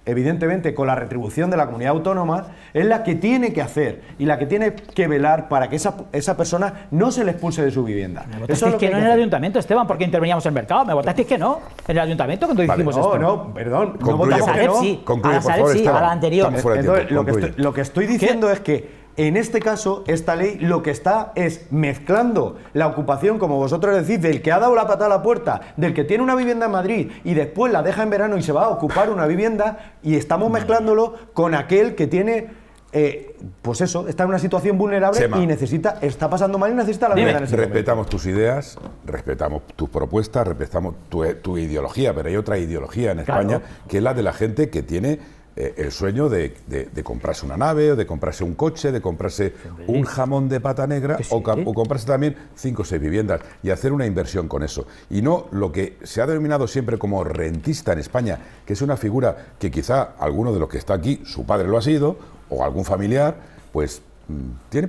evidentemente con la retribución de la comunidad autónoma, es la que tiene que hacer y la que tiene que velar para que esa, persona no se le expulse de su vivienda. Me es que, no en el ayuntamiento, Esteban, porque interveníamos en el mercado. Me votasteis que no en el ayuntamiento cuando dijimos no, esto. No, no, perdón. no votamos a la a la la anterior. Entonces, lo, que estoy, diciendo es que en este caso, esta ley lo que está es mezclando la ocupación, como vosotros decís, del que ha dado la patada a la puerta, del que tiene una vivienda en Madrid y después la deja en verano y se va a ocupar una vivienda, y estamos mm. mezclándolo con aquel que tiene eh, pues eso, está en una situación vulnerable y necesita, está pasando mal y necesita la vivienda. Respetamos tus ideas, respetamos tus propuestas, respetamos tu, ideología, pero hay otra ideología en España que es la de la gente que tiene eh, el sueño de, comprarse una nave, o de comprarse un coche, de comprarse un jamón de pata negra, pues o, o, comprarse también cinco o seis viviendas y hacer una inversión con eso. Y no lo que se ha denominado siempre como rentista en España, que es una figura que quizá alguno de los que está aquí, su padre lo ha sido, o algún familiar, pues tiene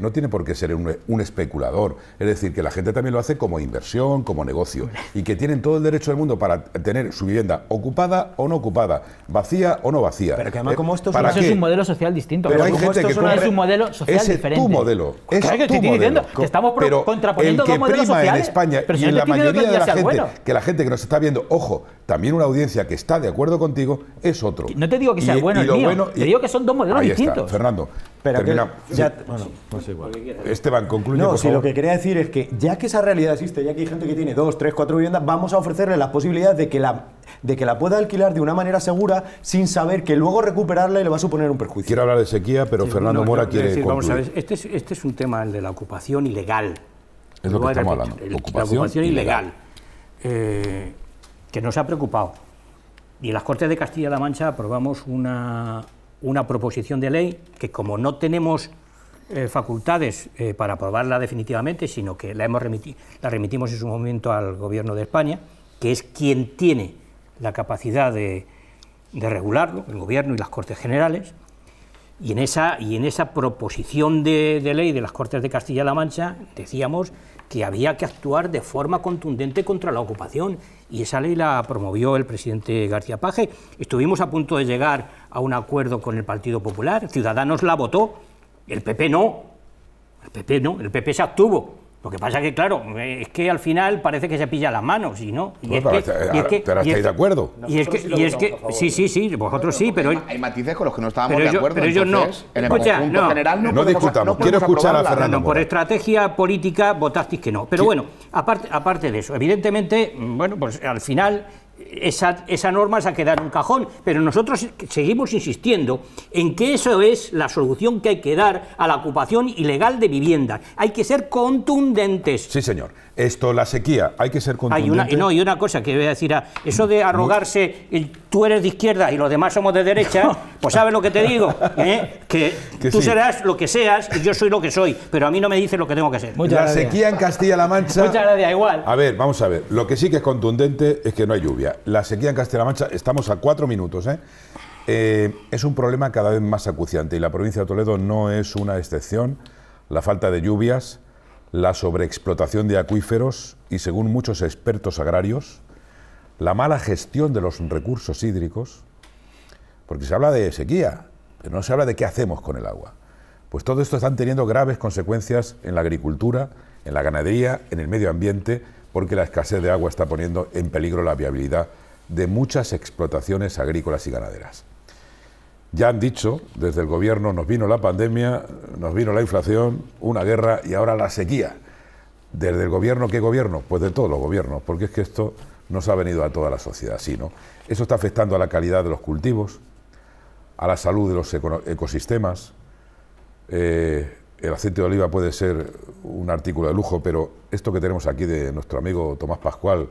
no tiene por qué ser un, especulador. Es decir, que la gente también lo hace como inversión, como negocio, y que tienen todo el derecho del mundo para tener su vivienda ocupada o no ocupada, vacía o no vacía. Pero además, como esto es un modelo social distinto, pero hay gente que es un modelo social diferente. tu modelo. Es que diciendo que estamos contraponiendo el que prima en España y en la mayoría de la gente, que la gente que nos está viendo, ojo, también una audiencia que está de acuerdo contigo, es otro. No te digo que sea bueno el mío, te digo que son dos modelos distintos. Fernando, pero bueno, no pues igual. concluye. No, por si lo que quería decir es que ya que esa realidad existe, ya que hay gente que tiene dos, tres, cuatro viviendas, vamos a ofrecerle la posibilidad de que la de que la pueda alquilar de una manera segura sin saber que luego recuperarla le va a suponer un perjuicio. Quiero hablar de sequía, pero Fernando Mora quiere Vamos a ver, este, este es, un tema, el de la ocupación ilegal. Es lo que estamos hablando. la ocupación ilegal, eh, que nos ha preocupado. Y en las Cortes de Castilla-La Mancha aprobamos una, una proposición de ley que como no tenemos eh, facultades eh, para aprobarla definitivamente, sino que la, hemos remitido, la remitimos en su momento al Gobierno de España, que es quien tiene la capacidad de, regularlo, el Gobierno y las Cortes Generales, y en esa, y en esa proposición de, de ley de las Cortes de Castilla-La Mancha decíamos que había que actuar de forma contundente contra la ocupación y esa ley la promovió el presidente García Paje. Estuvimos a punto de llegar a un acuerdo con el Partido Popular, Ciudadanos la votó, el PP no, el PP no, el PP se abstuvo. Lo que pasa es que, claro, es que al final parece que se pilla las manos, y no. Y es pero, que, estáis de acuerdo. Y es que, sí, y es que sí, sí, sí, vosotros sí, pero... Hay matices con los que no estábamos de acuerdo, pero ellos no. en el no, general no, no discutamos, quiero escuchar a Fernando. por estrategia política votasteis que no. Pero bueno, aparte, aparte de eso, evidentemente, mm, bueno, pues al final esa, esa, norma se ha quedado en un cajón, pero nosotros seguimos insistiendo en que eso es la solución que hay que dar a la ocupación ilegal de viviendas. Hay que ser contundentes. Sí, señor esto, la sequía, hay que ser contundente. Hay una, no, y una cosa que voy a decir, ah, eso de arrogarse, tú eres de izquierda y los demás somos de derecha, pues sabes lo que te digo, ¿Eh? que, tú serás lo que seas y yo soy lo que soy, pero a mí no me dices lo que tengo que ser. la sequía en Castilla-La Mancha... igual. A ver, vamos a ver, lo que sí que es contundente es que no hay lluvia. La sequía en Castilla-La Mancha, estamos a cuatro minutos, ¿eh? Eh, es un problema cada vez más acuciante y la provincia de Toledo no es una excepción. La falta de lluvias la sobreexplotación de acuíferos y, según muchos expertos agrarios, la mala gestión de los recursos hídricos, porque se habla de sequía, pero no se habla de qué hacemos con el agua. Pues todo esto está teniendo graves consecuencias en la agricultura, en la ganadería, en el medio ambiente, porque la escasez de agua está poniendo en peligro la viabilidad de muchas explotaciones agrícolas y ganaderas. Ya han dicho, desde el gobierno nos vino la pandemia, nos vino la inflación, una guerra y ahora la sequía. Desde el gobierno, ¿qué gobierno? Pues de todos los gobiernos, porque es que esto nos ha venido a toda la sociedad, sí, ¿no? Eso está afectando a la calidad de los cultivos, a la salud de los ecosistemas. Eh, el aceite de oliva puede ser un artículo de lujo, pero esto que tenemos aquí de nuestro amigo Tomás Pascual,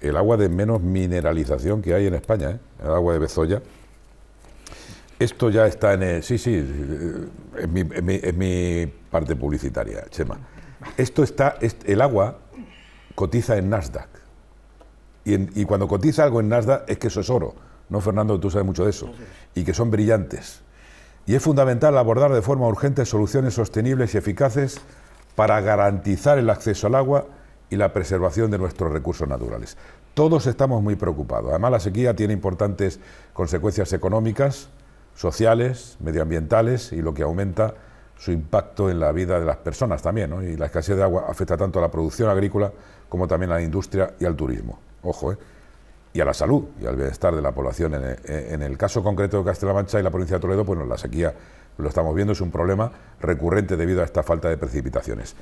el agua de menos mineralización que hay en España, ¿eh? el agua de Bezoya, esto ya está en. El, sí, sí, en mi, parte publicitaria, Chema. Esto está. El agua cotiza en Nasdaq. Y, y cuando cotiza algo en Nasdaq es que eso es oro. ¿No, Fernando? Tú sabes mucho de eso. Y que son brillantes. Y es fundamental abordar de forma urgente soluciones sostenibles y eficaces para garantizar el acceso al agua y la preservación de nuestros recursos naturales. Todos estamos muy preocupados. Además, la sequía tiene importantes consecuencias económicas sociales, medioambientales y lo que aumenta su impacto en la vida de las personas también. Y la escasez de agua afecta tanto a la producción agrícola como también a la industria y al turismo. Ojo, ¿eh? Y a la salud y al bienestar de la población. En eh, el caso concreto de Castilla-La Mancha y la provincia de Toledo, bueno, pues, la sequía lo estamos viendo, es un problema recurrente debido a esta falta de precipitaciones.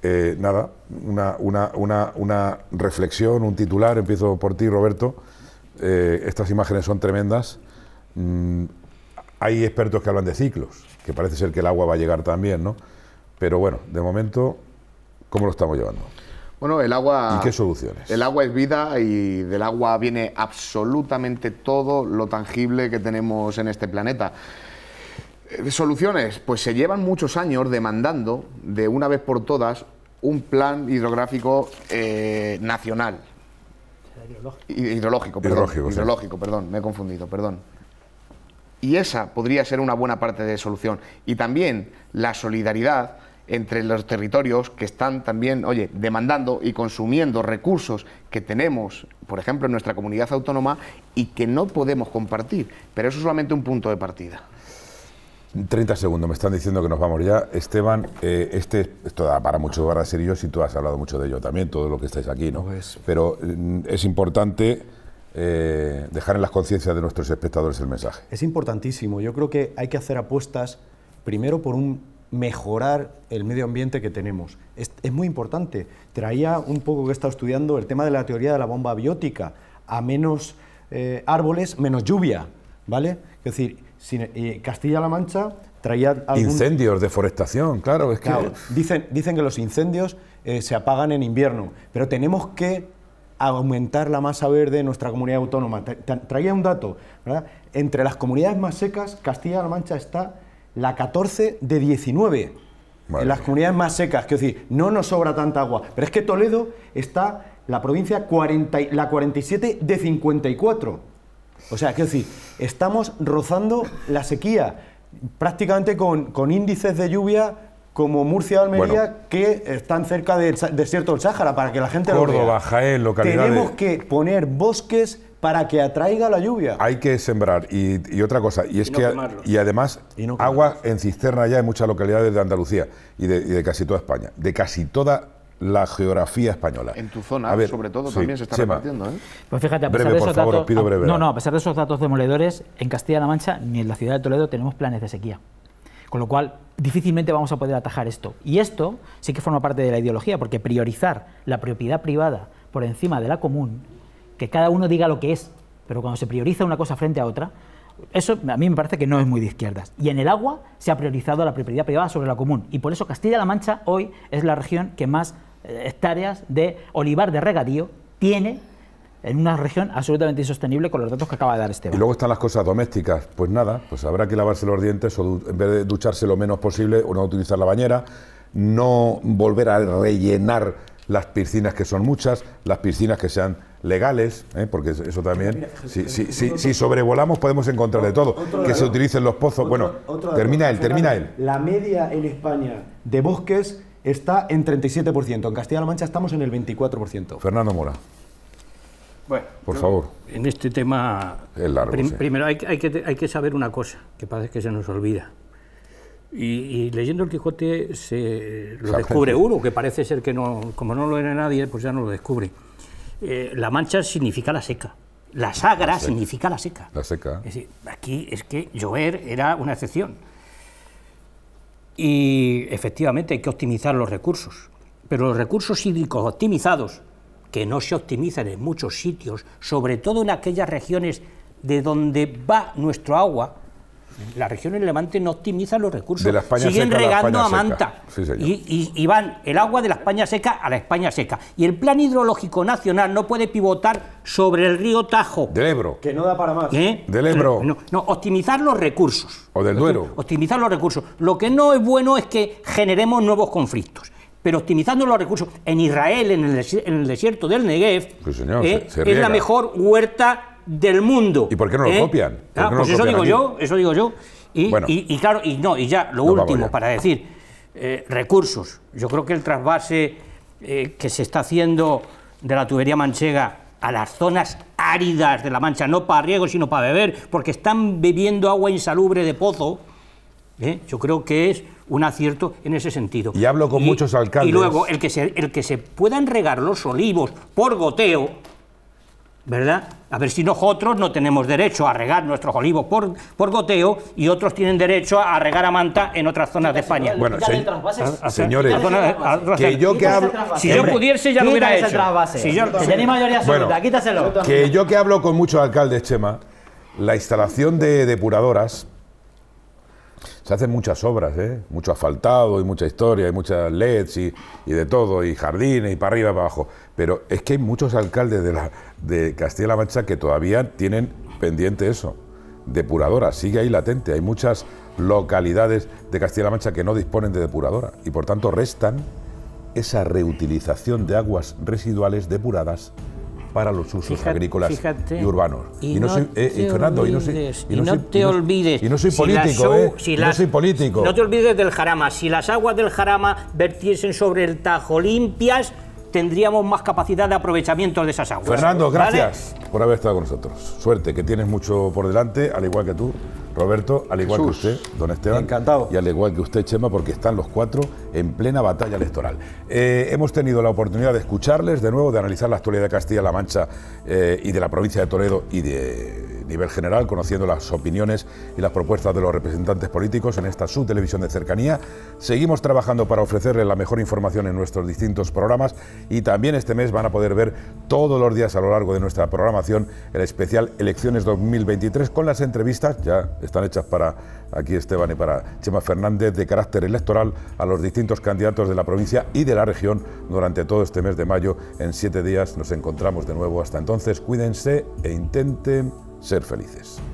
Eh, nada, una, reflexión, un titular, empiezo por ti, Roberto. estas imágenes son tremendas. Mm, hay expertos que hablan de ciclos, que parece ser que el agua va a llegar también, ¿no? Pero bueno, de momento, ¿cómo lo estamos llevando? Bueno, el agua. ¿Y qué soluciones? El agua es vida y del agua viene absolutamente todo lo tangible que tenemos en este planeta. Eh, soluciones, pues se llevan muchos años demandando de una vez por todas un plan hidrográfico eh, nacional. Hidrológico. Hidrológico, perdón. hidrológico, perdón, me he confundido, perdón. Y esa podría ser una buena parte de solución. Y también la solidaridad entre los territorios que están también, oye, demandando y consumiendo recursos que tenemos, por ejemplo, en nuestra comunidad autónoma y que no podemos compartir. Pero eso es solamente un punto de partida. 30 segundos, me están diciendo que nos vamos ya. Esteban, eh, este, esto da para mucho para ser yo, si tú has hablado mucho de ello también, todo lo que estáis aquí, ¿no? Pues- Pero mm, es importante eh, dejar en las conciencias de nuestros espectadores el mensaje. Es importantísimo. Yo creo que hay que hacer apuestas primero por un mejorar el medio ambiente que tenemos. Es, muy importante. Traía un poco que he estado estudiando el tema de la teoría de la bomba biótica. A menos eh, árboles, menos lluvia. ¿Vale? Es decir, eh, Castilla-La Mancha traía... Incendios, deforestación, claro. Es que... dicen, dicen que los incendios se apagan en invierno, pero tenemos que aumentar la masa verde en nuestra comunidad autónoma. traía un dato, ¿verdad? Entre las comunidades más secas, Castilla-La Mancha está la 14 de 19. En las comunidades más secas, quiero decir, no nos sobra tanta agua. Pero es que Toledo está la provincia 40, la 47 de 54. O sea, quiero decir, estamos rozando la sequía prácticamente con índices de lluvia como Murcia o Almería, que están cerca del desierto del Sáhara, para que la gente Córdoba, lo Jaén, localidades... Tenemos que poner bosques para que atraiga la lluvia. Hay que sembrar y, otra cosa y es que y además agua en cisterna ya en muchas localidades de Andalucía y de, casi toda España, de casi toda la geografía española. En tu zona, sobre todo, también se está ¿eh? Pues fíjate, a ah, no, no, a pesar de esos datos demoledores, en Castilla-La Mancha ni en la ciudad de Toledo tenemos planes de sequía. Con lo cual, difícilmente vamos a poder atajar esto. Y esto sí que forma parte de la ideología, porque priorizar la propiedad privada por encima de la común, que cada uno diga lo que es, pero cuando se prioriza una cosa frente a otra, eso a mí me parece que no es muy de izquierdas. Y en el agua se ha priorizado la propiedad privada sobre la común. Y por eso Castilla-La Mancha hoy es la región que más eh, hectáreas de olivar de regadío tiene en una región absolutamente insostenible con los datos que acaba de dar Esteban. Y luego están las cosas domésticas. Pues nada, pues habrá que lavarse los dientes o en vez de ducharse lo menos posible o no utilizar la bañera, no volver a rellenar las piscinas que son muchas, las piscinas que sean legales, ¿eh? porque eso también, si, si, sobrevolamos podemos encontrar de todo, que se utilicen los pozos, bueno, termina él, termina él. La media en España de bosques está en 37%, en Castilla-La Mancha estamos en el 24%. Fernando Mora por favor. En este tema, primero hay, que, saber una cosa, que parece que se nos olvida. Y, leyendo el Quijote se lo descubre uno, que parece ser que no, como no lo era nadie, pues ya no lo descubre. Eh, la mancha significa la seca. La sagra significa la seca. La seca. Es decir, aquí es que llover era una excepción. Y efectivamente hay que optimizar los recursos. Pero los recursos hídricos optimizados que no se optimizan en muchos sitios, sobre todo en aquellas regiones de donde va nuestro agua, la región del Levante no optimizan los recursos. De la Siguen regando a manta. y, van el agua de la España seca a la España seca. Y el plan hidrológico nacional no puede pivotar sobre el río Tajo. Del Ebro. Que no da para más. ¿Eh? Del Ebro. no, optimizar los recursos. O del Duero. Optimizar los recursos. Lo que no es bueno es que generemos nuevos conflictos pero optimizando los recursos. En Israel, en el, en el desierto del Negev, eh, es la mejor huerta del mundo. ¿Y por qué no lo eh. copian? pues eso digo yo, eso digo yo. Y, claro, y no, y ya lo último para decir, eh, recursos. Yo creo que el trasvase que se está haciendo de la tubería manchega a las zonas áridas de la Mancha, no para riego, sino para beber, porque están bebiendo agua insalubre de pozo, yo creo que es un acierto en ese sentido. Y hablo con muchos alcaldes. Y luego, el que, se, el que se puedan regar los olivos por goteo, ¿verdad? A ver si nosotros no tenemos derecho a regar nuestros olivos por, por goteo y otros tienen derecho a regar a manta en otras zonas de España. Bueno, ah, ah, señores, ah, que yo que hablo... Si yo pudiese ya lo hubiera hecho. mayoría Que yo que hablo con muchos alcaldes, Chema, la instalación de depuradoras se hacen muchas obras, ¿eh? mucho asfaltado y mucha historia, y muchas LEDs y, de todo, y jardines y para arriba, para abajo. Pero es que hay muchos alcaldes de, de Castilla-La Mancha que todavía tienen pendiente eso. Depuradora, sigue ahí latente. Hay muchas localidades de Castilla-La Mancha que no disponen de depuradora y por tanto restan esa reutilización de aguas residuales depuradas para los usos agrícolas y urbanos. Y, no, y no te olvides. Y no soy político, eh, no político. No te olvides del Jarama. Si las aguas del Jarama vertiesen sobre el Tajo limpias, tendríamos más capacidad de aprovechamiento de esas aguas. Fernando, gracias por haber estado con nosotros. Suerte, que tienes mucho por delante, al igual que tú. Roberto, al igual que usted, don Esteban. Encantado. Y al igual que usted, Chema, porque están los cuatro en plena batalla electoral. Eh, hemos tenido la oportunidad de escucharles de nuevo, de analizar la actualidad de Castilla-La Mancha eh, y de la provincia de Toledo y de nivel general, conociendo las opiniones y las propuestas de los representantes políticos en esta subtelevisión de cercanía. Seguimos trabajando para ofrecerles la mejor información en nuestros distintos programas y también este mes van a poder ver todos los días a lo largo de nuestra programación el especial Elecciones 2023 con las entrevistas, ya están hechas para aquí Esteban y para Chema Fernández de carácter electoral a los distintos candidatos de la provincia y de la región durante todo este mes de mayo. En siete días nos encontramos de nuevo. Hasta entonces, cuídense e intenten ser felices.